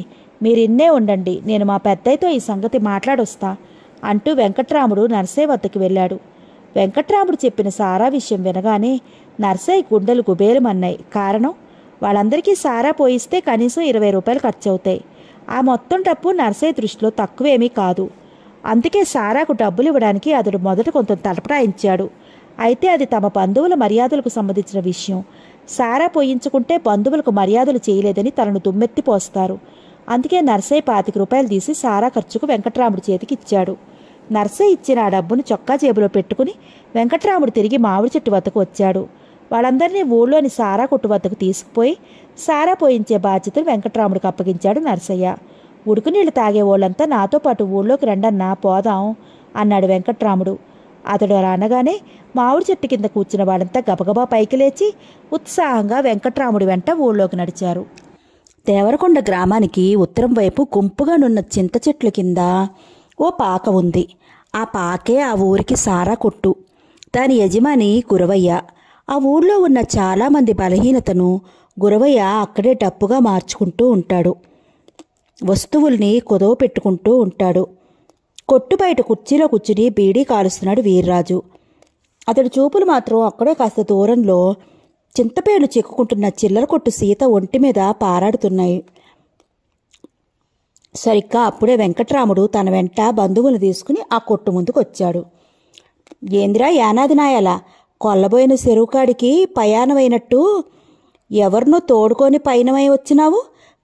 మీరిన్నే ఉండండి నేను మా పెద్దయ్యతో ఈ సంగతి మాట్లాడొస్తా అంటూ వెంకట్రాముడు నర్సే వద్దకు వెళ్ళాడు వెంకట్రాముడు చెప్పిన సారా విషయం వినగానే నర్సయ్య గుండెలు కుబేరమన్నాయి కారణం వాళ్ళందరికీ సారా పోయిస్తే కనీసం ఇరవై రూపాయలు ఖర్చు అవుతాయి ఆ మొత్తం డబ్బు నర్సయ్య దృష్టిలో తక్కువేమీ కాదు అందుకే సారాకు డబ్బులు ఇవ్వడానికి అతడు మొదట కొంత తలపటాయించాడు అయితే అది తమ బంధువుల మర్యాదలకు సంబంధించిన విషయం సారా పోయించుకుంటే బంధువులకు మర్యాదలు చేయలేదని తనను దుమ్మెత్తిపోస్తారు అందుకే నర్సయ్య పాతిక రూపాయలు తీసి సారా ఖర్చుకు వెంకట్రాముడి చేతికి ఇచ్చాడు నర్సయ్య ఇచ్చిన ఆ డబ్బును చొక్కా జేబులో పెట్టుకుని వెంకట్రాముడు తిరిగి మామిడి చెట్టు వద్దకు వచ్చాడు వాళ్ళందరినీ ఊళ్ళోని సారా కొట్టు వద్దకు తీసుకుపోయి సారా పోయించే బాధ్యతలు వెంకట్రాముడికి అప్పగించాడు నరసయ్య ఉడుకు నీళ్లు వాళ్ళంతా నాతో పాటు ఊళ్ళోకి రండన్నా పోదాం అన్నాడు వెంకట్రాముడు అతడు రానగానే మామిడి చెట్టు కింద కూర్చున్న వాళ్ళంతా గబగబా పైకి లేచి ఉత్సాహంగా వెంకట్రాముడి వెంట ఊళ్ళోకి నడిచారు దేవరకొండ గ్రామానికి ఉత్తరం వైపు గుంపుగా నున్న చింత చెట్ల కింద ఓ పాక ఉంది ఆ పాకే ఆ ఊరికి సారా కొట్టు దాని యజమాని కురవయ్య ఆ ఊళ్ళో ఉన్న చాలామంది బలహీనతను గురవయ్య అక్కడే డప్పుగా మార్చుకుంటూ ఉంటాడు వస్తువుల్ని కొదవ పెట్టుకుంటూ ఉంటాడు కొట్టు బయట కుర్చీలో కూర్చుని బీడీ కాలుస్తున్నాడు వీర్రాజు అతడి చూపులు మాత్రం అక్కడే కాస్త దూరంలో చింతపేలు చిక్కుకుంటున్న చిల్లర కొట్టు సీత ఒంటి మీద పారాడుతున్నాయి సరిగ్గా అప్పుడే వెంకట్రాముడు తన వెంట బంధువులు తీసుకుని ఆ కొట్టు ముందుకు వచ్చాడు ఏందిరా యానాది నాయలా కొల్లబోయిన చెరువుకాడికి పయాణమైనట్టు ఎవరినో తోడుకొని పయనమై వచ్చినావు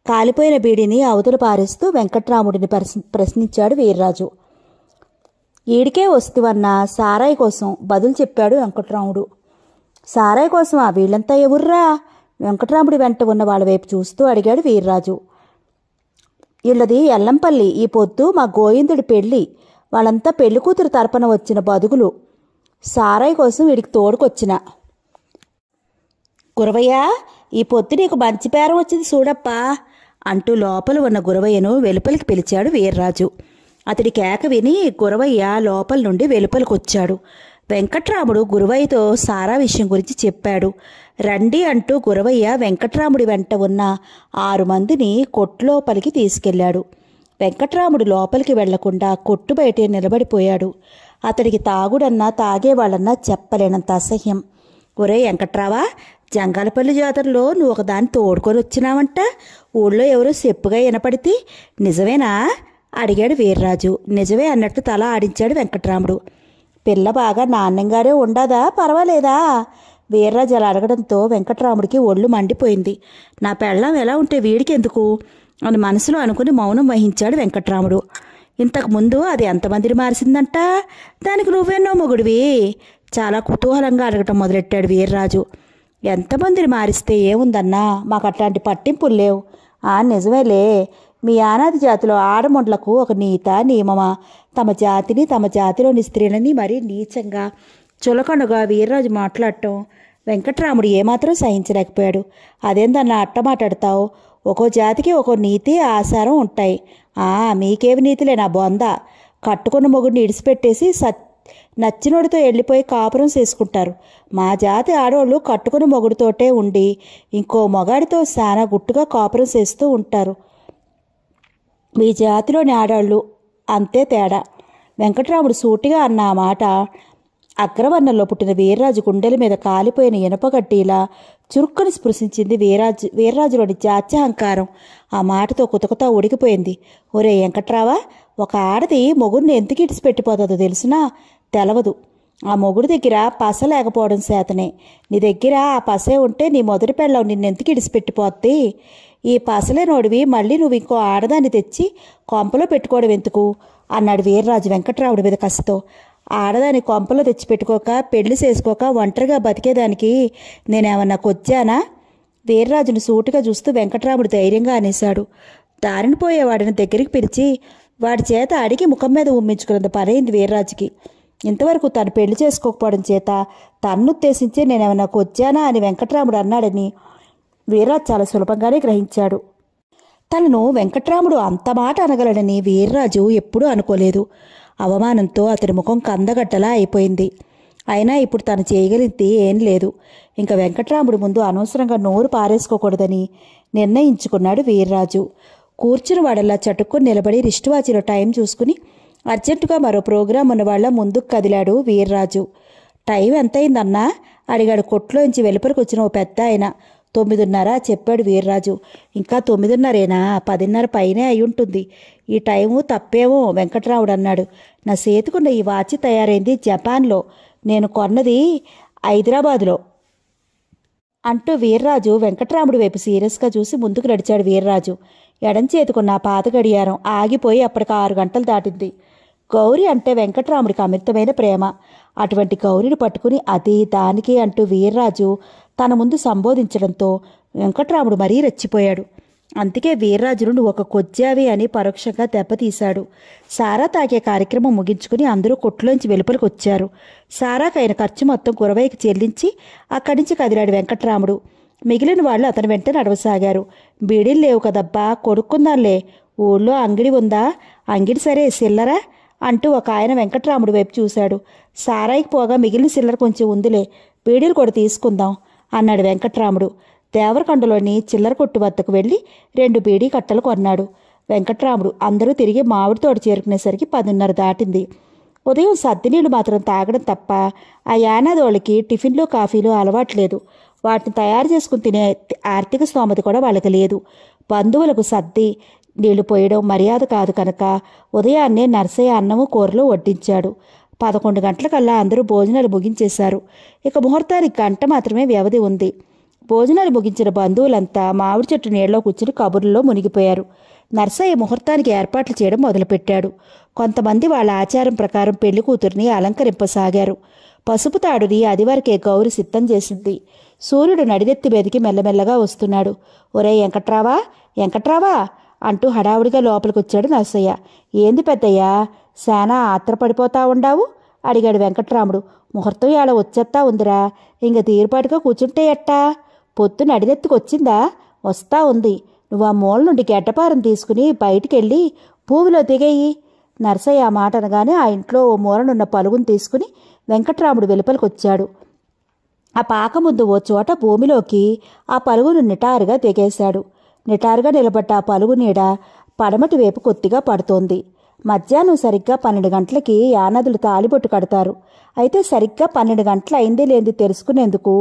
కాలిపోయిన బీడిని అవతల పారేస్తూ వెంకట్రాముడిని ప్రశ్నించాడు వీర్రాజు ఈడికే వస్తువన్న సారాయి కోసం బదులు చెప్పాడు వెంకట్రాముడు సారాయి కోసం ఆ వీళ్ళంతా ఎవుర్రా వెంకట్రాముడి వెంట ఉన్న వాళ్ళ వైపు చూస్తూ అడిగాడు వీర్రాజు వీళ్ళది ఎల్లంపల్లి ఈ పొద్దు మా గోవిందుడి పెళ్ళి వాళ్ళంతా పెళ్లి కూతురు తరపున వచ్చిన బదుగులు సారాయి కోసం వీడికి తోడుకొచ్చిన గురవయ్య ఈ పొత్తు నీకు మంచి పేరం వచ్చింది చూడప్పా అంటూ లోపల ఉన్న గురవయ్యను వెలుపలికి పిలిచాడు వీర్రాజు అతడి కేక విని గురవయ్య లోపల నుండి వెలుపలికొచ్చాడు వెంకట్రాముడు గురువయ్యతో సారా విషయం గురించి చెప్పాడు రండి అంటూ గురవయ్య వెంకట్రాముడి వెంట ఉన్న ఆరు మందిని కొట్లోపలికి తీసుకెళ్లాడు వెంకట్రాముడు లోపలికి వెళ్లకుండా కొట్టు బయటే నిలబడిపోయాడు అతడికి తాగుడన్నా తాగేవాళ్ళన్నా చెప్పలేనంత అసహ్యం ఒరే వెంకట్రావా జంగాలపల్లి జాతరలో నువ్వు ఒకదాన్ని తోడుకొని వచ్చినావంట ఊళ్ళో ఎవరో చెప్పుగా వినపడితే నిజమేనా అడిగాడు వీర్రాజు నిజమే అన్నట్టు తల ఆడించాడు వెంకట్రాముడు పిల్ల బాగా నాణ్యంగారే ఉండదా పర్వాలేదా వీర్రాజు అలా అడగడంతో వెంకట్రాముడికి ఒళ్ళు మండిపోయింది నా పెళ్ళం ఎలా ఉంటే వీడికెందుకు అని మనసులో అనుకుని మౌనం వహించాడు వెంకట్రాముడు ఇంతకుముందు అది ఎంతమందిని మారిసిందంట దానికి నువ్వెన్నో మొగుడివి చాలా కుతూహలంగా అడగటం మొదలెట్టాడు వీర్రాజు ఎంతమందిని మారిస్తే ఏముందన్నా మాకు అట్లాంటి పట్టింపులు లేవు ఆ నిజమేలే మీ ఆనాది జాతిలో ఆడమొండ్లకు ఒక నీత నియమమా తమ జాతిని తమ జాతిలోని స్త్రీలని మరీ నీచంగా చులకనగా వీర్రాజు మాట్లాడటం వెంకట్రాముడు ఏమాత్రం సహించలేకపోయాడు అదేందన్నా అట్ట మాట్లాడతావు ఒక్కో జాతికి ఒక్కో నీతి ఆసారం ఉంటాయి ఆ మీకేమి నీతిలే నా బొంద కట్టుకున్న మొగుడిని ఇడిసిపెట్టేసి సత్ నచ్చినోడితో వెళ్ళిపోయి కాపురం చేసుకుంటారు మా జాతి ఆడవాళ్ళు కట్టుకుని మొగుడితోటే ఉండి ఇంకో మొగాడితో చాలా గుట్టుగా కాపురం చేస్తూ ఉంటారు మీ జాతిలోని ఆడవాళ్ళు అంతే తేడా వెంకటరాముడు సూటిగా అన్న మాట అగ్రవర్ణంలో పుట్టిన వీర్రాజు గుండెల మీద కాలిపోయిన ఇనుపగడ్డీలా చురుక్కుని స్పృశించింది వీరాజు వీర్రాజులోని జాత్యహంకారం ఆ మాటతో కుతకుతా ఉడికిపోయింది ఒరే వెంకట్రావా ఒక ఆడది మొగుడిని ఎందుకు పెట్టిపోతుందో తెలిసినా తెలవదు ఆ మొగుడి దగ్గర పస లేకపోవడం చేతనే నీ దగ్గర ఆ పసే ఉంటే నీ మొదటి పెళ్ళం నిన్నెందుకు ఇడిచిపెట్టిపోద్ది ఈ పసలేనోడివి మళ్ళీ నువ్వు ఇంకో ఆడదాన్ని తెచ్చి కొంపలో పెట్టుకోవడం ఎందుకు అన్నాడు వీర్రాజు వెంకట్రావుడి మీద కసితో ఆడదాని కొంపలో తెచ్చిపెట్టుకోక పెళ్లి చేసుకోక ఒంటరిగా బతికేదానికి నేనేమన్నా కొచ్చానా వీర్రాజును సూటుగా చూస్తూ వెంకట్రాముడు ధైర్యంగా అనేశాడు దారిని వాడిని దగ్గరికి పిలిచి వాడి చేత అడిగి ముఖం మీద ఉమ్మించుకున్నంత పనైంది వీర్రాజుకి ఇంతవరకు తను పెళ్లి చేసుకోకపోవడం చేత తన్నుద్దేశించి నేనేమన్నా కొచ్చానా అని వెంకట్రాముడు అన్నాడని వీర్రాజు చాలా సులభంగానే గ్రహించాడు తనను వెంకట్రాముడు అంత మాట అనగలడని వీర్రాజు ఎప్పుడూ అనుకోలేదు అవమానంతో అతడి ముఖం కందగట్టలా అయిపోయింది అయినా ఇప్పుడు తను చేయగలిగింది ఏం లేదు ఇంకా వెంకట్రాముడి ముందు అనవసరంగా నోరు పారేసుకోకూడదని నిర్ణయించుకున్నాడు వీర్రాజు కూర్చుని వాడల్లా చటుక్కుని నిలబడి రిష్టివాచిలో టైం చూసుకుని అర్జెంటుగా మరో ప్రోగ్రాం ఉన్నవాళ్ల ముందుకు కదిలాడు వీర్రాజు టైం ఎంతయిందన్నా అడిగాడు కొట్లోంచి వెలుపలికి వచ్చిన ఓ పెద్ద ఆయన తొమ్మిదిన్నర చెప్పాడు వీర్రాజు ఇంకా తొమ్మిదిన్నరేనా పదిన్నర పైనే అయి ఉంటుంది ఈ టైము తప్పేమో వెంకట్రావుడు అన్నాడు నా చేతికున్న ఈ వాచ్ తయారైంది జపాన్లో నేను కొన్నది హైదరాబాదులో అంటూ వీర్రాజు వెంకట్రాముడి వైపు సీరియస్గా చూసి ముందుకు నడిచాడు వీర్రాజు ఎడం చేతుకున్న పాత గడియారం ఆగిపోయి అప్పటికి ఆరు గంటలు దాటింది గౌరీ అంటే వెంకట్రాముడికి అమితమైన ప్రేమ అటువంటి గౌరిని పట్టుకుని అది దానికి అంటూ వీర్రాజు తన ముందు సంబోధించడంతో వెంకట్రాముడు మరీ రెచ్చిపోయాడు అందుకే వీర్రాజును నువ్వు ఒక కొజ్జావి అని పరోక్షంగా దెబ్బతీశాడు సారా తాగే కార్యక్రమం ముగించుకుని అందరూ కొట్లోంచి వెలుపలికి వచ్చారు ఆయన ఖర్చు మొత్తం గురవైకి చెల్లించి అక్కడి నుంచి కదిలాడు వెంకట్రాముడు మిగిలిన వాళ్ళు అతని వెంట నడవసాగారు బీడీలు లేవు కదబ్బా కొడుక్కుందాంలే ఊళ్ళో అంగిడి ఉందా అంగిడి సరే సిల్లరా అంటూ ఒక ఆయన వెంకట్రాముడు వైపు చూశాడు సారాయికి పోగా మిగిలిన సిల్లర కొంచెం ఉందిలే బీడీలు కూడా తీసుకుందాం అన్నాడు వెంకట్రాముడు దేవరకొండలోని చిల్లర కొట్టు వద్దకు వెళ్ళి రెండు బీడీ కట్టలు కొన్నాడు వెంకట్రాముడు అందరూ తిరిగి మామిడి తోట చేరుకునేసరికి పదిన్నర దాటింది ఉదయం సద్దినీళ్ళు మాత్రం తాగడం తప్ప ఆ యానాదోళ్ళకి టిఫిన్లు కాఫీలు అలవాట్లేదు వాటిని తయారు చేసుకుని తినే ఆర్థిక స్తోమత కూడా వాళ్ళకి లేదు బంధువులకు సర్ది నీళ్లు పోయడం మర్యాద కాదు కనుక ఉదయాన్నే నర్సయ్య అన్నము కూరలో వడ్డించాడు పదకొండు గంటలకల్లా అందరూ భోజనాలు ముగించేశారు ఇక ముహూర్తానికి గంట మాత్రమే వ్యవధి ఉంది భోజనాలు ముగించిన బంధువులంతా మామిడి చెట్టు నీళ్ళలో కూర్చుని కబుర్లలో మునిగిపోయారు నర్సయ్య ముహూర్తానికి ఏర్పాట్లు చేయడం మొదలుపెట్టాడు కొంతమంది వాళ్ళ ఆచారం ప్రకారం పెళ్లి కూతురిని అలంకరింపసాగారు పసుపు తాడుని అదివరకే గౌరి సిద్ధం చేసింది సూర్యుడు నడిదెత్తి మీదకి మెల్లమెల్లగా వస్తున్నాడు ఒరే వెంకట్రావా వెంకట్రావా అంటూ హడావుడిగా లోపలికొచ్చాడు నరసయ్య ఏంది పెద్దయ్యా శానా ఆత్రపడిపోతా ఉండావు అడిగాడు వెంకట్రాముడు ముహూర్తం ఇలా వచ్చేస్తా ఉందిరా ఇంక తీరుపాటుగా కూర్చుంటే ఎట్టా పొత్తు నడినెత్తుకొచ్చిందా వస్తా ఉంది నువ్వు ఆ మూల నుండి గడ్డపారం తీసుకుని బయటికెళ్ళి భూమిలో దిగేయి నరసయ్య ఆ మాట అనగానే ఆ ఇంట్లో ఓ మూలనున్న పలుగును తీసుకుని వెంకట్రాముడు వెలుపలికొచ్చాడు ఆ పాక ముందు ఓ చోట భూమిలోకి ఆ పలుగును నిటారుగా దిగేశాడు నిటారుగా నిలబడ్డ ఆ పలుగు నీడ పడమటి వైపు కొద్దిగా పడుతోంది మధ్యాహ్నం సరిగ్గా పన్నెండు గంటలకి యానదులు తాళిబొట్టు కడతారు అయితే సరిగ్గా పన్నెండు గంటలు అయిందే లేనిది తెలుసుకునేందుకు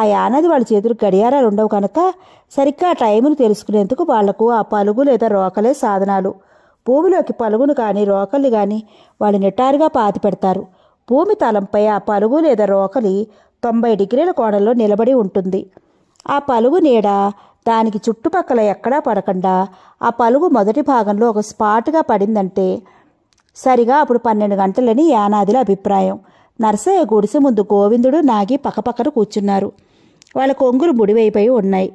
ఆ యానది వాళ్ళ చేతులు గడియారాలు ఉండవు కనుక సరిగ్గా ఆ టైమును తెలుసుకునేందుకు వాళ్లకు ఆ పలుగు లేదా రోకలే సాధనాలు భూమిలోకి పలుగును కానీ రోకలు కానీ వాళ్ళు నిటారుగా పాతి పెడతారు భూమి తలంపై ఆ పలుగు లేదా రోకలి తొంభై డిగ్రీల కోణంలో నిలబడి ఉంటుంది ఆ పలుగు నీడ దానికి చుట్టుపక్కల ఎక్కడా పడకుండా ఆ పలుగు మొదటి భాగంలో ఒక స్పాట్గా పడిందంటే సరిగా అప్పుడు పన్నెండు గంటలని యానాదిల అభిప్రాయం నర్సయ్య గుడిసె ముందు గోవిందుడు నాగి పక్కపక్కన కూర్చున్నారు వాళ్ళ కొంగులు ముడివైపోయి ఉన్నాయి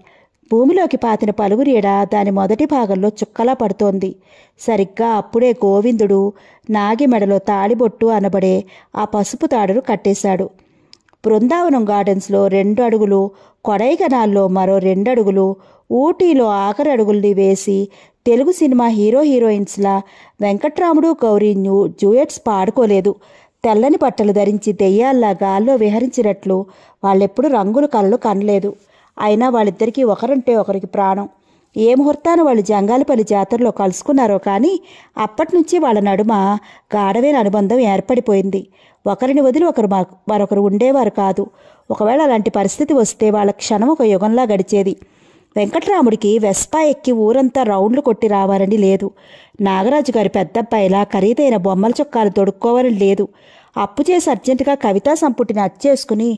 భూమిలోకి పాతిన పలుగురీడ దాని మొదటి భాగంలో చుక్కలా పడుతోంది సరిగ్గా అప్పుడే గోవిందుడు నాగి మెడలో తాళిబొట్టు అనబడే ఆ పసుపు తాడును కట్టేశాడు బృందావనం గార్డెన్స్లో రెండు అడుగులు కొడైకనాల్లో మరో రెండు అడుగులు ఊటీలో ఆఖరి అడుగుల్ని వేసి తెలుగు సినిమా హీరో హీరోయిన్స్లా వెంకట్రాముడు గౌరీ న్యూ జూయట్స్ పాడుకోలేదు తెల్లని బట్టలు ధరించి దెయ్యాల్లా గాల్లో విహరించినట్లు వాళ్ళెప్పుడు రంగులు కళ్ళు కనలేదు అయినా వాళ్ళిద్దరికీ ఒకరంటే ఒకరికి ప్రాణం ఏ ముహూర్తాన వాళ్ళు జంగాలపల్లి జాతరలో కలుసుకున్నారో కానీ అప్పటినుంచి వాళ్ళ నడుమ గాఢమైన అనుబంధం ఏర్పడిపోయింది ఒకరిని వదిలి ఒకరు మరొకరు ఉండేవారు కాదు ఒకవేళ అలాంటి పరిస్థితి వస్తే వాళ్ళ క్షణం ఒక యుగంలా గడిచేది వెంకట్రాముడికి వెస్పా ఎక్కి ఊరంతా రౌండ్లు కొట్టి రావాలని లేదు నాగరాజు గారి పెద్దబ్బాయిలా ఖరీదైన బొమ్మల చొక్కాలు తొడుక్కోవాలని లేదు అప్పు చేసి అర్జెంటుగా కవితా సంపుటిని అచ్చేసుకుని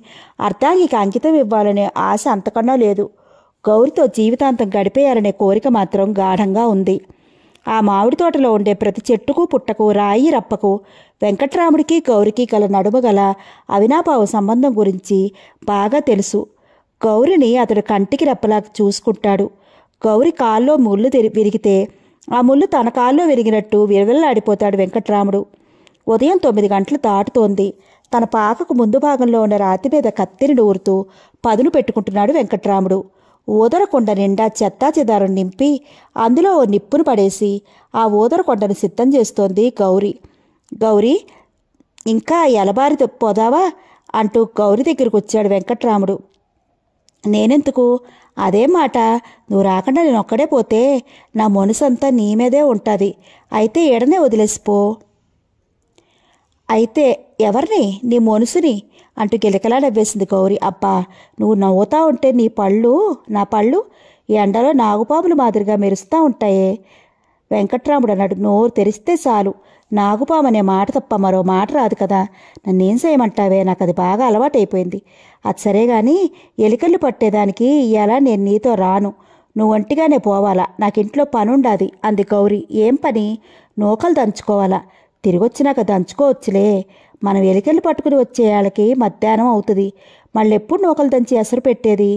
అర్ధాంగికి అంకితం ఇవ్వాలనే ఆశ అంతకన్నా లేదు గౌరితో జీవితాంతం గడిపేయాలనే కోరిక మాత్రం గాఢంగా ఉంది ఆ మామిడి తోటలో ఉండే ప్రతి చెట్టుకు పుట్టకు రాయి రప్పకు వెంకట్రాముడికి గౌరికి గల నడుమగల అవినాభావ సంబంధం గురించి బాగా తెలుసు గౌరిని అతడు కంటికి రప్పలా చూసుకుంటాడు గౌరి కాల్లో ముళ్ళు విరిగితే ఆ ముళ్ళు తన కాల్లో విరిగినట్టు విరవెల్లాడిపోతాడు వెంకట్రాముడు ఉదయం తొమ్మిది గంటలు దాటుతోంది తన పాకకు ముందు భాగంలో ఉన్న రాతి మీద కత్తిని నూరుతూ పదును పెట్టుకుంటున్నాడు వెంకట్రాముడు ఊదరకొండ నిండా చెత్తా చెదారం నింపి అందులో ఓ నిప్పును పడేసి ఆ ఊదరకొండను సిద్ధం చేస్తోంది గౌరీ గౌరీ ఇంకా ఎలబారి పోదావా అంటూ గౌరీ దగ్గరికి వచ్చాడు వెంకట్రాముడు నేనెందుకు అదే మాట నువ్వు రాకుండా నేను ఒక్కడే పోతే నా మనసంతా నీ మీదే ఉంటుంది అయితే ఎడనే వదిలేసిపో అయితే ఎవరిని నీ మనసుని అంటూ గిలకలాడవ్వేసింది గౌరీ అబ్బా నువ్వు నవ్వుతా ఉంటే నీ పళ్ళు నా పళ్ళు ఈ ఎండలో నాగుపాములు మాదిరిగా మెరుస్తూ ఉంటాయే వెంకట్రాముడు అన్నాడు నోరు తెరిస్తే చాలు నాగుపాము అనే మాట తప్ప మరో మాట రాదు కదా నన్నేం చేయమంటావే నాకు అది బాగా అలవాటైపోయింది అది సరే కానీ ఎలికలు పట్టేదానికి ఇలా నేను నీతో రాను నువ్వు ఒంటిగానే పోవాలా నాకింట్లో పనుండాది అంది గౌరీ ఏం పని నూకలు దంచుకోవాలా తిరిగొచ్చినాక దంచుకోవచ్చులే మనం ఎలికలు పట్టుకుని వచ్చేయాళ్ళకి మధ్యాహ్నం అవుతుంది మళ్ళీ ఎప్పుడు నూకలు దంచి ఎసరు పెట్టేది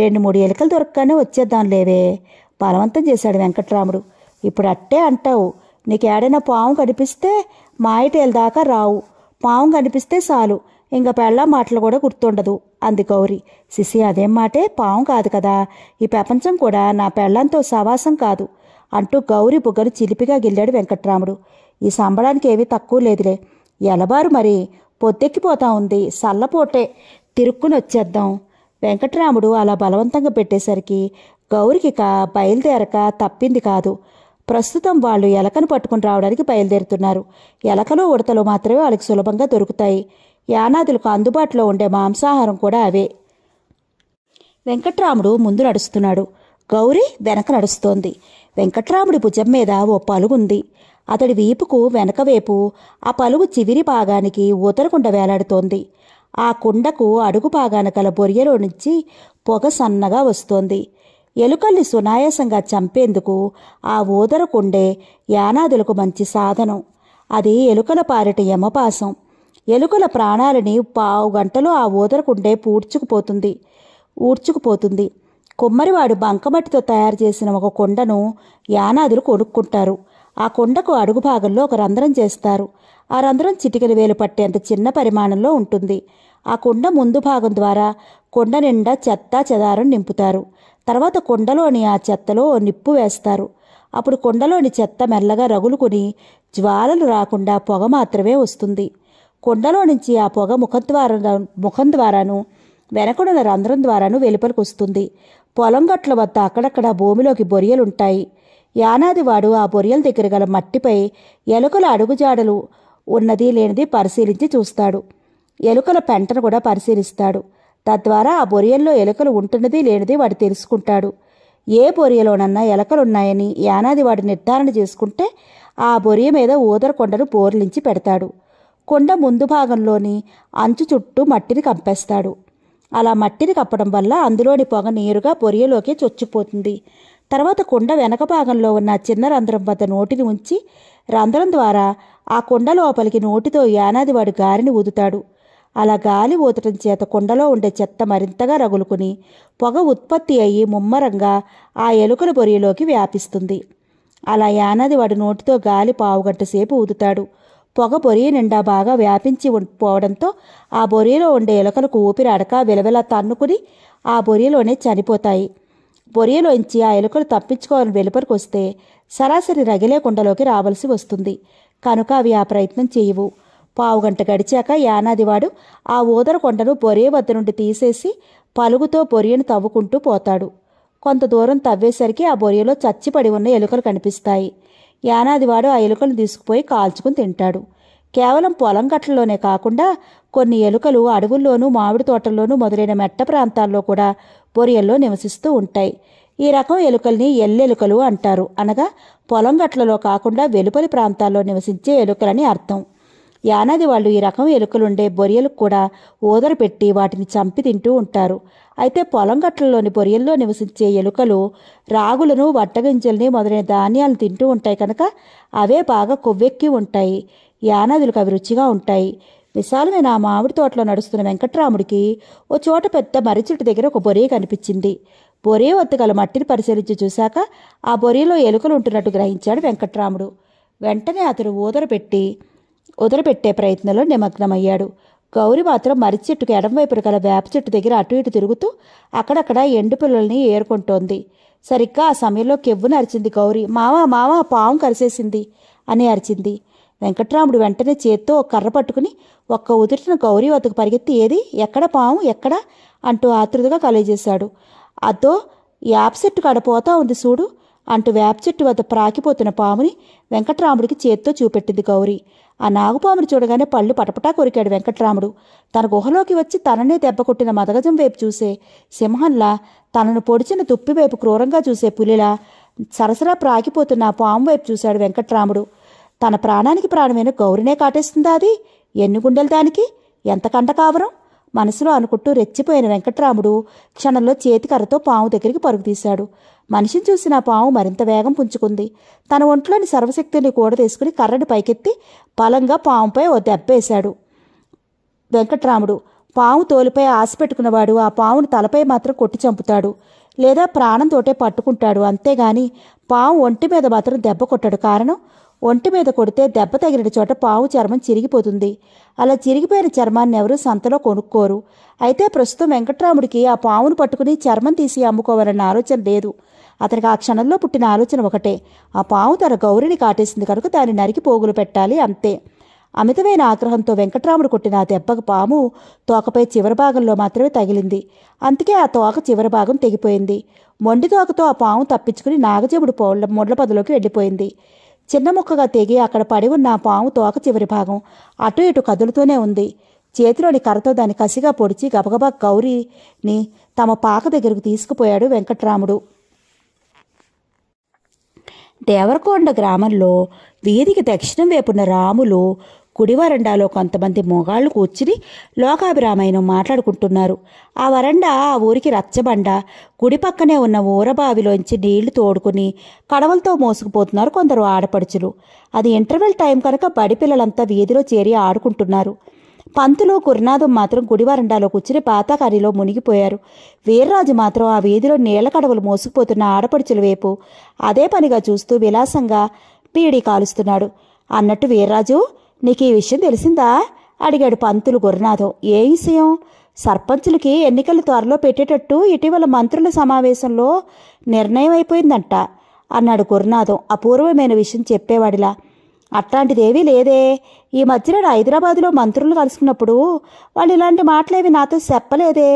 రెండు మూడు ఎలికలు దొరకగానే వచ్చేద్దాం లేవే బలవంతం చేశాడు వెంకట్రాముడు ఇప్పుడు అట్టే అంటావు నీకు ఏడైనా పాము కనిపిస్తే మా దాకా రావు పాము కనిపిస్తే చాలు ఇంకా పెళ్ళ మాటలు కూడా గుర్తుండదు అంది గౌరీ శిశి అదేం మాటే పాము కాదు కదా ఈ ప్రపంచం కూడా నా పెళ్ళంతో సవాసం కాదు అంటూ గౌరీ బుగ్గను చిలిపిగా గిల్లాడు వెంకట్రాముడు ఈ సంబళానికి ఏమీ తక్కువ లేదులే ఎలబారు మరి పొద్దెక్కిపోతా ఉంది సల్లపోటే తిరుక్కునొచ్చేద్దాం వెంకటరాముడు అలా బలవంతంగా పెట్టేసరికి గౌరికిక బయలుదేరక తప్పింది కాదు ప్రస్తుతం వాళ్ళు ఎలకను పట్టుకుని రావడానికి బయలుదేరుతున్నారు ఎలకలు ఉడతలు మాత్రమే వాళ్ళకి సులభంగా దొరుకుతాయి యానాదులకు అందుబాటులో ఉండే మాంసాహారం కూడా అవే వెంకట్రాముడు ముందు నడుస్తున్నాడు గౌరీ వెనక నడుస్తోంది వెంకట్రాముడి భుజం మీద ఓ పలుగుంది అతడి వీపుకు వెనకవైపు ఆ పలుగు చివిరి భాగానికి ఊతరకుండ వేలాడుతోంది ఆ కుండకు అడుగు భాగాన గల బొరియలో నుంచి పొగ సన్నగా వస్తోంది ఎలుకల్ని సునాయాసంగా చంపేందుకు ఆ ఊదరకుండే యానాదులకు మంచి సాధనం అది ఎలుకల పారిట యమపాసం ఎలుకల ప్రాణాలని పావు గంటలో ఆ ఊదరకుండే పూడ్చుకుపోతుంది ఊడ్చుకుపోతుంది కుమ్మరివాడు బంకమట్టితో తయారు చేసిన ఒక కొండను యానాదులు కొనుక్కుంటారు ఆ కొండకు అడుగు భాగంలో ఒక రంధ్రం చేస్తారు ఆ రంధ్రం చిటికలు వేలు పట్టేంత చిన్న పరిమాణంలో ఉంటుంది ఆ కొండ ముందు భాగం ద్వారా కొండ నిండా చెత్త చెదారం నింపుతారు తర్వాత కొండలోని ఆ చెత్తలో నిప్పు వేస్తారు అప్పుడు కొండలోని చెత్త మెల్లగా రగులుకుని జ్వాలలు రాకుండా పొగ మాత్రమే వస్తుంది కొండలో నుంచి ఆ పొగ ముఖద్వార ముఖం ద్వారాను వెనకడున రంధ్రం ద్వారాను వెలుపలికి వస్తుంది పొలం గట్ల వద్ద అక్కడక్కడ భూమిలోకి బొరియలుంటాయి యానాదివాడు ఆ బొరియల దగ్గర గల మట్టిపై ఎలుకల అడుగుజాడలు ఉన్నది లేనిది పరిశీలించి చూస్తాడు ఎలుకల పెంటను కూడా పరిశీలిస్తాడు తద్వారా ఆ బొరియల్లో ఎలుకలు ఉంటున్నది లేనిది వాడు తెలుసుకుంటాడు ఏ బొరియలోనన్నా ఎలకలున్నాయని యానాదివాడు నిర్ధారణ చేసుకుంటే ఆ బొరియ మీద ఊదరకొండను పోర్లించి పెడతాడు కొండ ముందు భాగంలోని అంచు చుట్టూ మట్టిని కంపేస్తాడు అలా మట్టిని కప్పడం వల్ల అందులోని పొగ నేరుగా పొరియలోకి చొచ్చిపోతుంది తర్వాత కుండ వెనక భాగంలో ఉన్న చిన్న రంధ్రం వద్ద నోటిని ఉంచి రంధ్రం ద్వారా ఆ కుండ లోపలికి నోటితో యానాదివాడు వాడు గాలిని ఊదుతాడు అలా గాలి ఊతటం చేత కుండలో ఉండే చెత్త మరింతగా రగులుకుని పొగ ఉత్పత్తి అయ్యి ముమ్మరంగా ఆ ఎలుకల పొరియలోకి వ్యాపిస్తుంది అలా యానాది నోటితో గాలి పావుగంట సేపు ఊదుతాడు పొగ బొరి నిండా బాగా వ్యాపించి పోవడంతో ఆ బొరియలో ఉండే ఎలుకలకు ఊపిరి అడక విలవిలా తన్నుకుని ఆ బొరియలోనే చనిపోతాయి బొరియలోంచి ఆ ఎలుకలు తప్పించుకోవాలని వెలుపరికి వస్తే సరాసరి రగిలే కుండలోకి రావలసి వస్తుంది కనుక అవి ఆ ప్రయత్నం చేయవు పావుగంట గడిచాక యానాదివాడు ఆ ఊదర కొండను బొరే వద్ద నుండి తీసేసి పలుగుతో బొరియను తవ్వుకుంటూ పోతాడు కొంత దూరం తవ్వేసరికి ఆ బొరియలో చచ్చిపడి ఉన్న ఎలుకలు కనిపిస్తాయి యానాదివాడు ఆ ఎలుకను తీసుకుపోయి కాల్చుకుని తింటాడు కేవలం పొలం గట్లలోనే కాకుండా కొన్ని ఎలుకలు అడవుల్లోనూ మామిడి తోటల్లోనూ మొదలైన మెట్ట ప్రాంతాల్లో కూడా బొరియల్లో నివసిస్తూ ఉంటాయి ఈ రకం ఎలుకల్ని ఎల్లెలుకలు అంటారు అనగా పొలం గట్లలో కాకుండా వెలుపలి ప్రాంతాల్లో నివసించే ఎలుకలని అర్థం యానాది వాళ్ళు ఈ రకం ఎలుకలుండే బొరియలకు కూడా ఓదర పెట్టి వాటిని చంపి తింటూ ఉంటారు అయితే పొలం గట్లలోని బొరియల్లో నివసించే ఎలుకలు రాగులను వట్టగింజల్ని మొదలైన ధాన్యాలను తింటూ ఉంటాయి కనుక అవే బాగా కొవ్వెక్కి ఉంటాయి యానాదులకు అవి రుచిగా ఉంటాయి విశాలమైన ఆ మామిడి తోటలో నడుస్తున్న వెంకట్రాముడికి ఓ చోట పెద్ద మర్రి చెట్టు దగ్గర ఒక బొరియ కనిపించింది బొరియ ఒత్తుగల మట్టిని పరిశీలించి చూశాక ఆ బొరియలో ఎలుకలు ఉంటున్నట్టు గ్రహించాడు వెంకట్రాముడు వెంటనే అతడు ఊదర పెట్టి వదిలిపెట్టే ప్రయత్నంలో నిమగ్నమయ్యాడు గౌరి మాత్రం మర్రి చెట్టుకు ఎడంవైపున గల వేప చెట్టు దగ్గర అటు ఇటు తిరుగుతూ అక్కడక్కడ ఎండు పిల్లల్ని ఏరుకుంటోంది సరిగ్గా ఆ సమయంలో కెవ్వును అరిచింది గౌరి మావా మావా పాము కరిసేసింది అని అరిచింది వెంకట్రాముడు వెంటనే చేత్తో ఒక కర్ర పట్టుకుని ఒక్క ఉదుటిన గౌరీ వద్దకు పరిగెత్తి ఏది ఎక్కడ పాము ఎక్కడ అంటూ ఆతృతగా కలియజేశాడు అదో యాప్ సెట్టు కడపోతా ఉంది చూడు అంటూ వేప చెట్టు వద్ద ప్రాకిపోతున్న పాముని వెంకట్రాముడికి చేత్తో చూపెట్టింది గౌరీ ఆ నాగుపాముని చూడగానే పళ్ళు పటపటా కొరికాడు వెంకట్రాముడు తన గుహలోకి వచ్చి తననే దెబ్బకొట్టిన మదగజం వైపు చూసే సింహంలా తనను పొడిచిన తుప్పి వైపు క్రూరంగా చూసే పులిలా సరసరా ప్రాకిపోతున్న ఆ పాము వైపు చూశాడు వెంకట్రాముడు తన ప్రాణానికి ప్రాణమైన గౌరినే కాటేస్తుందా అది ఎన్ని గుండెలు దానికి ఎంత కంట కావరం మనసులో అనుకుంటూ రెచ్చిపోయిన వెంకట్రాముడు క్షణంలో చేతికర్రతో పాము దగ్గరికి పరుగుతీశాడు మనిషిని చూసిన పాము మరింత వేగం పుంజుకుంది తన ఒంట్లోని సర్వశక్తిని కూడదీసుకుని కర్రని పైకెత్తి బలంగా పాముపై ఓ దెబ్బేశాడు వెంకట్రాముడు పాము తోలిపై ఆశ పెట్టుకున్నవాడు ఆ పావును తలపై మాత్రం కొట్టి చంపుతాడు లేదా ప్రాణంతోటే పట్టుకుంటాడు అంతేగాని పాము ఒంటి మీద మాత్రం దెబ్బ కొట్టాడు కారణం ఒంటి మీద కొడితే దెబ్బ తగిలిన చోట పావు చర్మం చిరిగిపోతుంది అలా చిరిగిపోయిన చర్మాన్ని ఎవరూ సంతలో కొనుక్కోరు అయితే ప్రస్తుతం వెంకట్రాముడికి ఆ పావును పట్టుకుని చర్మం తీసి అమ్ముకోవాలన్న ఆలోచన లేదు అతనికి ఆ క్షణంలో పుట్టిన ఆలోచన ఒకటే ఆ పావు తన గౌరిని కాటేసింది కనుక దాన్ని నరికి పోగులు పెట్టాలి అంతే అమితమైన ఆగ్రహంతో వెంకట్రాముడు కొట్టిన ఆ దెబ్బకు పాము తోకపై చివరి భాగంలో మాత్రమే తగిలింది అందుకే ఆ తోక చివరి భాగం తెగిపోయింది మొండి తోకతో ఆ పాము తప్పించుకుని నాగజముడు పొళ్ళ మొడ్ల పదులోకి వెళ్ళిపోయింది చిన్న ముక్కగా తెగి అక్కడ పడి ఉన్న పాము తోక చివరి భాగం అటు ఇటు కదులుతూనే ఉంది చేతిలోని కర్రతో దాన్ని కసిగా పొడిచి గబగబా గౌరీని తమ పాక దగ్గరకు తీసుకుపోయాడు వెంకట్రాముడు దేవరకొండ గ్రామంలో వీధికి దక్షిణం వైపున రాములు కుడి వరండాలో కొంతమంది మొగాళ్ళు కూర్చుని లోకాభిరామాయణం మాట్లాడుకుంటున్నారు ఆ వరండా ఆ ఊరికి రచ్చబండ గుడి పక్కనే ఉన్న ఊరబావిలోంచి నీళ్లు తోడుకుని కడవలతో మోసుకుపోతున్నారు కొందరు ఆడపడుచులు అది ఇంటర్వెల్ టైం కనుక బడి పిల్లలంతా వీధిలో చేరి ఆడుకుంటున్నారు పంతులు గురునాథం మాత్రం గుడి వరండాలో కూర్చుని పాతకారిలో మునిగిపోయారు వీర్రాజు మాత్రం ఆ వీధిలో నీళ్ల కడవలు మోసుకుపోతున్న ఆడపడుచుల వైపు అదే పనిగా చూస్తూ విలాసంగా పీడి కాలుస్తున్నాడు అన్నట్టు వీర్రాజు నీకు ఈ విషయం తెలిసిందా అడిగాడు పంతులు గురునాథం ఏ విషయం సర్పంచులకి ఎన్నికలు త్వరలో పెట్టేటట్టు ఇటీవల మంత్రుల సమావేశంలో నిర్ణయం అయిపోయిందంట అన్నాడు గురునాథం అపూర్వమైన విషయం చెప్పేవాడిలా అట్లాంటిదేవీ లేదే ఈ మధ్యన హైదరాబాదులో మంత్రులు కలుసుకున్నప్పుడు వాళ్ళు ఇలాంటి మాటలేవి నాతో చెప్పలేదే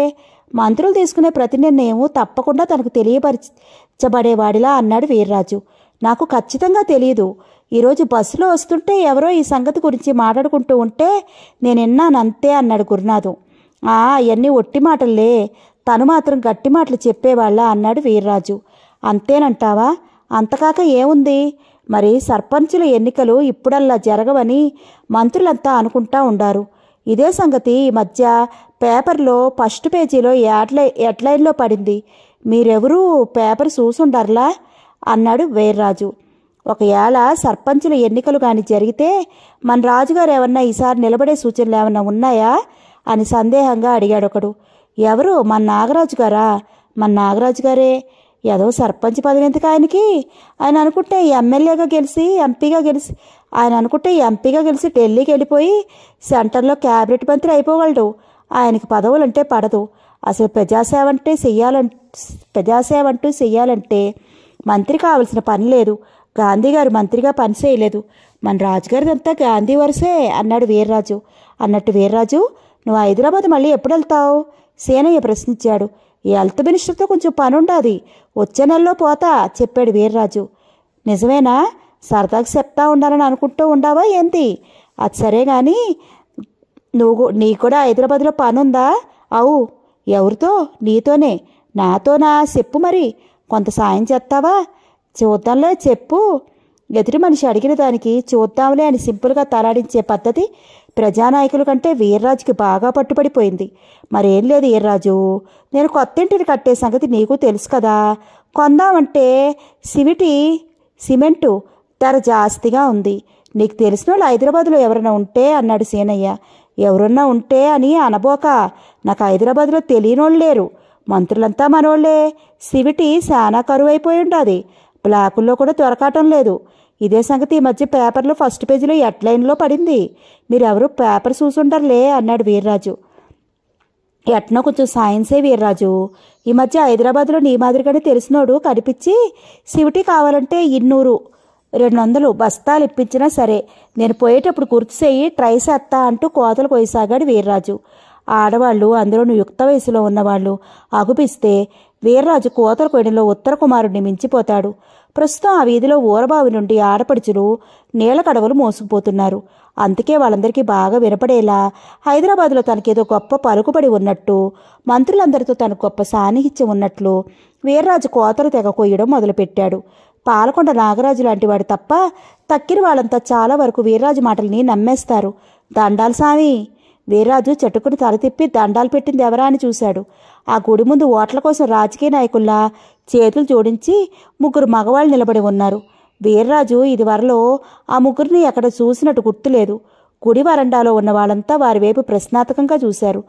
మంత్రులు తీసుకునే ప్రతి నిర్ణయం తప్పకుండా తనకు తెలియపరచబడేవాడిలా అన్నాడు వీర్రాజు నాకు ఖచ్చితంగా తెలియదు ఈరోజు బస్సులో వస్తుంటే ఎవరో ఈ సంగతి గురించి మాట్లాడుకుంటూ ఉంటే నేను విన్నాను అంతే అన్నాడు గురునాథం ఆ అవన్నీ ఒట్టి మాటలే తను మాత్రం గట్టి మాటలు చెప్పేవాళ్ళ అన్నాడు వీర్రాజు అంతేనంటావా అంతకాక ఏముంది మరి సర్పంచుల ఎన్నికలు ఇప్పుడల్లా జరగవని మంత్రులంతా అనుకుంటా ఉండారు ఇదే సంగతి ఈ మధ్య పేపర్లో ఫస్ట్ పేజీలో యాడ్లై హెడ్లైన్లో పడింది మీరెవరూ పేపర్ చూసుండర్లా అన్నాడు వీర్రాజు ఒకవేళ సర్పంచుల ఎన్నికలు కానీ జరిగితే మన రాజుగారు ఏమన్నా ఈసారి నిలబడే సూచనలు ఏమన్నా ఉన్నాయా అని సందేహంగా అడిగాడు ఒకడు ఎవరు మన నాగరాజు గారా మన నాగరాజు గారే ఏదో సర్పంచ్ పదవి ఎందుకు ఆయనకి ఆయన అనుకుంటే ఎమ్మెల్యేగా గెలిచి ఎంపీగా గెలిచి ఆయన అనుకుంటే ఎంపీగా గెలిచి ఢిల్లీకి వెళ్ళిపోయి సెంటర్లో క్యాబినెట్ మంత్రి అయిపోగలడు ఆయనకి పదవులు అంటే పడదు అసలు ప్రజాసేవ అంటే చెయ్యాలంటే ప్రజాసేవ అంటూ చెయ్యాలంటే మంత్రి కావాల్సిన పని లేదు గాంధీ గారు మంత్రిగా పనిచేయలేదు మన రాజుగారిదంతా గాంధీ వరుసే అన్నాడు వీర్రాజు అన్నట్టు వీర్రాజు నువ్వు హైదరాబాద్ మళ్ళీ ఎప్పుడు వెళ్తావు సేనయ్య ప్రశ్నించాడు ఈ హెల్త్ మినిస్టర్తో కొంచెం పని ఉండాది వచ్చే నెలలో పోతా చెప్పాడు వీర్రాజు నిజమేనా సరదాగా చెప్తా ఉండాలని అనుకుంటూ ఉండావా ఏంటి అది సరే కానీ నువ్వు నీకు కూడా హైదరాబాద్లో పని ఉందా అవు ఎవరితో నీతోనే నాతోనా చెప్పు మరి కొంత సాయం చేస్తావా చూద్దాంలే చెప్పు ఎదుటి మనిషి అడిగిన దానికి చూద్దాంలే అని సింపుల్గా తలాడించే పద్ధతి ప్రజానాయకుల కంటే వీర్రాజుకి బాగా పట్టుబడిపోయింది మరేం లేదు వీర్రాజు నేను కొత్త ఇంటిని కట్టే సంగతి నీకు తెలుసు కదా కొందామంటే సిమిటి సిమెంటు ధర జాస్తిగా ఉంది నీకు తెలిసిన వాళ్ళు హైదరాబాద్లో ఎవరైనా ఉంటే అన్నాడు సీనయ్య ఎవరన్నా ఉంటే అని అనబోక నాకు హైదరాబాద్లో తెలియనోళ్ళు లేరు మంత్రులంతా మనోళ్లే సివిటి శానా కరువైపోయి ఉండాది బ్లాకుల్లో కూడా దొరకటం లేదు ఇదే సంగతి ఈ మధ్య పేపర్లో ఫస్ట్ పేజీలో ఎట్లైన్లో పడింది మీరెవరు పేపర్ చూసుంటారులే అన్నాడు వీర్రాజు ఎట్నో కొంచెం సాయన్సే వీర్రాజు ఈ మధ్య హైదరాబాద్లో నీ మాదిరిగానే తెలిసినోడు కనిపించి సివిటీ కావాలంటే ఇన్నూరు రెండు వందలు బస్తాలు ఇప్పించినా సరే నేను పోయేటప్పుడు గుర్తుసేయి ట్రై చేస్తా అంటూ కోతలు కోయసాగాడు వీర్రాజు ఆడవాళ్ళు అందులోనూ యుక్త వయసులో ఉన్నవాళ్ళు అగుపిస్తే వీర్రాజు కోతల కొయ్యడంలో ఉత్తర కుమారుడిని మించిపోతాడు ప్రస్తుతం ఆ వీధిలో ఊరబావి నుండి ఆడపడుచులు నీళ్ల కడవలు మోసుకుపోతున్నారు అందుకే వాళ్ళందరికీ బాగా వినపడేలా హైదరాబాదులో తనకేదో గొప్ప పలుకుబడి ఉన్నట్టు మంత్రులందరితో తనకు గొప్ప సాన్నిహిత్యం ఉన్నట్లు వీర్రాజు కోతలు తెగ కొయ్యడం మొదలుపెట్టాడు పాలకొండ నాగరాజు లాంటి వాడు తప్ప తక్కిన వాళ్ళంతా చాలా వరకు వీర్రాజు మాటల్ని నమ్మేస్తారు దండాలు సామి వీర్రాజు చెట్టుకుని తల తిప్పి దండాలు పెట్టింది ఎవరా అని చూశాడు ఆ గుడి ముందు ఓట్ల కోసం రాజకీయ నాయకుల్లా చేతులు జోడించి ముగ్గురు మగవాళ్ళు నిలబడి ఉన్నారు వీర్రాజు ఇదివరలో ఆ ముగ్గురిని ఎక్కడ చూసినట్టు గుర్తులేదు గుడి వరండాలో ఉన్న వాళ్ళంతా వారి వైపు ప్రశ్నార్థకంగా చూశారు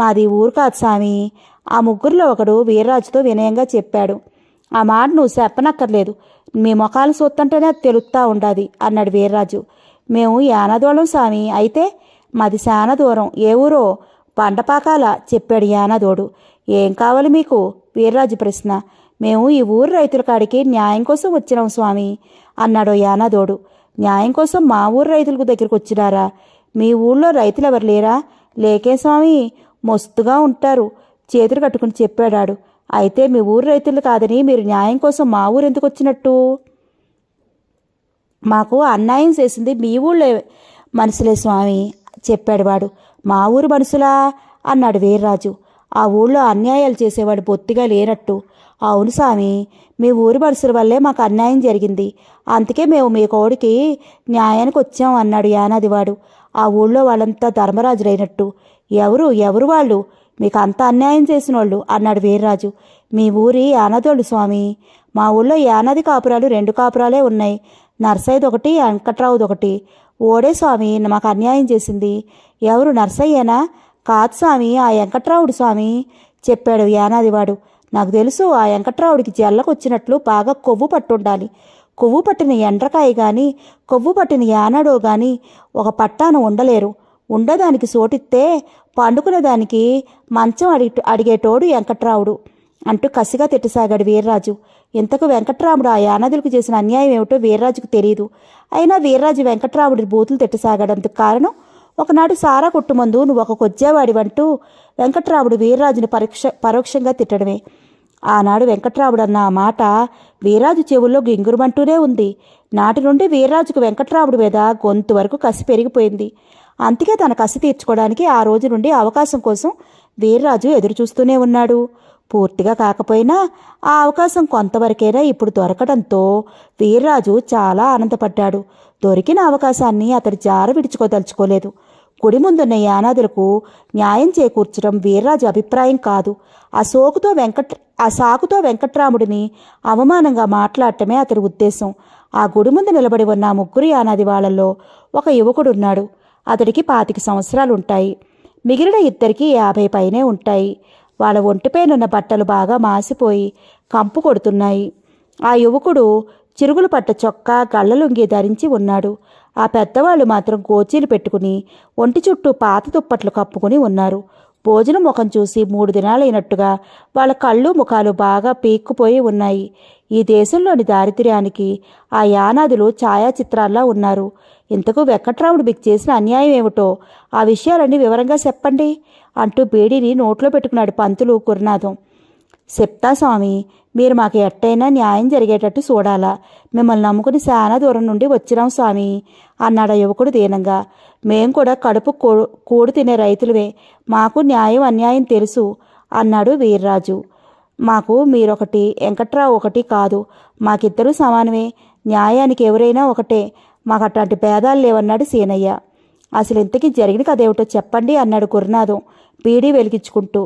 మాది ఊరు కాదు స్వామి ఆ ముగ్గురిలో ఒకడు వీర్రాజుతో వినయంగా చెప్పాడు ఆ మాట నువ్వు చెప్పనక్కర్లేదు మీ ముఖాలు చూస్తుంటేనే తెలుస్తా ఉండాది అన్నాడు వీర్రాజు మేము యానాదోళం స్వామి అయితే మాది శాన దూరం ఏ ఊరో పండపాకాల చెప్పాడు యానదోడు ఏం కావాలి మీకు వీర్రాజు ప్రశ్న మేము ఈ ఊరు రైతుల కాడికి న్యాయం కోసం వచ్చినాం స్వామి అన్నాడు యానదోడు న్యాయం కోసం మా ఊరు రైతులకు దగ్గరికి వచ్చినారా మీ ఊళ్ళో రైతులు ఎవరు లేరా లేకే స్వామి మస్తుగా ఉంటారు చేతులు కట్టుకుని చెప్పాడాడు అయితే మీ ఊరు రైతులు కాదని మీరు న్యాయం కోసం మా ఊరు ఎందుకు వచ్చినట్టు మాకు అన్యాయం చేసింది మీ ఊళ్ళో మనుషులే స్వామి చెప్పాడు వాడు మా ఊరు మనుషులా అన్నాడు వీర్రాజు ఆ ఊళ్ళో అన్యాయాలు చేసేవాడు బొత్తిగా లేనట్టు అవును స్వామి మీ ఊరి మనుషుల వల్లే మాకు అన్యాయం జరిగింది అందుకే మేము మీ కోడికి న్యాయానికి వచ్చాం అన్నాడు యానాదివాడు ఆ ఊళ్ళో వాళ్ళంతా ధర్మరాజులైనట్టు ఎవరు ఎవరు వాళ్ళు మీకు అంత అన్యాయం చేసిన వాళ్ళు అన్నాడు వీర్రాజు మీ ఊరి యానదోళ్ళు స్వామి మా ఊళ్ళో యానది కాపురాలు రెండు కాపురాలే ఉన్నాయి నర్సయ్యది ఒకటి వెంకట్రావుది ఒకటి ఓడే స్వామి మాకు అన్యాయం చేసింది ఎవరు నర్సయ్యేనా కాదు స్వామి ఆ వెంకట్రావుడు స్వామి చెప్పాడు యానాదివాడు నాకు తెలుసు ఆ వెంకట్రావుడికి జల్లకొచ్చినట్లు బాగా కొవ్వు పట్టుండాలి కొవ్వు పట్టిన ఎండ్రకాయ గాని కొవ్వు పట్టిన యానాడో గాని ఒక పట్టాను ఉండలేరు ఉండదానికి సోటిస్తే దానికి మంచం అడిగి అడిగేటోడు వెంకట్రావుడు అంటూ కసిగా తిట్టసాగాడు వీర్రాజు ఇంతకు వెంకట్రాముడు ఆ యానాదులకు చేసిన అన్యాయం ఏమిటో వీర్రాజుకు తెలియదు అయినా వీర్రాజు వెంకట్రాముడి బూతులు తిట్టసాగడందుకు కారణం ఒకనాడు సారా కొట్టుమందు నువ్వు ఒక అంటూ వెంకట్రాముడు వీర్రాజుని పరోక్ష పరోక్షంగా తిట్టడమే ఆనాడు వెంకట్రాముడు అన్న ఆ మాట వీర్రాజు చెవుల్లో గింగురుమంటూనే ఉంది నాటి నుండి వీర్రాజుకు వెంకట్రాముడి మీద గొంతు వరకు కసి పెరిగిపోయింది అందుకే తన కసి తీర్చుకోవడానికి ఆ రోజు నుండి అవకాశం కోసం వీర్రాజు ఎదురుచూస్తూనే ఉన్నాడు పూర్తిగా కాకపోయినా ఆ అవకాశం కొంతవరకైనా ఇప్పుడు దొరకడంతో వీర్రాజు చాలా ఆనందపడ్డాడు దొరికిన అవకాశాన్ని అతడి జార విడుచుకోదలుచుకోలేదు గుడి ముందున్న యానాదులకు న్యాయం చేకూర్చడం వీర్రాజు అభిప్రాయం కాదు ఆ సోకుతో వెంకట ఆ సాకుతో వెంకట్రాముడిని అవమానంగా మాట్లాడటమే అతడి ఉద్దేశం ఆ గుడి ముందు నిలబడి ఉన్న ముగ్గురు యానాది వాళ్ళల్లో ఒక యువకుడున్నాడు అతడికి పాతిక సంవత్సరాలుంటాయి మిగిలిన ఇద్దరికి యాభై పైనే ఉంటాయి వాళ్ళ ఒంటిపైనున్న బట్టలు బాగా మాసిపోయి కంపు కొడుతున్నాయి ఆ యువకుడు చిరుగులు పట్ట చొక్కా గళ్ళలుంగి ధరించి ఉన్నాడు ఆ పెద్దవాళ్ళు మాత్రం గోచీలు పెట్టుకుని ఒంటి చుట్టూ పాత దుప్పట్లు కప్పుకుని ఉన్నారు భోజనం ముఖం చూసి మూడు దినాలైనట్టుగా వాళ్ళ కళ్ళు ముఖాలు బాగా పీక్కుపోయి ఉన్నాయి ఈ దేశంలోని దారిద్ర్యానికి ఆ యానాదులు ఛాయాచిత్రాల్లా ఉన్నారు ఇంతకు వెంకట్రాముడు మీకు చేసిన అన్యాయం ఏమిటో ఆ విషయాలన్నీ వివరంగా చెప్పండి అంటూ బేడిని నోట్లో పెట్టుకున్నాడు పంతులు గురునాథం చెప్తా స్వామి మీరు మాకు ఎట్టయినా న్యాయం జరిగేటట్టు చూడాలా మిమ్మల్ని నమ్ముకుని చాలా దూరం నుండి వచ్చినాం స్వామి అన్నాడు యువకుడు దీనంగా మేం కూడా కడుపు కూడు తినే రైతులవే మాకు న్యాయం అన్యాయం తెలుసు అన్నాడు వీర్రాజు మాకు మీరొకటి వెంకట్రావు ఒకటి కాదు మాకిద్దరూ సమానమే న్యాయానికి ఎవరైనా ఒకటే మాకు అట్లాంటి భేదాలు లేవన్నాడు సీనయ్య అసలు ఇంతకీ జరిగిన కదేమిటో చెప్పండి అన్నాడు గురునాథం బీడీ వెలిగించుకుంటూ